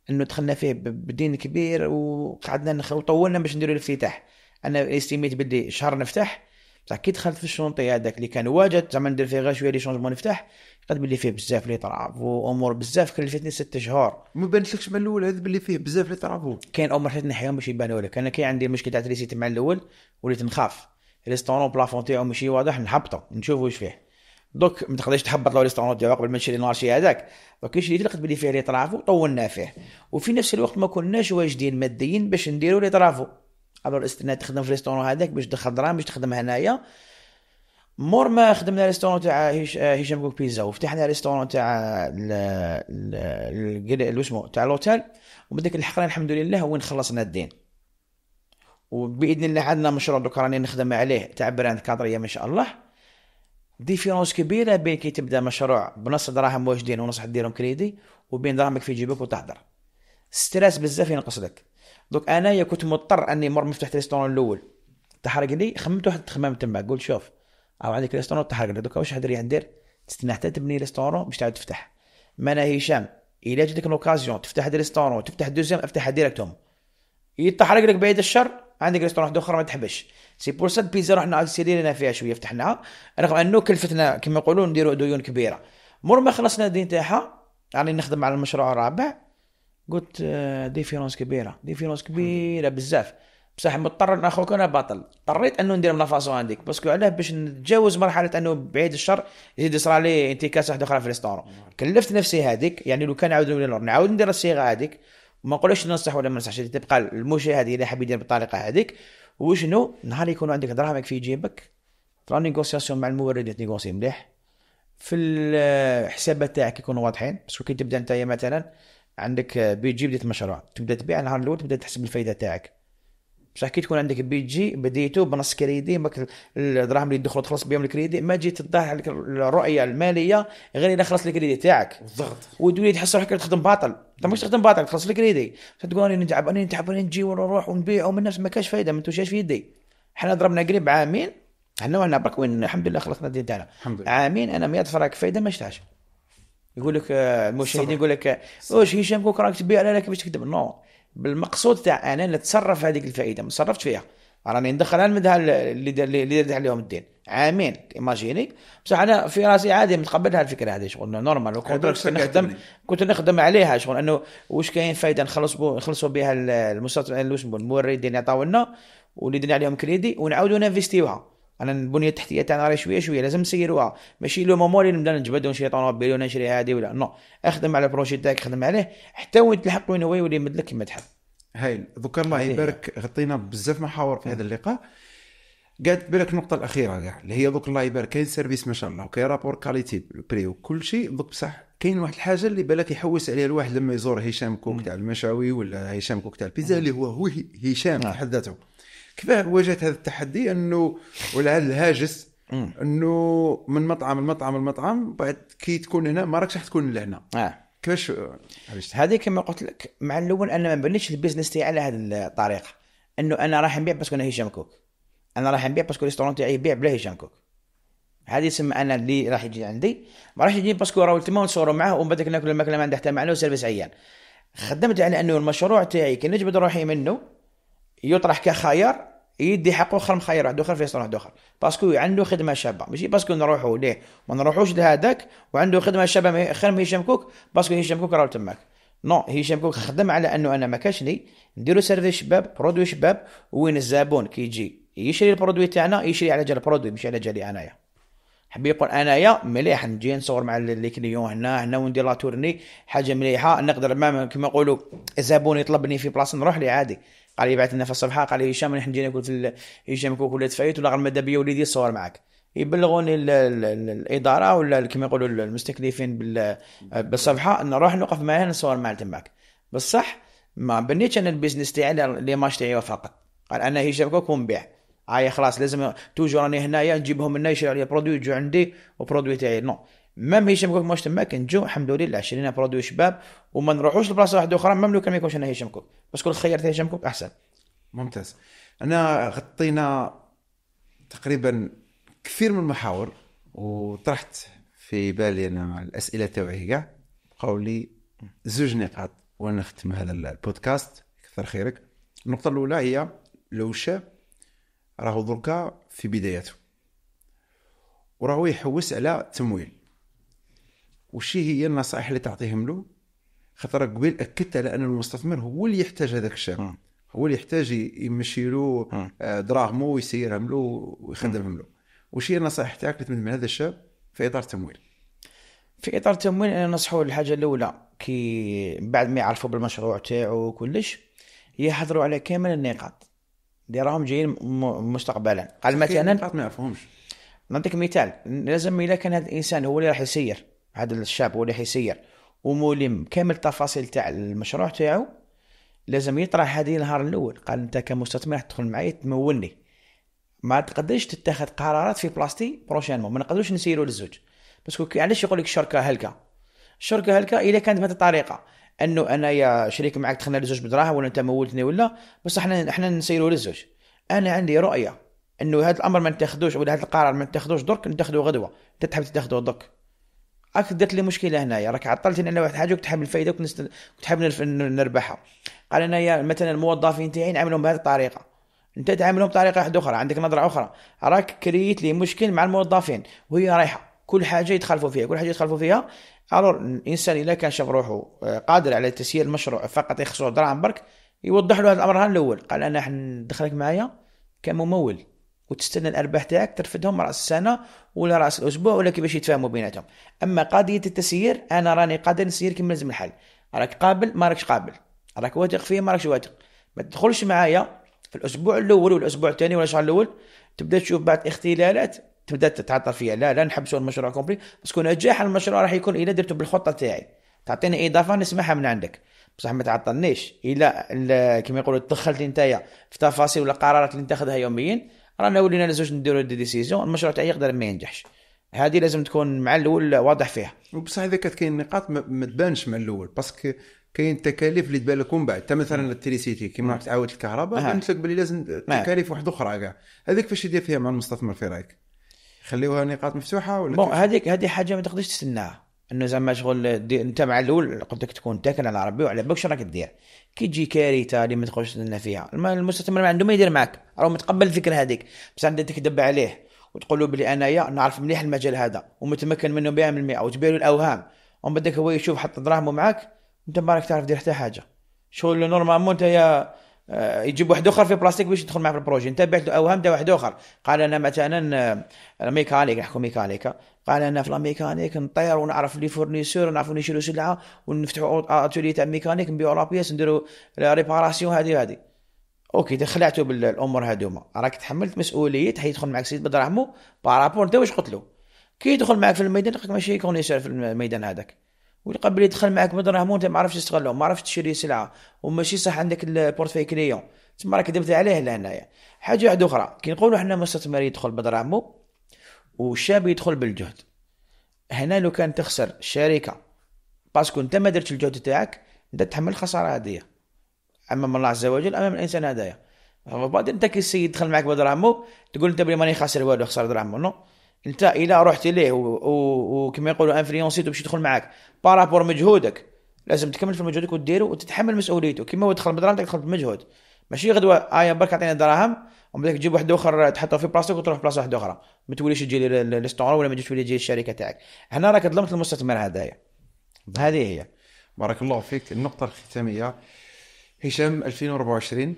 Speaker 2: انه دخلنا فيه بدين كبير وقعدنا نخ... وطولنا باش نديروا الافتتاح انا استيميت بدي شهر نفتح بصح كي دخلت في الشونطي هذاك اللي كان واجد زعما ندير فيه غير شويه لي شونجمون نفتح قد بلي فيه بزاف لي طراب وامور بزاف كلفتني ست شهور ما بانتلكش من الاول هذا بلي فيه بزاف لي طراب كاين امور حيت نحيهم باش يبانوا لك انا كي عندي مشكل تاع تريسيت مع الاول وليت نخاف ريستورون بلافون تاعو ماشي واضح نحبطو نشوفو واش فيه دوك ما تقدريش تحبط لو ريستورون ديالك قبل ما تشري المارشي هذاك دوك شريت اللي قد فيه لي طرافو طولنا فيه وفي نفس الوقت ما كناش واجدين ماديين باش نديرو لي طرافو الوغ استنى تخدم في ريستورون هذاك باش تدخل دراهم باش تخدم هنايا مور ما خدمنا ريستورون تاع هشام كوك بيزا وفتحنا ريستورون تاع ال اسمه تاع لوتيل ومن ديك الحقنا الحمد لله وين خلصنا الدين وباذن الله عندنا مشروع دوك راني نخدم عليه تاع براند كادريه ما شاء الله ديفيرونس كبيره بين كي تبدا مشروع بنص دراهم واجدين ونص ديرهم كريدي وبين دراهمك في جيبك وتهدر ستريس بزاف ينقص لك دوك انايا كنت مضطر اني مر فتحت ريستورون الاول تحرق لي خممت واحد الخمام تما قلت شوف او عندك ريستورون تحرق لي دوك واش هدري ندير تستنى حتى تبني ريستورون باش تعاود تفتح ما انا هشام الا جاتك لوكازيون تفتح ريستورون تفتح دوزيام افتحها ديريكتهم يتحرق لك بعيد الشر عندك واحد اخرى ما تحبش سي بور سا بيزا رحنا لنا فيها شويه فتحناها رغم انه كلفتنا كما يقولون نديروا ديون كبيره مور ما خلصنا الدين تاعها راني نخدم على المشروع الرابع قلت ديفيرونس آه، كبيره ديفيرونس كبيره بزاف بصح مضطر ناخذ انا باطل اضطريت انه ندير لافاسو عندك باسكو علاه باش نتجاوز مرحله انه بعيد الشر يزيد يصرى لي انتكاسه واحده اخرى في الريستورون كلفت نفسي هذيك يعني لو كان نعاود نعاود ندير الصيغه هذيك ما نقولش ننصح ولا ما ننصحش تبقى المشاهد هذه اللي حاب يدير بالطريقه هذيك وشنو نهار يكون عندك دراهمك في جيبك ترى نيغوسياسيون مع المورد تنيغوسي مليح في الحسابات تاعك يكونوا واضحين باسكو كي تبدا انت مثلا عندك بيجي بديت مشروع تبدا تبيع نهار الاول تبدا تحسب الفائده تاعك بصح كي تكون عندك بي جي بديتو بنص كريدي ماك الدراهم اللي تدخل تخلص بهم الكريدي ما تجي تضيع عليك الرؤيه الماليه غير اذا خلص الكريدي تاعك بالضبط وتولي تحس روحك تخدم باطل انت مش تخدم باطل تخلص الكريدي تقول راني نتعب راني نتعب راني نجي ونروح ونبيع ومن نفس ما كاش فايده ما انتوش في يدي حنا ضربنا قريب عامين حنا وعنا برك وين الحمد لله خلصنا الدين تاعنا عامين انا 100 فراك فايده ما شفتهاش يقول لك آه، المشاهدين يقول لك واش هشام كوك راك تبيع على كيفاش تكذب نو بالمقصود تاع انا نتصرف في هذيك الفائده ما تصرفتش فيها راني ندخل المدها اللي اللي دار عليهم الدين عامين ايماجيني بصح انا في راسي عادي متقبلها الفكره هذه شغل نورمال كنت نخدم كنت نخدم عليها شغل انه واش كاين فايده نخلصوا نخلصوا بها المستثمرين الموردين يعطاو لنا واللي درنا عليهم كريدي ونعاودوا نفيستيوها انا البنيه التحتيه تاعنا راهي شويه شويه لازم نسيروها ماشي لو مومون اللي نبدا نجبد ونشري طوموبيل ونشري هادي ولا نو اخدم على البروجي تاعك خدم عليه حتى وين تلحق وين هو يولي يمد لك كيما تحب هايل دوكا الله يبارك
Speaker 1: غطينا بزاف محاور في نعم. هذا اللقاء قالت بالك النقطة الأخيرة كاع اللي هي دوك الله يبارك كاين سيرفيس ما شاء الله وكاين رابور كاليتي بري وكل شيء دوك بصح كاين واحد الحاجة اللي بالك يحوس عليها الواحد لما يزور هشام كوك نعم. تاع المشاوي ولا هشام كوك تاع البيتزا نعم. اللي هو هو هشام في حد ذاته كيف واجهت هذا التحدي انه ولعل الهاجس انه من مطعم لمطعم لمطعم بعد كي تكون هنا ما راكش راح تكون لهنا اه
Speaker 2: كيفاش هذه كما قلت لك مع الاول انا ما بنيتش البيزنس تاعي على هذه الطريقه انه انا راح نبيع باسكو انا هشام كوك انا راح نبيع باسكو الريستورون تاعي يبيع بلا هشام كوك هذه يسمى انا اللي راح يجي عندي ما راح يجي باسكو راهو تما ونصوروا معاه ومن بعد ناكل الماكله ما عندها حتى معنى وسيرفيس عيان خدمت على انه المشروع تاعي كي نجبد روحي منه يطرح كخيار يدي حقه خرم مخير واحد اخر في صلاح واحد اخر باسكو عنده خدمه شابه ماشي باسكو نروحوا ليه ما نروحوش لهذاك وعنده خدمه شابه خير من هشام كوك باسكو هشام كوك راهو تماك نو هشام كوك خدم على انه انا ما كاش لي نديرو سيرفي شباب برودوي شباب وين الزبون كيجي يشري البرودوي تاعنا يشري على جال البرودوي مش على جالي انايا حبي يقول انايا مليح نجي نصور مع لي كليون هنا هنا وندير لا تورني حاجه مليحه نقدر ما كما يقولوا الزبون يطلبني في بلاصه نروح لي عادي قال لي بعث لنا في الصفحه قال لي هشام نحن جينا قلت هشام كوك ولا تفايت ولا ماذا بيا وليدي صور معك يبلغوني الاداره ولا كما يقولوا المستكلفين بالصفحه نروح نوقف معاه نصور معاه تماك بصح ما بنيتش انا البيزنس تاعي لي ماتش تاعي فقط قال انا هشام كوك ونبيع هاي آه خلاص لازم توجور راني هنايا نجيبهم هنا يشريو عليا برودوي يجوا عندي وبرودوي تاعي نو ميم هشام كوك ماش تما نجو الحمد لله 20 برودوي شباب وما نروحوش لبلاصه واحده اخرى مام لو كان ما يكونش انا هشام كوك بس كون خيرت هشام كوك احسن ممتاز انا غطينا تقريبا كثير من المحاور
Speaker 1: وطرحت في بالي انا الاسئله تاعي كاع بقاو لي زوج نقاط وانا نختم هذا البودكاست كثر خيرك النقطه الاولى هي لو شاب راهو دركا في بداياته وراهو يحوس على تمويل وش هي النصائح اللي تعطيهم له خاطر قبيل اكدت على ان المستثمر هو اللي يحتاج هذاك الشاب هو اللي يحتاج يمشي له آه، دراهمه ويسيرها له ويخدمهم له وش هي النصائح تاعك
Speaker 2: اللي تمد هذا الشاب في اطار التمويل في اطار التمويل انا نصحوا الحاجه الاولى كي بعد ما يعرفوا بالمشروع تاعو وكلش يحضروا على كامل النقاط اللي راهم جايين مستقبلا قال مثلا النقاط ما يعرفوهمش نعطيك مثال لازم اذا كان هذا الانسان هو اللي راح يسير هذا الشاب هو اللي حيسير وملم كامل التفاصيل تاع المشروع تاعو لازم يطرح هذه النهار الاول قال انت كمستثمر تدخل معايا تمولني ما تقدرش تتخذ قرارات في بلاستي بروشين ما نقدروش نسيروا للزوج باسكو علاش يقول لك الشركه هلكه الشركه هلكه الا كانت بهذه الطريقه انه انايا شريك معك دخلنا لزوج بدراهم ولا انت مولتني ولا بس احنا احنا نسيروا للزوج انا عندي رؤيه انه هذا الامر ما نتاخذوش ولا هذا القرار ما نتاخذوش درك نتاخذوه غدوه انت تحب تاخذوه درك راك درت لي مشكله هنايا راك عطلتني على واحد الحاجه كنت حاب الفائده كنت كنت حاب نربحها قال انايا مثلا الموظفين تاعي نعاملهم بهذه الطريقه انت تعاملهم بطريقه واحده اخرى عندك نظره اخرى راك كريت لي مشكل مع الموظفين وهي رايحه كل حاجه يتخلفوا فيها كل حاجه يتخلفوا فيها الور الانسان اذا كان شاف روحه آه، قادر على تسيير المشروع فقط يخسر دراهم برك يوضح له هذا الامر الأول قال انا ندخلك معايا كممول وتستنى الارباح تاعك ترفدهم راس السنه ولا راس الاسبوع ولا كيفاش يتفاهموا بيناتهم اما قضيه التسيير انا راني قادر نسير كما لازم الحال راك قابل ما راكش قابل راك واثق فيه ما راكش واثق ما تدخلش معايا في الاسبوع الاول والاسبوع الثاني ولا الشهر الاول تبدا تشوف بعض اختلالات تبدا تتعطل فيها لا لا نحبسوا المشروع كومبلي باسكو نجاح المشروع راح يكون الا درته بالخطه تاعي تعطيني اضافه نسمعها من عندك بصح ما تعطلنيش الا كما يقولوا تدخلت انت في تفاصيل ولا قرارات اللي نتاخذها يوميا رانا ولينا لازم نديروا دي ديسيزيون المشروع تاعي يقدر ما ينجحش هذه لازم تكون مع الاول واضح فيها وبصح اذا كانت كاين نقاط ما
Speaker 1: تبانش من الاول باسكو كاين تكاليف اللي تبان لكم بعد مثلا التريسيتي كيما راك تعاود الكهرباء بانت لك بلي لازم تكاليف واحده اخرى كاع هذيك فاش يدير فيها مع المستثمر في رايك خليوها
Speaker 2: نقاط مفتوحه ولا بون هذيك هذه حاجه ما تقدرش تستناها انه زعما شغل انت مع الاول قلت لك تكون تاكل على ربي وعلى بالك شنو راك دير تجي كارثه اللي ما تقولش لنا فيها المستثمر ما عنده ما يدير معك راه متقبل الفكره هذيك بس عندك تكذب عليه وتقول له بلي انايا نعرف مليح المجال هذا ومتمكن منه 100% وتبيع له الاوهام ومن بعدك هو يشوف حط دراهمه معك انت ما راك تعرف دير حتى حاجه شغل نورمالمون انت يا آه، يجيب واحد اخر في بلاستيك باش يدخل معاه في البروجي انت بعت له اوهام تاع واحد اخر قال انا مثلا آه، ميكانيك نحكوا ميكانيكا قال انا في الميكانيك نطير ونعرف لي فورنيسور نعرف نشري سلعه ونفتحوا اتولي تاع ميكانيك نبيعوا لابيس نديروا ريباراسيون هذه هذه اوكي دخلعته بالامور هذوما راك تحملت مسؤوليه حي يدخل معك سيد بدرحمو بارابور انت واش قلت له كي يدخل معك في الميدان راك ماشي كونيسور في الميدان هذاك واللي قبل يدخل معك بدراهمو انت ما عرفتش تستغلهم ما عرفتش تشري سلعه وماشي صح عندك البورتفاي كليون تما راك كذبت عليه لهنايا حاجه واحده اخرى كي نقولوا حنا مستثمر يدخل بدراهمو والشاب يدخل بالجهد هنا لو كان تخسر شركه باسكو انت ما درتش الجهد تاعك انت تحمل الخساره هذه امام الله عز وجل امام الانسان هذايا بعد انت كي السيد يدخل معك بدراهمو تقول انت بلي ماني خاسر والو خسر دراهمو نو انت الى رحت ليه وكما يقولوا انفلونسيت باش يدخل معاك بارابور مجهودك لازم تكمل في مجهودك وتديره وتتحمل مسؤوليته كيما هو دخل بدراهم تدخل بمجهود ماشي غدوه ايا برك اعطيني دراهم ومن بعد تجيب واحد اخر تحطه في بلاصتك وتروح بلاصه واحده اخرى ما توليش تجي للاسطوره ولا ما تولي تجي الشركه تاعك هنا راك ظلمت المستثمر هذايا هذه هي
Speaker 1: بارك الله فيك النقطه الختاميه هشام 2024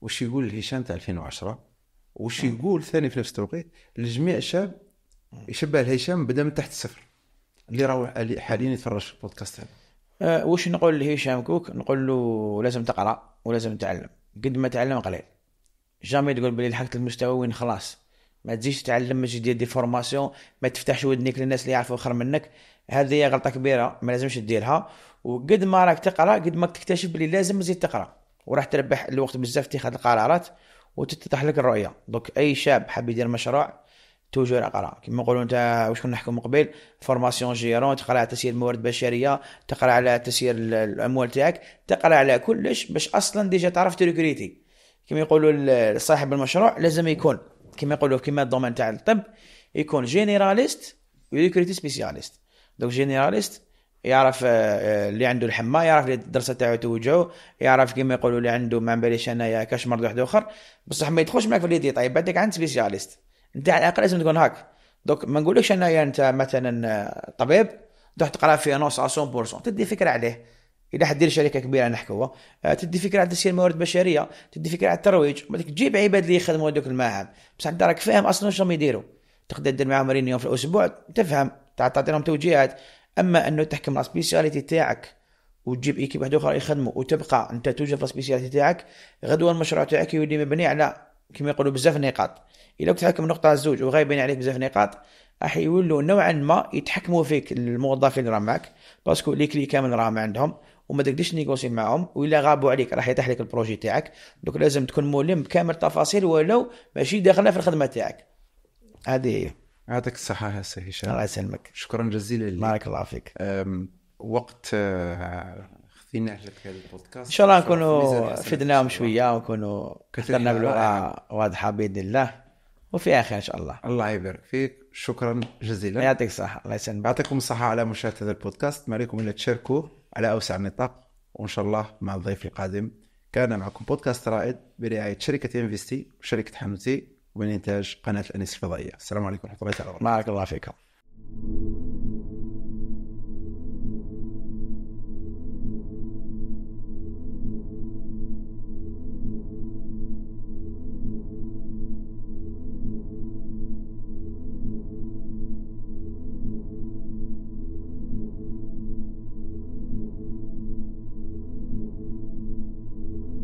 Speaker 1: واش يقول هشام تاع 2010 واش يقول ثاني في نفس التوقيت لجميع الشاب
Speaker 2: يشبه الهيشم بدا من تحت الصفر اللي راهو حاليا يتفرج في البودكاست هذا أه واش نقول لهشام كوك نقول له لازم تقرا ولازم تعلم قد ما تعلم قليل جامي تقول بلي لحقت المستوى وين خلاص ما تجيش تعلم ما تجيش دي فورماسيون ما تفتحش ودنك للناس اللي يعرفوا اخر منك هذه هي غلطه كبيره ما لازمش ديرها وقد ما راك تقرا قد ما تكتشف بلي لازم تزيد تقرا وراح تربح الوقت بزاف في اتخاذ القرارات وتتضح لك الرؤيه دونك اي شاب حاب يدير مشروع توجور اقرا كما نقولوا انت واش كنا نحكوا من قبل فورماسيون جيرون تقرا على تسيير الموارد البشريه تقرا على تسيير الاموال تاعك تقرا على كلش باش اصلا ديجا تعرف تريكريتي كما يقولوا صاحب المشروع لازم يكون كما يقولوا كما الدومين تاع الطب يكون جينيراليست وريكريتي سبيسياليست دونك جينيراليست يعرف آه، آه، اللي عنده الحمى يعرف اللي الدرسه تاعو توجعو يعرف كيما يقولوا اللي عنده ما باليش انايا كاش مرض واحد اخر بصح ما يدخلش معاك في لي ديتاي بعدك عند سبيسياليست انت على الاقل لازم تكون هاك دوك ما نقولكش انايا يعني انت مثلا آه، طبيب تروح تقرا في انونس 100% تدي فكره عليه اذا حدير شركه كبيره نحكوا آه، تدي فكره على تسيير الموارد البشريه تدي فكره على الترويج تجيب عباد اللي يخدموا هذوك المعهد بصح انت راك فاهم اصلا شنو يديروا تقدر دير معاهم يوم في الاسبوع تفهم تعطي لهم توجيهات اما انه تحكم على سبيسياليتي تاعك وتجيب ايكيب واحد اخر يخدموا وتبقى انت توجد في السبيسياليتي تاعك غدوه المشروع تاعك يولي مبني على كما يقولوا بزاف نقاط الا كنت حاكم نقطه الزوج وغايبين عليك بزاف نقاط راح يولوا نوعا ما يتحكموا فيك الموظفين اللي راه معاك باسكو لي كلي كامل راهم عندهم وما تقدرش نيغوسي معاهم والا غابوا عليك راح يطيح لك البروجي تاعك دوك لازم تكون ملم بكامل التفاصيل ولو ماشي داخله في الخدمه تاعك هذه هي يعطيك
Speaker 1: الصحة هسه هشام الله يسلمك شكرا جزيلا لك بارك الله فيك وقت آه، فينا لك هذا البودكاست ان شاء الله نكونوا فدناهم
Speaker 2: شويه ونكونوا كثرنا بالوعاء واضحه باذن الله وفي اخر ان شاء الله الله يبارك فيك شكرا
Speaker 1: جزيلا يعطيك الصحه الله يسلمك يعطيكم الصحه على مشاهده هذا البودكاست ما عليكم الا تشاركوه على اوسع النطاق وان شاء الله مع الضيف القادم كان معكم بودكاست رائد برعايه شركه انفستي وشركه حنوتي ومن انتاج قناه الانيس الفضائيه السلام عليكم ورحمه الله وبركاته بارك
Speaker 2: الله فيكم